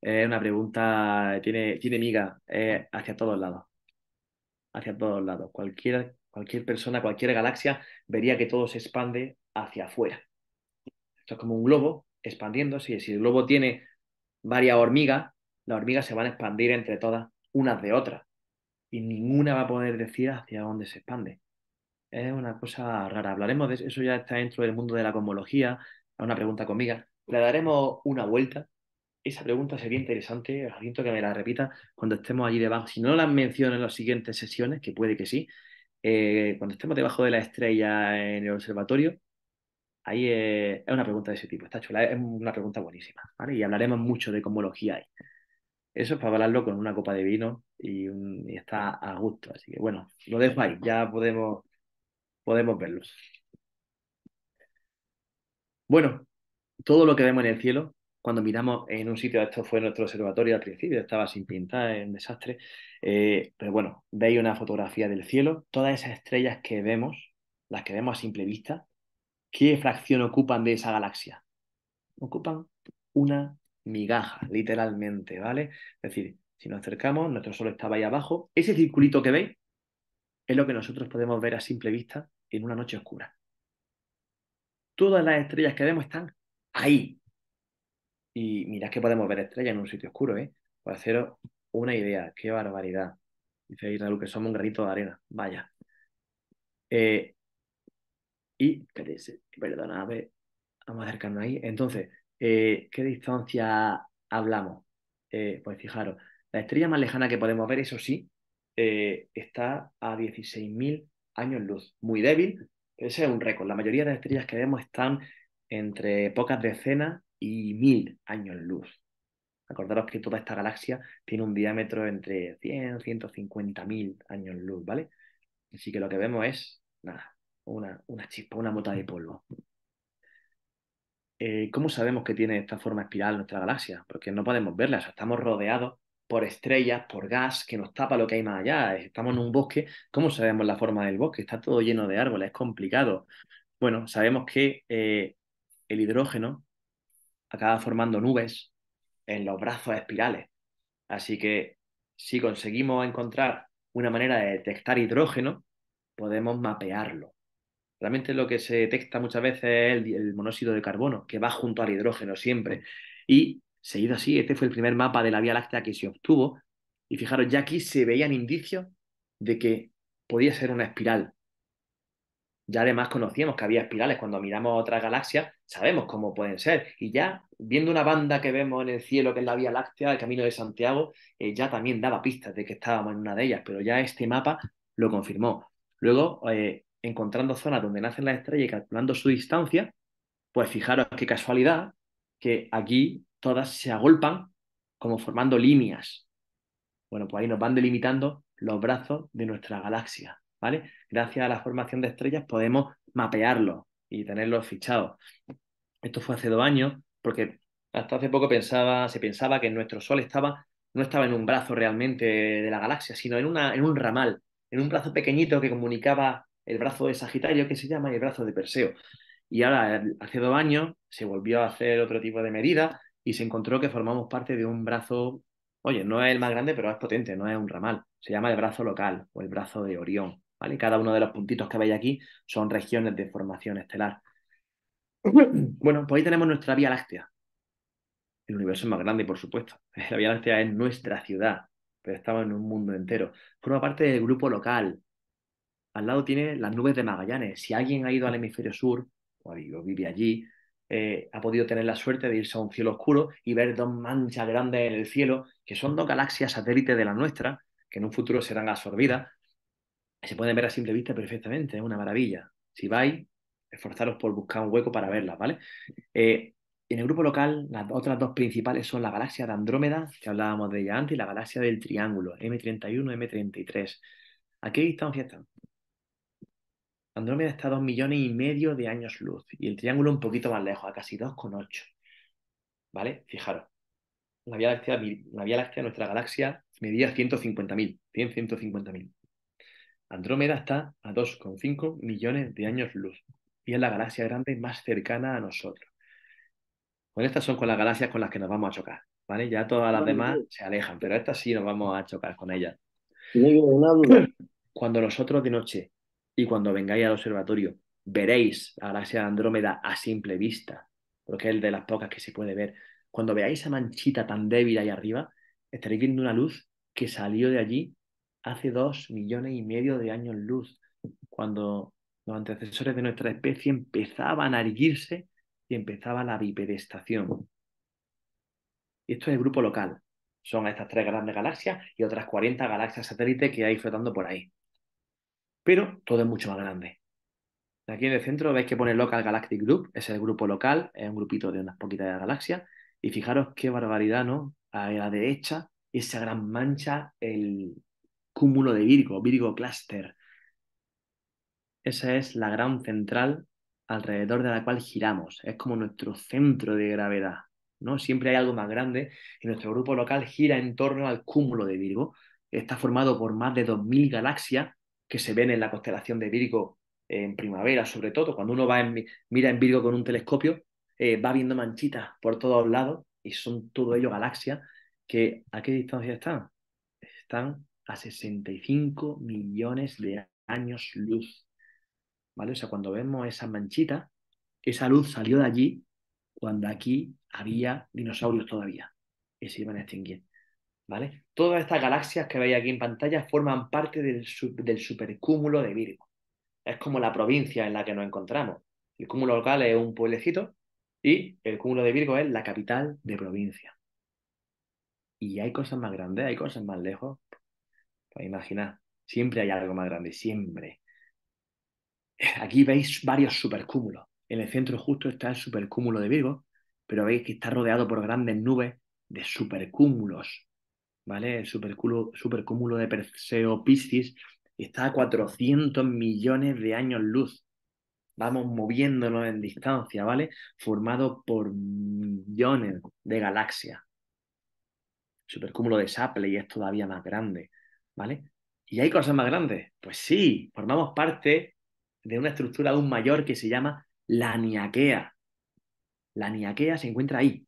Es una pregunta, tiene, tiene miga hacia todos lados. Hacia todos lados. Cualquier, cualquier persona, cualquier galaxia vería que todo se expande hacia afuera. Esto es como un globo expandiéndose. Si el globo tiene varias hormigas, las hormigas se van a expandir entre todas unas de otras y ninguna va a poder decir hacia dónde se expande. Es una cosa rara. Hablaremos de eso, ya está dentro del mundo de la cosmología, Es una pregunta conmigo. Le daremos una vuelta. Esa pregunta sería interesante, os que me la repita cuando estemos allí debajo. Si no la menciono en las siguientes sesiones, que puede que sí, eh, cuando estemos debajo de la estrella en el observatorio, ahí eh, es una pregunta de ese tipo. Está chula, es una pregunta buenísima, Y hablaremos mucho de cosmología ahí. Eso es para hablarlo con una copa de vino y, está a gusto. Así que bueno, lo dejo ahí, ya podemos, podemos verlos. Bueno, todo lo que vemos en el cielo, cuando miramos en un sitio, esto fue nuestro observatorio al principio, estaba sin pintar, en desastre, eh, pero bueno, veis una fotografía del cielo, todas esas estrellas que vemos, las que vemos a simple vista, ¿qué fracción ocupan de esa galaxia? Ocupan una migaja, literalmente, ¿vale? Es decir, si nos acercamos, nuestro sol estaba ahí abajo. Ese circulito que veis es lo que nosotros podemos ver a simple vista en una noche oscura. Todas las estrellas que vemos están ahí. Y mirad que podemos ver estrellas en un sitio oscuro, ¿eh? Para haceros una idea, qué barbaridad. Dice Raúl que somos un granito de arena, vaya. Eh, y, ver... vamos a acercarnos ahí. Entonces, eh, ¿qué distancia hablamos? Eh, pues fijaros, la estrella más lejana que podemos ver, eso sí, eh, está a 16.000 años luz, muy débil, pero ese es un récord. La mayoría de las estrellas que vemos están entre pocas decenas y mil años luz. Acordaros que toda esta galaxia tiene un diámetro entre 100, 150 mil años luz, ¿vale? Así que lo que vemos es, nada, una chispa, una mota de polvo. Eh, ¿cómo sabemos que tiene esta forma espiral nuestra galaxia? Porque no podemos verla, estamos rodeados por estrellas, por gas que nos tapa lo que hay más allá. Eh, estamos en un bosque, ¿cómo sabemos la forma del bosque? Está todo lleno de árboles, es complicado. Bueno, sabemos que eh, el hidrógeno acaba formando nubes en los brazos espirales. Así que si conseguimos encontrar una manera de detectar hidrógeno, podemos mapearlo. Realmente lo que se detecta muchas veces es el, monóxido de carbono, que va junto al hidrógeno siempre. Y seguido así, este fue el primer mapa de la Vía Láctea que se obtuvo. Y fijaros, ya aquí se veían indicios de que podía ser una espiral. Ya además conocíamos que había espirales. Cuando miramos otras galaxias, sabemos cómo pueden ser. Y ya viendo una banda que vemos en el cielo, que es la Vía Láctea, el Camino de Santiago, eh, ya también daba pistas de que estábamos en una de ellas, pero ya este mapa lo confirmó. Luego, eh, encontrando zonas donde nacen las estrellas y calculando su distancia, pues fijaros qué casualidad que aquí todas se agolpan como formando líneas. Bueno, pues ahí nos van delimitando los brazos de nuestra galaxia, ¿vale? Gracias a la formación de estrellas podemos mapearlo y tenerlo fichado. Esto fue hace dos años, porque hasta hace poco pensaba, se pensaba que nuestro Sol estaba, no estaba en un brazo realmente de la galaxia, sino en, una, en un ramal, en un brazo pequeñito que comunicaba el brazo de Sagitario que se llama el brazo de Perseo. Y ahora, hace dos años, se volvió a hacer otro tipo de medida y se encontró que formamos parte de un brazo, oye, no es el más grande, pero es potente, no es un ramal. Se llama el brazo local o el brazo de Orión. ¿vale? Cada uno de los puntitos que veis aquí son regiones de formación estelar. *coughs* Bueno, pues ahí tenemos nuestra Vía Láctea. El universo es más grande, por supuesto. *laughs* La Vía Láctea es nuestra ciudad, pero estamos en un mundo entero. Forma parte del grupo local, al lado tiene las nubes de Magallanes. Si alguien ha ido al hemisferio sur, o vive allí, eh, ha podido tener la suerte de irse a un cielo oscuro y ver dos manchas grandes en el cielo, que son dos galaxias satélites de la nuestra que en un futuro serán absorbidas, se pueden ver a simple vista perfectamente, es una maravilla. Si vais, esforzaros por buscar un hueco para verlas, ¿vale? Eh, en el grupo local, las otras dos principales son la galaxia de Andrómeda, que hablábamos de ella antes, y la galaxia del Triángulo, M31, M33. Aquí qué distancia Andrómeda está a 2 millones y medio de años luz y el triángulo un poquito más lejos, a casi 2,8. ¿Vale? Fijaros, la Vía Láctea, la Vía Láctea nuestra galaxia, medía 150.000, 100, 150.000. Andrómeda está a 2,5 millones de años luz y es la galaxia grande más cercana a nosotros. Bueno, estas son con las galaxias con las que nos vamos a chocar, ¿vale? Ya todas las demás se alejan, pero estas sí nos vamos a chocar con ellas. Cuando nosotros de noche y cuando vengáis al observatorio veréis la galaxia de Andrómeda a simple vista, porque es de las pocas que se puede ver. Cuando veáis esa manchita tan débil ahí arriba, estaréis viendo una luz que salió de allí hace dos millones y medio de años luz, cuando los antecesores de nuestra especie empezaban a erguirse y empezaba la bipedestación. Y esto es el grupo local. Son estas tres grandes galaxias y otras 40 galaxias satélites que hay flotando por ahí pero todo es mucho más grande. Aquí en el centro veis que pone Local Galactic Group, es el grupo local, es un grupito de unas poquitas galaxias. y fijaros qué barbaridad, ¿no? A la derecha, esa gran mancha, el cúmulo de Virgo, Virgo Cluster. Esa es la gran central alrededor de la cual giramos, es como nuestro centro de gravedad, ¿no? Siempre hay algo más grande y nuestro grupo local gira en torno al cúmulo de Virgo. Está formado por más de 2.000 galaxias que se ven en la constelación de Virgo en primavera, sobre todo, cuando uno va en, mira en Virgo con un telescopio, eh, va viendo manchitas por todos lados y son todo ello galaxias que ¿a qué distancia están? Están a 65 millones de años luz. ¿Vale? O sea, cuando vemos esas manchitas, esa luz salió de allí cuando aquí había dinosaurios todavía y se iban extinguiendo. ¿vale? Todas estas galaxias que veis aquí en pantalla forman parte del, del supercúmulo de Virgo. Es como la provincia en la que nos encontramos. El cúmulo local es un pueblecito y el cúmulo de Virgo es la capital de provincia. Y hay cosas más grandes, hay cosas más lejos. Pues imaginad, siempre hay algo más grande, siempre. Aquí veis varios supercúmulos. En el centro justo está el supercúmulo de Virgo, pero veis que está rodeado por grandes nubes de supercúmulos ¿vale? El supercúmulo, de Perseo Piscis está a 400 millones de años luz. Vamos moviéndonos en distancia, ¿vale? Formado por millones de galaxias. El supercúmulo de Sapley es todavía más grande, ¿vale? ¿Y hay cosas más grandes? Pues sí, formamos parte de una estructura aún mayor que se llama la Niaquea. La Niaquea se encuentra ahí,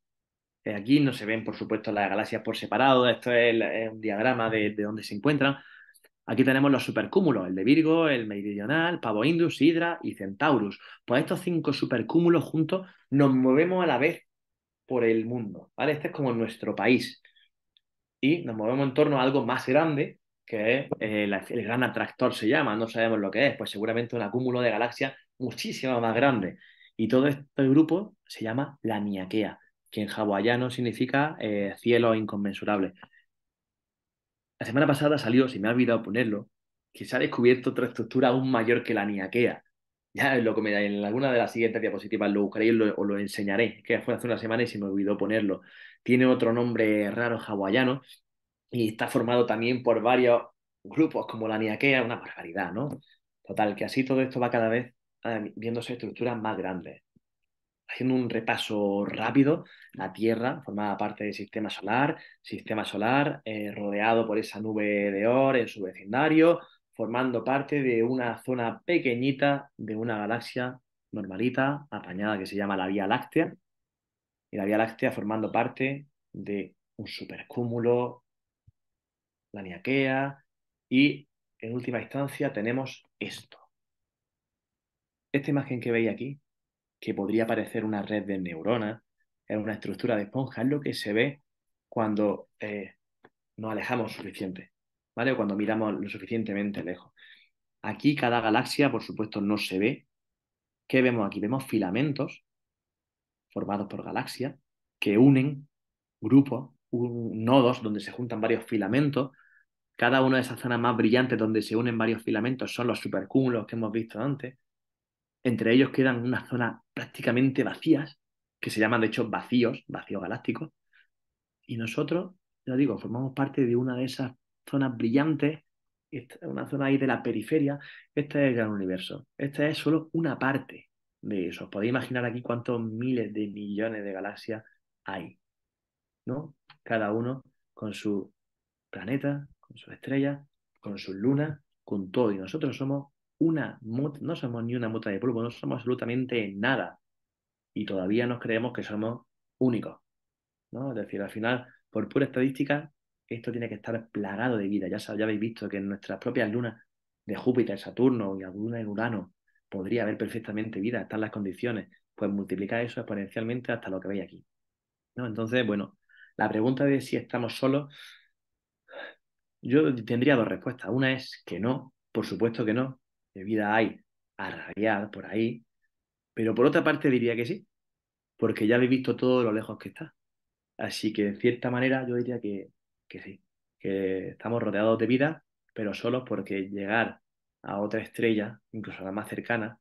eh, aquí no se ven, por supuesto, las galaxias por separado, esto es, un diagrama de, donde dónde se encuentran. Aquí tenemos los supercúmulos, el de Virgo, el Meridional, Pavo Indus, Hidra y Centaurus. Pues estos cinco supercúmulos juntos nos movemos a la vez por el mundo, ¿vale? Este es como nuestro país. Y nos movemos en torno a algo más grande, que es eh, el gran atractor, se llama, no sabemos lo que es, pues seguramente un acúmulo de galaxias muchísimo más grande. Y todo este grupo se llama la Niaquea que en hawaiano significa eh, cielo inconmensurable. La semana pasada salió, si me ha olvidado ponerlo, que se ha descubierto otra estructura aún mayor que la niaquea. Ya lo en alguna de las siguientes diapositivas lo buscaré y lo, lo enseñaré, que fue hace una semana y se me olvidó ponerlo. Tiene otro nombre raro hawaiano y está formado también por varios grupos como la niaquea, una barbaridad, ¿no? Total, que así todo esto va cada vez ah, viéndose estructuras más grandes haciendo un repaso rápido, la Tierra formaba parte del sistema solar, sistema solar eh, rodeado por esa nube de oro en su vecindario, formando parte de una zona pequeñita de una galaxia normalita, apañada, que se llama la Vía Láctea, y la Vía Láctea formando parte de un supercúmulo, la Niaquea, y en última instancia tenemos esto. Esta imagen que veis aquí que podría parecer una red de neuronas, es una estructura de esponja, es lo que se ve cuando eh, nos alejamos suficiente, ¿vale? O cuando miramos lo suficientemente lejos. Aquí cada galaxia, por supuesto, no se ve. ¿Qué vemos aquí? Vemos filamentos formados por galaxias que unen grupos, nodos donde se juntan varios filamentos. Cada una de esas zonas más brillantes donde se unen varios filamentos son los supercúmulos que hemos visto antes. Entre ellos quedan unas zonas prácticamente vacías, que se llaman de hecho vacíos, vacíos galácticos. Y nosotros, ya digo, formamos parte de una de esas zonas brillantes, una zona ahí de la periferia. Este es el gran universo. Esta es solo una parte de eso. Os podéis imaginar aquí cuántos miles de millones de galaxias hay, ¿no? Cada uno con su planeta, con su estrella, con sus lunas, con todo. Y nosotros somos una no somos ni una mota de polvo, no somos absolutamente nada. Y todavía nos creemos que somos únicos. ¿no? Es decir, al final, por pura estadística, esto tiene que estar plagado de vida. Ya, ya habéis visto que en nuestras propias lunas de Júpiter, Saturno y alguna en Urano podría haber perfectamente vida, están las condiciones. Pues multiplicar eso exponencialmente hasta lo que veis aquí. ¿no? Entonces, bueno, la pregunta de si estamos solos, yo tendría dos respuestas. Una es que no, por supuesto que no, de vida hay a rabiar por ahí, pero por otra parte diría que sí, porque ya habéis visto todo lo lejos que está. Así que en cierta manera yo diría que, sí, que estamos rodeados de vida, pero solo porque llegar a otra estrella, incluso a la más cercana,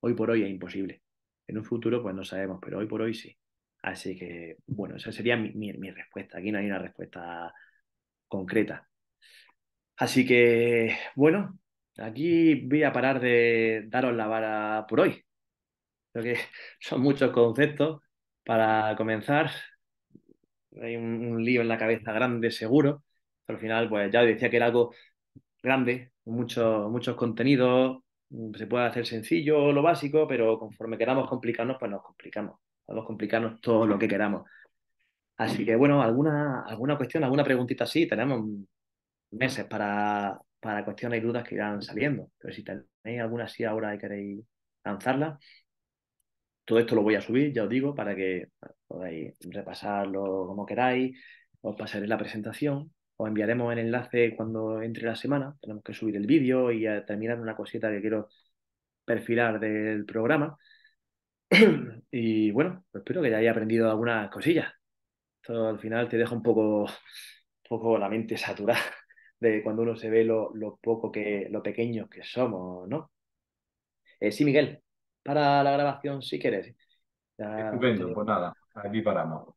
hoy por hoy es imposible. En un futuro pues no sabemos, pero hoy por hoy sí. Así que, bueno, esa sería mi respuesta. Aquí no hay una respuesta concreta. Así que, bueno, Aquí voy a parar de daros la vara por hoy. Creo *laughs* son muchos conceptos para comenzar. Hay un, lío en la cabeza grande, seguro. al final, pues ya os decía que era algo grande, muchos, muchos contenidos. Mm, se puede hacer sencillo, lo básico, pero conforme queramos complicarnos, pues nos complicamos. Podemos complicarnos todo lo que queramos. Así que, bueno, alguna, alguna cuestión, alguna preguntita sí, tenemos meses para, para cuestiones y dudas que irán saliendo. Pero si tenéis alguna así ahora y queréis lanzarla, todo esto lo voy a subir, ya os digo, para que podáis repasarlo como queráis. Os pasaré la presentación, os enviaremos el enlace cuando entre la semana. Tenemos que subir el vídeo y terminar una cosita que quiero perfilar del programa. *clears throat* y bueno, pues espero que ya hayáis aprendido algunas cosillas. Esto al final te deja un poco, un poco la mente saturada cuando uno se ve lo, poco que, lo pequeños que somos, ¿no? Eh, sí, Miguel, para la grabación si quieres. Estupendo, pues nada, aquí paramos.